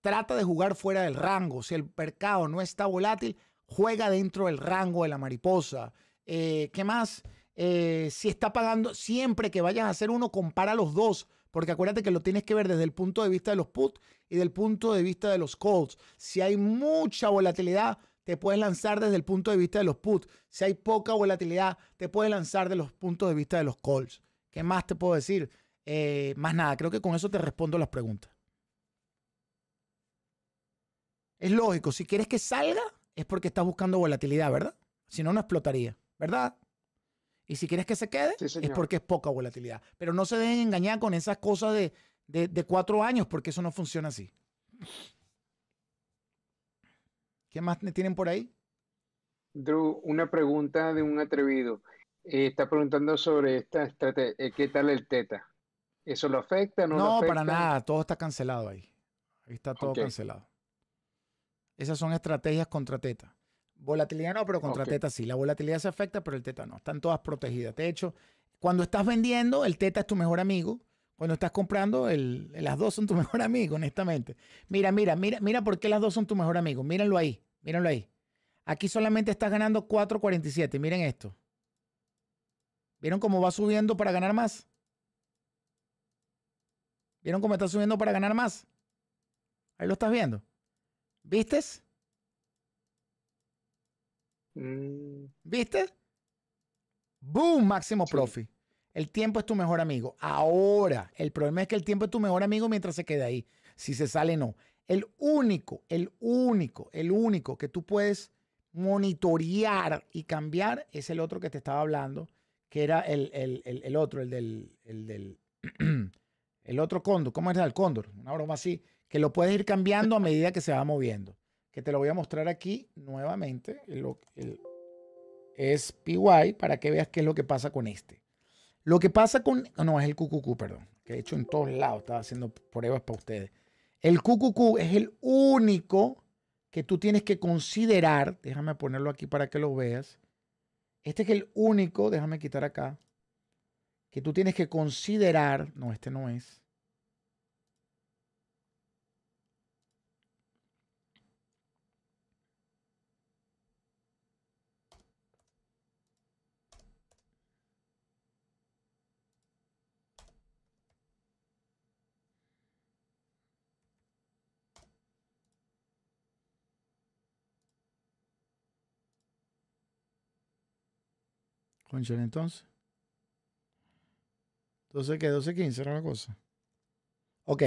Speaker 1: trata de jugar fuera del rango. Si el mercado no está volátil, juega dentro del rango de la mariposa. ¿Qué más? Eh, si está pagando, siempre que vayas a hacer uno, compara los dos. Porque acuérdate que lo tienes que ver desde el punto de vista de los puts y del punto de vista de los calls. Si hay mucha volatilidad, te puedes lanzar desde el punto de vista de los puts. Si hay poca volatilidad, te puedes lanzar desde los puntos de vista de los calls. ¿Qué más te puedo decir? Eh, más nada, creo que con eso te respondo las preguntas. Es lógico, si quieres que salga, es porque estás buscando volatilidad, ¿verdad? Si no, no explotaría, ¿verdad? Y si quieres que se quede, es porque es poca volatilidad. Pero no se dejen engañar con esas cosas de, cuatro años, porque eso no funciona así. ¿Qué más tienen por ahí?
Speaker 2: Drew, una pregunta de un atrevido. Eh, está preguntando sobre esta estrategia. Eh, ¿Qué tal el Teta? ¿Eso lo afecta? No, para nada.
Speaker 1: Todo está cancelado ahí. Ahí está todo cancelado. Esas son estrategias contra Teta. Volatilidad no, pero contra teta sí. La volatilidad se afecta, pero el teta no. Están todas protegidas. De hecho, cuando estás vendiendo, el teta es tu mejor amigo. Cuando estás comprando, las dos son tu mejor amigo, honestamente. Mira, mira, mira, mira por qué las dos son tu mejor amigo. Mírenlo ahí, mírenlo ahí. Aquí solamente estás ganando 4.47. Miren esto. ¿Vieron cómo va subiendo para ganar más? ¿Vieron cómo está subiendo para ganar más? Ahí lo estás viendo. ¿Vistes? Mm. ¿Viste? ¡Boom! Máximo profi El tiempo es tu mejor amigo. Ahora, el problema es que el tiempo es tu mejor amigo mientras se queda ahí. Si se sale, no. El único, el único, el único que tú puedes monitorear y cambiar es el otro que te estaba hablando, que era el, el, otro, el del, el del, el otro cóndor. ¿Cómo es el cóndor? Una broma así, que lo puedes ir cambiando a medida que se va moviendo que te lo voy a mostrar aquí nuevamente. El, es PY para que veas qué es lo que pasa con este. Lo que pasa con... No, es el QQQ, perdón. Que he hecho en todos lados. Estaba haciendo pruebas para ustedes. El QQQ es el único que tú tienes que considerar. Déjame ponerlo aquí para que lo veas. Este es el único, déjame quitar acá, que tú tienes que considerar. No, este no es. Conchale, entonces. Entonces, ¿qué? 15 era la cosa. Ok.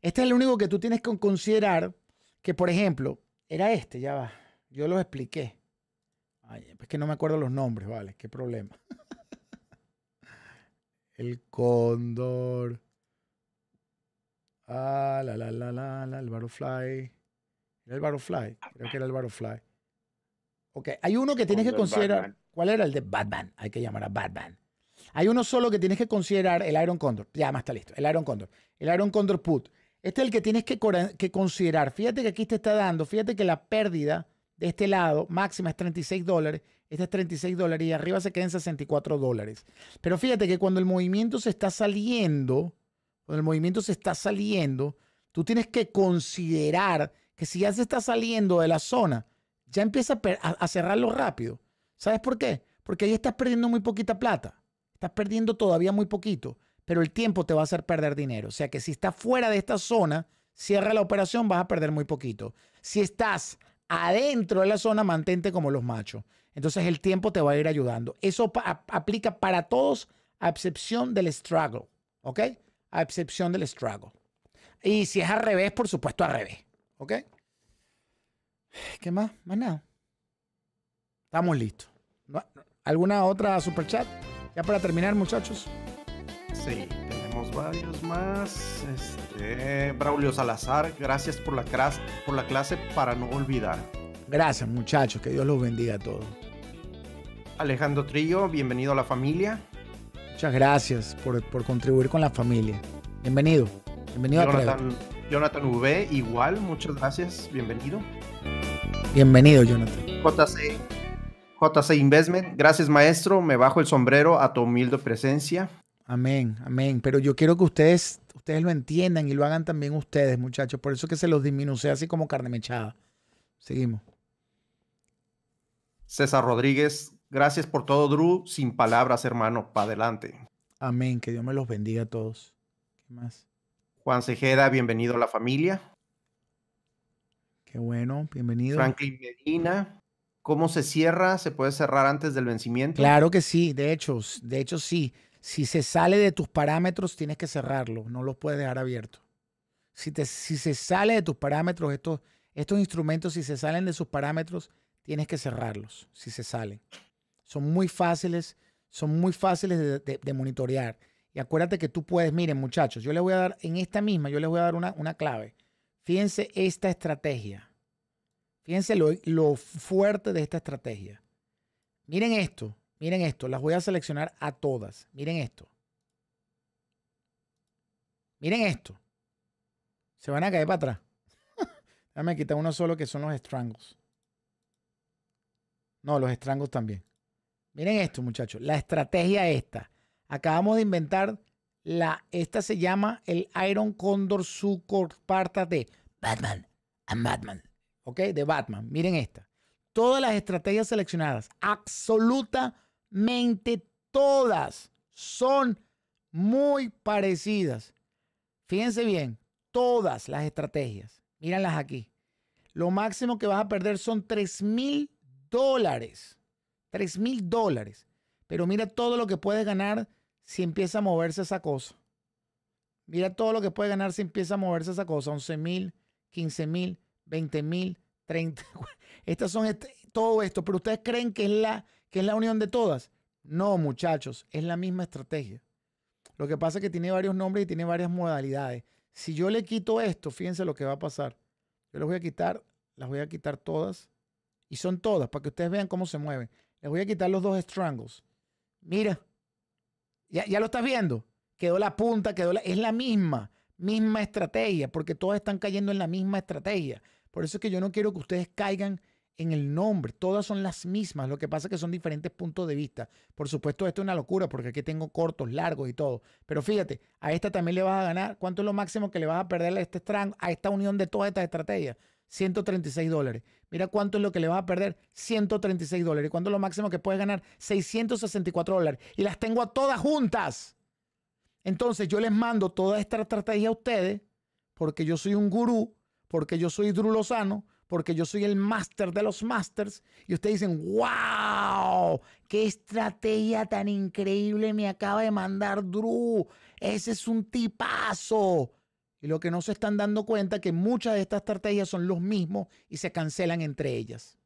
Speaker 1: Este es el único que tú tienes que considerar que, por ejemplo, era este, ya va. Yo lo expliqué. Ay, es que no me acuerdo los nombres, vale, qué problema. el cóndor. Ah, la, la, la, la, la, el butterfly Era el butterfly, creo que era el butterfly Ok, hay uno que tienes que considerar. ¿Cuál era? El de Batman. Hay que llamar a Batman. Hay uno solo que tienes que considerar, el Iron Condor. Ya, más está listo. El Iron Condor. El Iron Condor Put. Este es el que tienes que, considerar. Fíjate que aquí te está dando, fíjate que la pérdida de este lado máxima es 36 dólares, este es 36 dólares y arriba se queda 64 dólares. Pero fíjate que cuando el movimiento se está saliendo, cuando el movimiento se está saliendo, tú tienes que considerar que si ya se está saliendo de la zona, ya empieza a cerrarlo rápido. ¿Sabes por qué? Porque ahí estás perdiendo muy poquita plata. Estás perdiendo todavía muy poquito, pero el tiempo te va a hacer perder dinero. O sea que si estás fuera de esta zona, cierra la operación, vas a perder muy poquito. Si estás adentro de la zona, mantente como los machos. Entonces el tiempo te va a ir ayudando. Eso aplica para todos, a excepción del struggle. ¿Ok? A excepción del struggle. Y si es al revés, por supuesto al revés. ¿Ok? ¿Qué más? Más nada. Estamos listos. ¿Alguna otra super chat Ya para terminar, muchachos.
Speaker 3: Sí, tenemos varios más. Este, Braulio Salazar, gracias por la, clase, por la clase para no olvidar.
Speaker 1: Gracias, muchachos. Que Dios los bendiga a todos.
Speaker 3: Alejandro Trillo, bienvenido a la familia.
Speaker 1: Muchas gracias por, contribuir con la familia. Bienvenido. Bienvenido Jonathan, a
Speaker 3: familia. Jonathan V, igual, muchas gracias. Bienvenido.
Speaker 1: Bienvenido, Jonathan.
Speaker 3: JC JC Investment, gracias maestro, me bajo el sombrero a tu humilde presencia. Amén, amén. Pero yo quiero que ustedes, ustedes lo entiendan y lo hagan también ustedes, muchachos. Por eso que se los disminuce
Speaker 1: así como carne mechada.
Speaker 3: Seguimos. César Rodríguez, gracias por todo, Drew. Sin palabras, hermano, para adelante.
Speaker 1: Amén, que Dios me los bendiga a todos. ¿Qué más?
Speaker 3: Juan Cejeda, bienvenido a la familia. Qué bueno, bienvenido. Franklin Medina, ¿Cómo se cierra? ¿Se puede cerrar antes del vencimiento? Claro que
Speaker 1: sí, de hecho, de hecho sí. Si se sale de tus parámetros, tienes que cerrarlo, no los puedes dejar abierto. Si, te, si se sale de tus parámetros, estos, estos instrumentos, si se salen de sus parámetros, tienes que cerrarlos, si se salen. Son muy fáciles, son muy fáciles de, monitorear. Y acuérdate que tú puedes, miren muchachos, yo les voy a dar, en esta misma, yo les voy a dar una, una clave. Fíjense esta estrategia. Fíjense lo, fuerte de esta estrategia. Miren esto, miren esto. Las voy a seleccionar a todas. Miren esto. Miren esto. Se van a caer para atrás. Déjame quitar uno solo que son los strangles. No, los strangles también. Miren esto, muchachos. La estrategia esta. Acabamos de inventar la. Esta se llama el Iron Condor Sucor Parta de Batman and Batman. ¿ok? De Batman. Miren esta. Todas las estrategias seleccionadas, absolutamente todas, son muy parecidas. Fíjense bien, todas las estrategias. Míranlas aquí. Lo máximo que vas a perder son 3 mil dólares. 3 mil dólares. Pero mira todo lo que puedes ganar si empieza a moverse esa cosa. Mira todo lo que puedes ganar si empieza a moverse esa cosa. 11 mil, 15 mil, 20 mil, 30. Estas son este, todo esto, pero ustedes creen que es, la, que es la unión de todas. No, muchachos, es la misma estrategia. Lo que pasa es que tiene varios nombres y tiene varias modalidades. Si yo le quito esto, fíjense lo que va a pasar. Yo les voy a quitar, las voy a quitar todas. Y son todas, para que ustedes vean cómo se mueven. Les voy a quitar los dos strangles. Mira, ya, ya lo estás viendo. Quedó la punta, quedó Es la misma, misma estrategia, porque todas están cayendo en la misma estrategia. Por eso es que yo no quiero que ustedes caigan en el nombre. Todas son las mismas. Lo que pasa es que son diferentes puntos de vista. Por supuesto, esto es una locura porque aquí tengo cortos, largos y todo. Pero fíjate, a esta también le vas a ganar. ¿Cuánto es lo máximo que le vas a perder a, este a esta unión de todas estas estrategias? 136 dólares. Mira cuánto es lo que le vas a perder. 136 dólares. ¿Cuánto es lo máximo que puedes ganar? 664 dólares. Y las tengo a todas juntas. Entonces yo les mando toda esta estrategia a ustedes porque yo soy un gurú porque yo soy Drew Lozano, porque yo soy el máster de los masters, y ustedes dicen, wow, qué estrategia tan increíble me acaba de mandar Drew, ese es un tipazo. Y lo que no se están dando cuenta es que muchas de estas estrategias son los mismos y se cancelan entre ellas.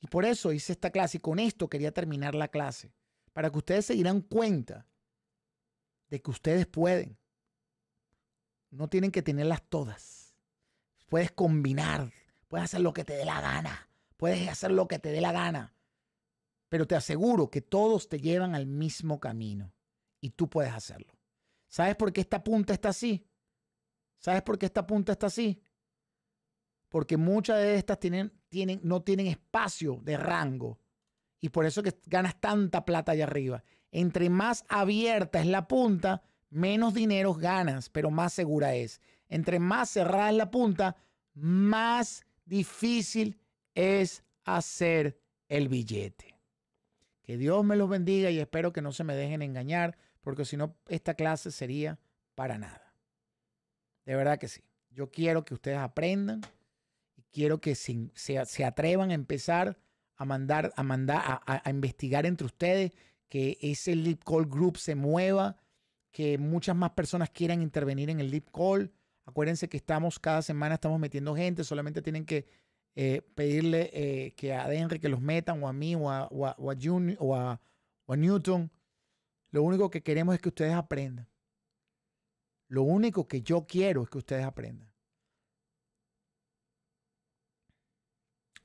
Speaker 1: Y por eso hice esta clase y con esto quería terminar la clase, para que ustedes se dieran cuenta de que ustedes pueden, no tienen que tenerlas todas. Puedes combinar, puedes hacer lo que te dé la gana, puedes hacer lo que te dé la gana. Pero te aseguro que todos te llevan al mismo camino y tú puedes hacerlo. ¿Sabes por qué esta punta está así? ¿Sabes por qué esta punta está así? Porque muchas de estas tienen, tienen, no tienen espacio de rango. Y por eso que ganas tanta plata allá arriba. Entre más abierta es la punta, menos dinero ganas, pero más segura es. Entre más cerrada la punta, más difícil es hacer el billete. Que Dios me los bendiga y espero que no se me dejen engañar, porque si no, esta clase sería para nada. De verdad que sí. Yo quiero que ustedes aprendan y quiero que se, atrevan a empezar a mandar, a mandar, investigar entre ustedes, que ese Lead Call Group se mueva, que muchas más personas quieran intervenir en el Deep Call. Acuérdense que estamos cada semana estamos metiendo gente, solamente tienen que eh, pedirle eh, que a Henry que los metan, o a mí, o a, o a Newton. Lo único que queremos es que ustedes aprendan. Lo único que yo quiero es que ustedes aprendan.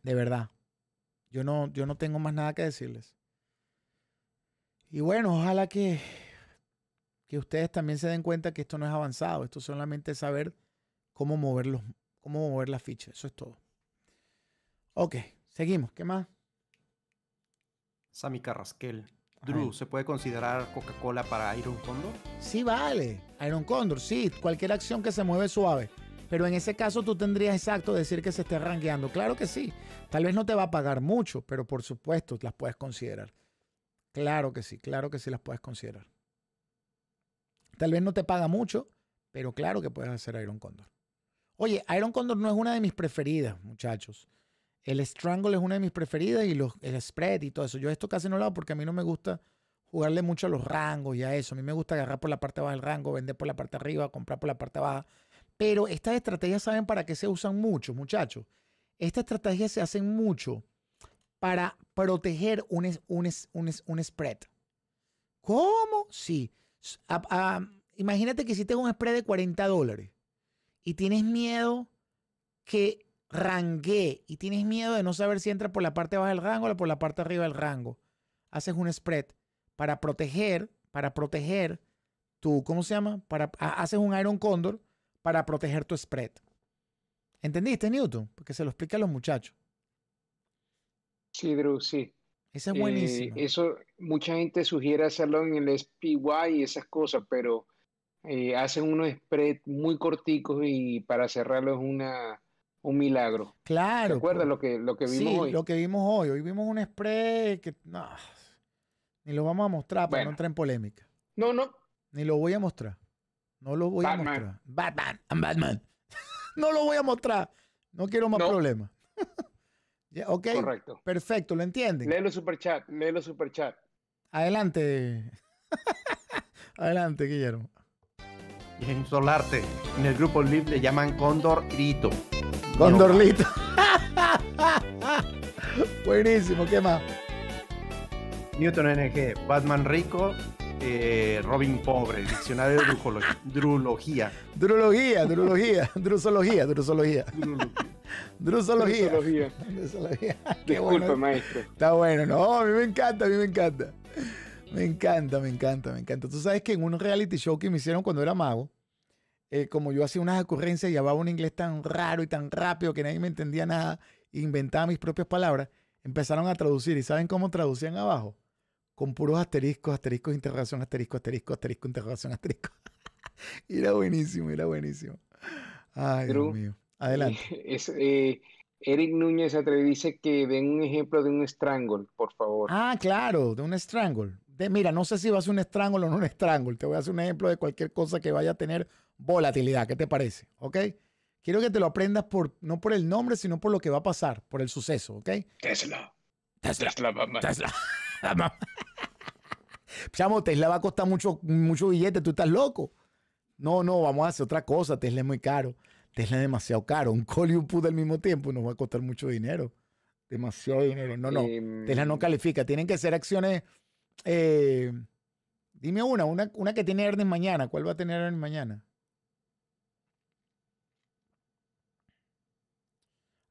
Speaker 1: De verdad. Yo no, yo no tengo más nada que decirles. Y bueno, ojalá que que ustedes también se den cuenta que esto no es avanzado, esto solamente es saber cómo mover, los, cómo mover las fichas, eso es todo. Ok, seguimos, ¿qué más?
Speaker 3: Sammy Carrasquel. Drew, ¿se puede considerar Coca-Cola para Iron Condor?
Speaker 1: Sí, vale. Iron Condor, sí. Cualquier acción que se mueve suave. Pero en ese caso tú tendrías exacto decir que se esté rangueando. Claro que sí. Tal vez no te va a pagar mucho, pero por supuesto las puedes considerar. Claro que sí, claro que sí las puedes considerar. Tal vez no te paga mucho, pero claro que puedes hacer Iron Condor. Oye, Iron Condor no es una de mis preferidas, muchachos. El Strangle es una de mis preferidas y los, el spread y todo eso. Yo esto casi no lo hago porque a mí no me gusta jugarle mucho a los rangos y a eso. A mí me gusta agarrar por la parte baja del rango, vender por la parte arriba, comprar por la parte baja. Pero estas estrategias saben para qué se usan mucho, muchachos. Estas estrategias se hacen mucho para proteger un, un, un spread. ¿Cómo? Sí imagínate que hiciste un spread de 40 dólares y tienes miedo que rangue y tienes miedo de no saber si entra por la parte baja del rango o por la parte arriba del rango. Haces un spread para proteger, para proteger tu, ¿cómo se llama? Para, haces un Iron Condor para proteger tu spread. ¿Entendiste, Newton? Porque se lo explica a los muchachos. Sí, Drew, sí. Esa es eh, buenísima.
Speaker 2: eso, mucha gente sugiere hacerlo en el SPY y esas cosas, pero eh, hacen unos spreads muy corticos y para cerrarlo es una, un milagro.
Speaker 1: Claro. ¿Te acuerdas pues. lo
Speaker 2: que, lo que vimos sí, hoy? Lo
Speaker 1: que vimos hoy. Hoy vimos un spread que. ni lo vamos a mostrar para no entrar en polémica. No, no. Ni lo voy a mostrar. No lo voy a mostrar. Batman, I'm Batman. no lo voy a mostrar. No quiero más problemas. ok. Correcto. Perfecto, lo entienden. Lee super chat, lee super chat.
Speaker 3: Adelante. Adelante, Guillermo. En Solarte. En el grupo Live le llaman Cóndor Lito Buenísimo, ¿qué más? Newton NG, Batman Rico, eh, Robin Pobre, Diccionario de Drulogía.
Speaker 1: Drulogía, Drulogía, Drusología, Drusología. Drusología. Drusología. Drusología. Ah, qué maestro. Está bueno, no, a mí me encanta, a mí me encanta. Me encanta, me encanta, me encanta. Tú sabes que en un reality show que me hicieron cuando era mago, eh, como yo hacía unas ocurrencias y hablaba un inglés tan raro y tan rápido que nadie me entendía nada, inventaba mis propias palabras, empezaron a traducir. ¿Y saben cómo traducían abajo? Con puros asteriscos, asteriscos, interrogación, asterisco, asterisco, asterisco, interrogación, asterisco. era buenísimo, era buenísimo. Ay, Dios mío. Adelante.
Speaker 2: Eh, Eric Núñez atreve dice que den un ejemplo de un estrangle
Speaker 1: por favor. Ah, claro, de un strangle. mira, no sé si va a ser un estrangle o no un estrangle Te voy a hacer un ejemplo de cualquier cosa que vaya a tener volatilidad. ¿Qué te parece? ¿Ok? Quiero que te lo aprendas por, no por el nombre, sino por lo que va a pasar, por el suceso, ¿ok?
Speaker 2: Tesla. Tesla. Tesla, mamá. Tesla.
Speaker 1: Chamo, Tesla va a costar mucho, mucho billete, tú estás loco. No, no, vamos a hacer otra cosa, Tesla es muy caro. Tesla es demasiado caro. Un call y un al mismo tiempo nos va a costar mucho dinero. Demasiado dinero. No, no. Em, Tesla no califica. Tienen que ser acciones. Eh, dime una, una, una, que tiene earnings mañana. ¿Cuál va a tener earnings mañana?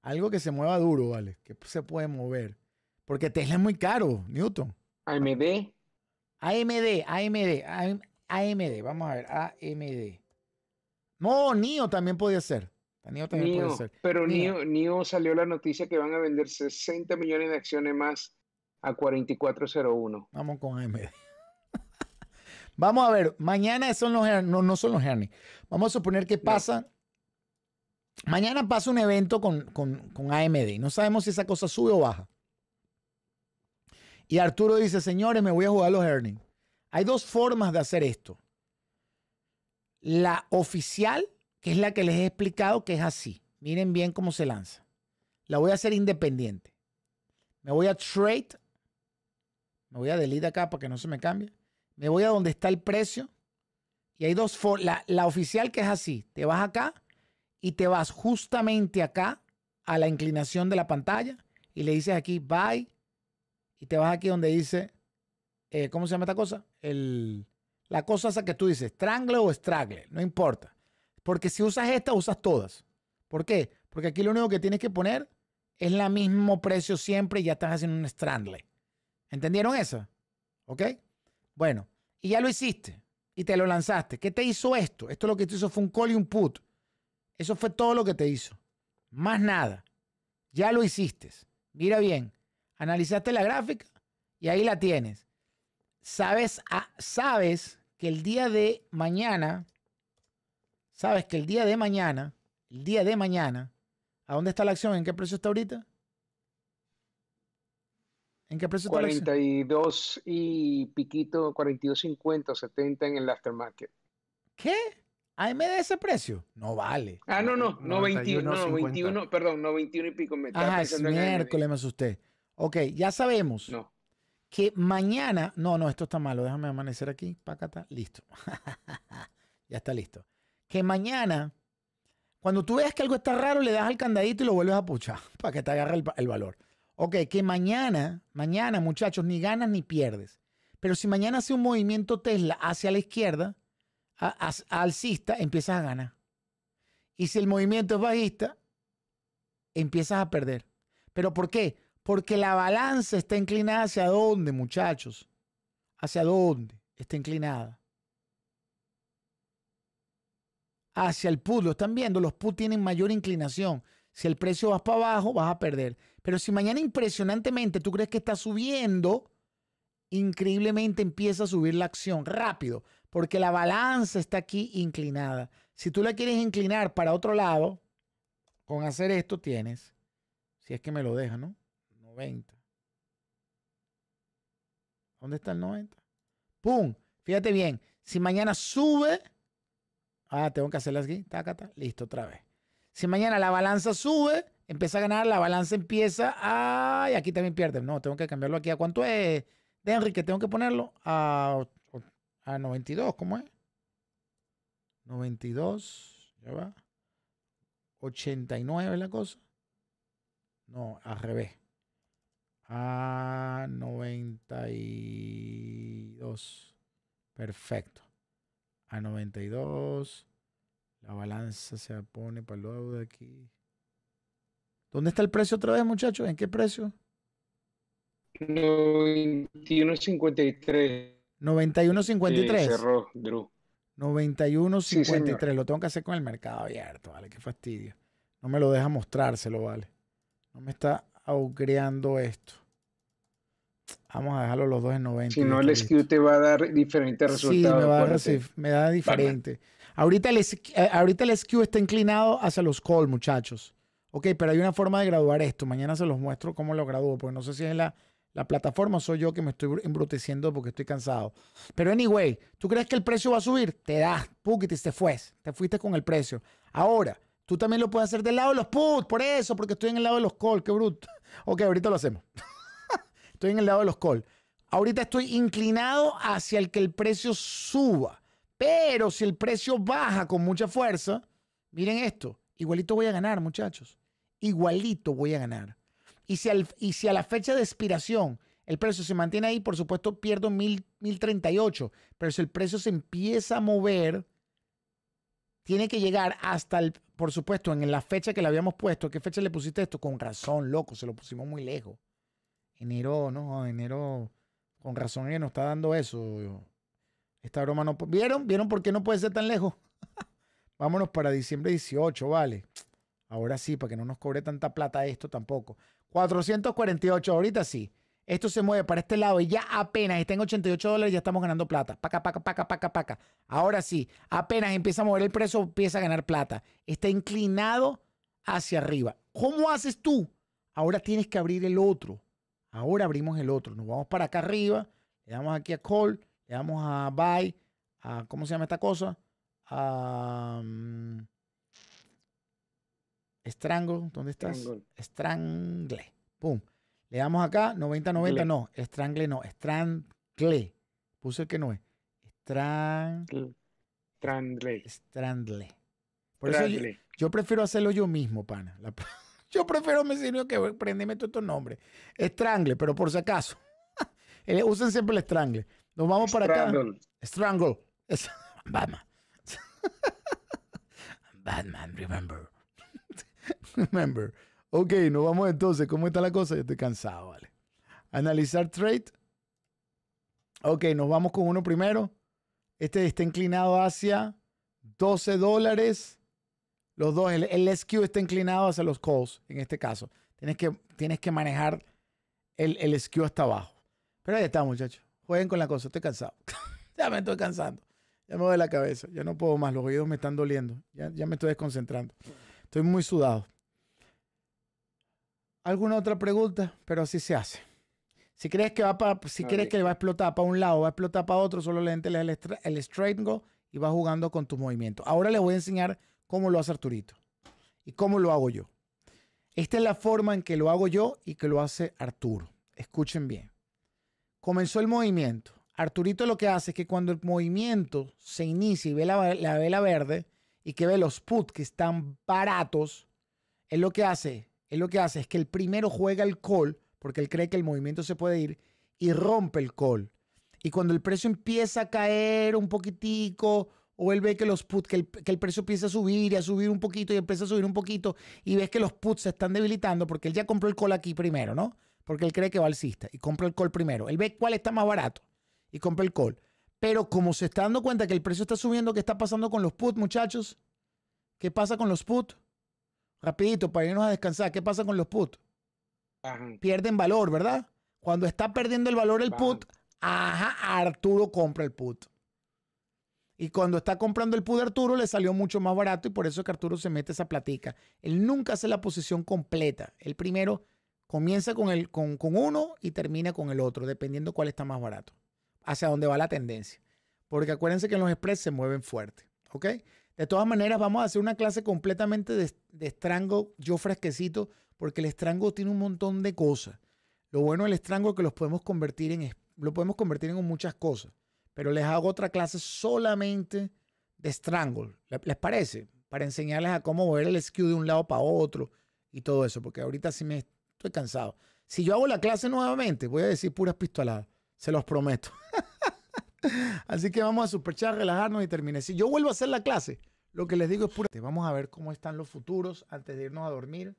Speaker 1: Algo que se mueva duro, ¿vale? Que se puede mover. Porque Tesla es muy caro, Newton. AMD. AMD, AMD, AMD. Vamos a ver, AMD. No, Nio también podía ser. ser. Pero
Speaker 2: Nio. salió la noticia que van a vender 60 millones de acciones más a 4401.
Speaker 1: Vamos con AMD. Vamos a ver, mañana son los no, no son los earnings. Vamos a suponer que pasa. Mañana pasa un evento con, con, con AMD. No sabemos si esa cosa sube o baja. Y Arturo dice, señores, me voy a jugar los earnings. Hay dos formas de hacer esto. La oficial, que es la que les he explicado que es así. Miren bien cómo se lanza. La voy a hacer independiente. Me voy a trade. Me voy a delete acá para que no se me cambie. Me voy a donde está el precio. Y hay dos la, la oficial que es así. Te vas acá y te vas justamente acá a la inclinación de la pantalla y le dices aquí bye y te vas aquí donde dice, eh, ¿cómo se llama esta cosa? El la cosa esa que tú dices, strangle o strangle, no importa. Porque si usas esta, usas todas. ¿Por qué? Porque aquí lo único que tienes que poner es el mismo precio siempre y ya estás haciendo un strangle. ¿Entendieron eso? ¿Ok? Bueno, y ya lo hiciste y te lo lanzaste. ¿Qué te hizo esto? Esto lo que te hizo fue un call y un put. Eso fue todo lo que te hizo. Más nada. Ya lo hiciste. Mira bien. Analizaste la gráfica y ahí la tienes. Sabes, a, sabes que el día de mañana, sabes que el día de mañana, el día de mañana, ¿a dónde está la acción? ¿En qué precio está ahorita? ¿En qué precio 42 está
Speaker 2: la y piquito, 42.50, 70 en el aftermarket.
Speaker 1: ¿Qué? ¿AMD ese precio? No vale. Ah, no, no, no, 21,
Speaker 2: perdón, no, 21 y pico. Me Ajá, es miércoles,
Speaker 1: me asusté. Ok, ya sabemos. No que mañana, no, no, esto está malo, déjame amanecer aquí, pacata, listo. ya está listo. Que mañana, cuando tú veas que algo está raro, le das al candadito y lo vuelves a puchar para que te agarre el, valor. Ok, que mañana, mañana, muchachos, ni ganas ni pierdes. Pero si mañana hace un movimiento Tesla hacia la izquierda, alcista, empiezas a ganar. Y si el movimiento es bajista, empiezas a perder. ¿Pero por qué? Porque la balanza está inclinada hacia dónde, muchachos. ¿Hacia dónde está inclinada? Hacia el put. Lo están viendo. Los put tienen mayor inclinación. Si el precio va para abajo, vas a perder. Pero si mañana impresionantemente tú crees que está subiendo, increíblemente empieza a subir la acción rápido, porque la balanza está aquí inclinada. Si tú la quieres inclinar para otro lado, con hacer esto tienes, si es que me lo deja, ¿no? 90. ¿Dónde está el 90? ¡Pum! Fíjate bien. Si mañana sube. Ah, tengo que las aquí. Tacata. Listo, otra vez. Si mañana la balanza sube, empieza a ganar, la balanza empieza a. Y aquí también pierde. No, tengo que cambiarlo aquí. ¿A cuánto es? De Enrique, tengo que ponerlo a, a 92. ¿Cómo es? 92. Ya va. 89 es la cosa. No, al revés a 92. Perfecto. A 92. La balanza se pone para luego de aquí. ¿Dónde está el precio otra vez, muchachos? ¿En qué precio?
Speaker 2: 91.53.
Speaker 1: 91.53. tres?
Speaker 2: cerró, Drew.
Speaker 1: 91.53. lo tengo que hacer con el mercado abierto, ¿vale? Qué fastidio. No me lo deja mostrárselo, ¿vale? No me está augreando esto. Vamos a dejarlo los dos en 90. Si no, el SKU
Speaker 2: te va a dar diferentes resultados. Sí, me, va a
Speaker 1: me da diferente. Ahorita, el, eh, ahorita SKU está inclinado hacia los call, muchachos. Ok, pero hay una forma de graduar esto. Mañana se los muestro cómo lo gradúo, porque no sé si es la, la plataforma o soy yo que me estoy embruteciendo porque estoy cansado. Pero anyway, ¿tú crees que el precio va a subir? Te das, y te fuiste. te fuiste con el precio. Ahora, tú también lo puedes hacer del lado de los put, por eso, porque estoy en el lado de los call, qué bruto. Ok, ahorita lo hacemos. Estoy en el lado de los call. Ahorita estoy inclinado hacia el que el precio suba. Pero si el precio baja con mucha fuerza, miren esto, igualito voy a ganar, muchachos. Igualito voy a ganar. Y si, y si a la fecha de expiración el precio se mantiene ahí, por supuesto pierdo 1038. Pero si el precio se empieza a mover, tiene que llegar hasta el, por supuesto, en la fecha que le habíamos puesto. ¿Qué fecha le pusiste esto? Con razón, loco, se lo pusimos muy lejos. Enero, no, enero, con razón que nos está dando eso. Esta broma no. ¿Vieron? ¿Vieron por qué no puede ser tan lejos? Vámonos para diciembre 18, vale. Ahora sí, para que no nos cobre tanta plata esto tampoco. 448, ahorita sí. Esto se mueve para este lado y ya apenas está en 88 dólares, ya estamos ganando plata. Paca, paca, paca, paca, paca. Ahora sí, apenas empieza a mover el precio, empieza a ganar plata. Está inclinado hacia arriba. ¿Cómo haces tú? Ahora tienes que abrir el otro. Ahora abrimos el otro. Nos vamos para acá arriba. Le damos aquí a call. Le damos a buy. A, ¿Cómo se llama esta cosa? A, mm, strangle. ¿Dónde estás? Strangle. Pum. Le damos acá 90-90. No, strangle no. Strangle. Puse el que no es. Strangle. Strangle. Strangle. Por eso yo, prefiero hacerlo yo mismo, pana. La... Yo prefiero sirvió que prendeme todos estos nombres. Strangle, pero por si acaso. Eh, usen siempre el strangle. Nos vamos para acá. Strangle. Batman. Batman, remember. remember. Ok, nos vamos entonces. ¿Cómo está la cosa? Yo estoy cansado, vale. Analizar trade. Ok, nos vamos con uno primero. Este está inclinado hacia 12 dólares. Los dos, el, skew está inclinado hacia los calls en este caso. Tienes que, tienes que manejar el, el hasta abajo. Pero ahí está, muchachos. Jueguen con la cosa, estoy cansado. ya me estoy cansando. Ya me duele la cabeza. Ya no puedo más. Los oídos me están doliendo. Ya, me estoy desconcentrando. Estoy muy sudado. ¿Alguna otra pregunta? Pero así se hace. Si crees que va si ah, que va a explotar para un lado, va a explotar para otro, solo le el, el, el straight go y va jugando con tus movimientos. Ahora les voy a enseñar cómo lo hace Arturito y cómo lo hago yo. Esta es la forma en que lo hago yo y que lo hace Arturo. Escuchen bien. Comenzó el movimiento. Arturito lo que hace es que cuando el movimiento se inicia y ve la, vela verde y que ve los put que están baratos, él lo que hace, él lo que hace es que el primero juega el call porque él cree que el movimiento se puede ir y rompe el call. Y cuando el precio empieza a caer un poquitico, o él ve que los puts, que el, que el, precio empieza a subir y a subir un poquito y empieza a subir un poquito y ves que los puts se están debilitando porque él ya compró el call aquí primero, ¿no? Porque él cree que va alcista y compra el call primero. Él ve cuál está más barato y compra el call. Pero como se está dando cuenta que el precio está subiendo, ¿qué está pasando con los puts, muchachos? ¿Qué pasa con los puts? Rapidito, para irnos a descansar, ¿qué pasa con los puts? Pierden valor, ¿verdad? Cuando está perdiendo el valor el put, ajá, Arturo compra el put. Y cuando está comprando el pude Arturo, le salió mucho más barato y por eso es que Arturo se mete esa platica. Él nunca hace la posición completa. Él primero comienza con, el, con, uno y termina con el otro, dependiendo cuál está más barato. Hacia dónde va la tendencia. Porque acuérdense que en los express se mueven fuerte. ¿Ok? De todas maneras, vamos a hacer una clase completamente de, estrango, yo fresquecito, porque el estrango tiene un montón de cosas. Lo bueno del estrango es que los podemos convertir en, lo podemos convertir en muchas cosas pero les hago otra clase solamente de Strangle. ¿Les parece? Para enseñarles a cómo mover el skew de un lado para otro y todo eso, porque ahorita sí me estoy cansado. Si yo hago la clase nuevamente, voy a decir puras pistoladas, se los prometo. Así que vamos a superchar, relajarnos y terminar. Si yo vuelvo a hacer la clase, lo que les digo es pura. Vamos a ver cómo están los futuros antes de irnos a dormir,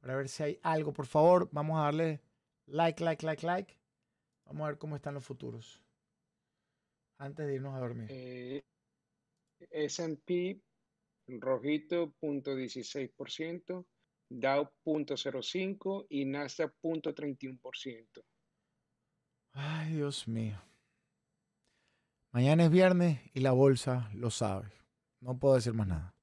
Speaker 1: para ver si hay algo. Por favor, vamos a darle like, like, like, like. Vamos a ver cómo están los futuros antes de irnos a dormir? Eh,
Speaker 2: SP rojito, punto 16%, Dow, punto 05% y Nasdaq, punto 31%.
Speaker 1: Ay, Dios mío. Mañana es viernes y la bolsa lo sabe. No puedo decir más nada.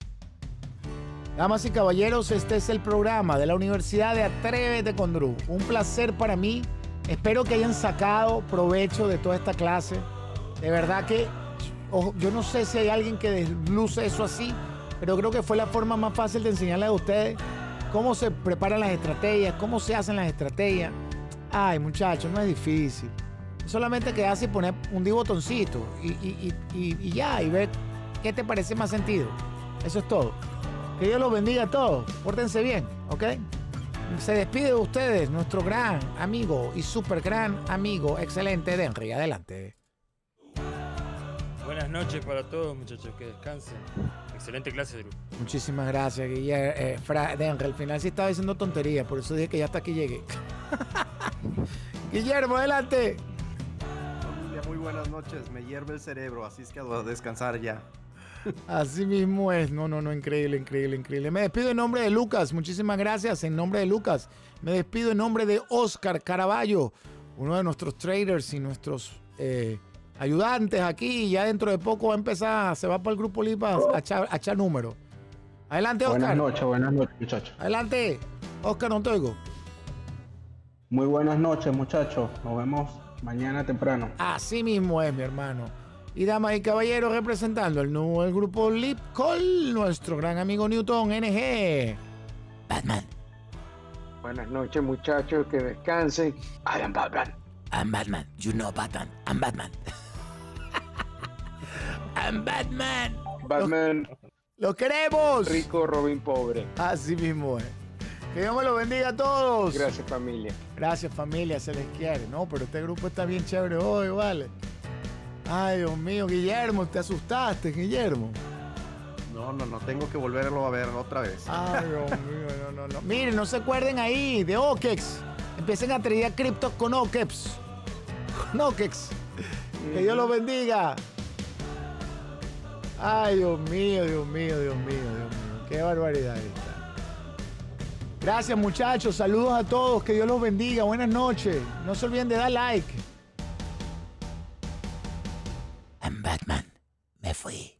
Speaker 1: Damas y caballeros, este es el programa de la Universidad de Atreves de Condru... Un placer para mí. Espero que hayan sacado provecho de toda esta clase. De verdad que yo no sé si hay alguien que desluce eso así, pero creo que fue la forma más fácil de enseñarles a ustedes cómo se preparan las estrategias, cómo se hacen las estrategias. Ay, muchachos, no es difícil. Solamente quedarse y poner un di botoncito y, y, ya, y ver qué te parece más sentido. Eso es todo. Que Dios los bendiga a todos. Pórtense bien, ¿ok? Se despide de ustedes, nuestro gran amigo y súper gran amigo, excelente Denry. Adelante.
Speaker 4: Buenas noches para todos, muchachos, que descansen. Excelente clase, Drew.
Speaker 1: Muchísimas gracias, Guillermo. Eh, al final sí estaba diciendo tonterías, por eso dije que ya hasta aquí llegué. Guillermo, adelante.
Speaker 3: muy buenas noches. Me hierve el cerebro, así es que a descansar ya.
Speaker 1: Así mismo es. No, no, no, increíble, increíble, increíble. Me despido en nombre de Lucas. Muchísimas gracias en nombre de Lucas. Me despido en nombre de Oscar Caraballo, uno de nuestros traders y nuestros eh, ayudantes aquí ya dentro de poco va a empezar, se va para el grupo Lipas a echar, número. Adelante, Oscar. Buenas noches,
Speaker 2: buenas noches, muchachos.
Speaker 1: Adelante, Oscar, no
Speaker 2: Muy buenas noches, muchachos.
Speaker 1: Nos vemos mañana temprano. Así mismo es, mi hermano. Y damas y caballeros, representando el, nuevo, el grupo con nuestro gran amigo Newton NG. Batman.
Speaker 2: Buenas noches, muchachos, que descansen. I am Batman.
Speaker 1: I'm Batman. You know Batman. I'm Batman. Batman. Batman. Lo, queremos. Rico, Robin, pobre. Así mismo es. Eh. Que Dios me lo bendiga a todos. Gracias familia. Gracias familia, se les quiere. No, pero este grupo está bien chévere hoy, vale. Ay, Dios mío, Guillermo, te asustaste, Guillermo.
Speaker 3: No, no, no, tengo que volverlo a ver otra vez. Ay, Dios mío, no, no, no.
Speaker 1: Miren, no se acuerden ahí de OKEX. Empiecen a traer criptos con OKEX. Con OKEX. Que Dios los bendiga. Ay, Dios mío, Dios mío, Dios mío, Dios mío. Qué barbaridad esta. Gracias muchachos, saludos a todos, que Dios los bendiga, buenas noches. No se olviden de dar like. I'm Batman, me fui.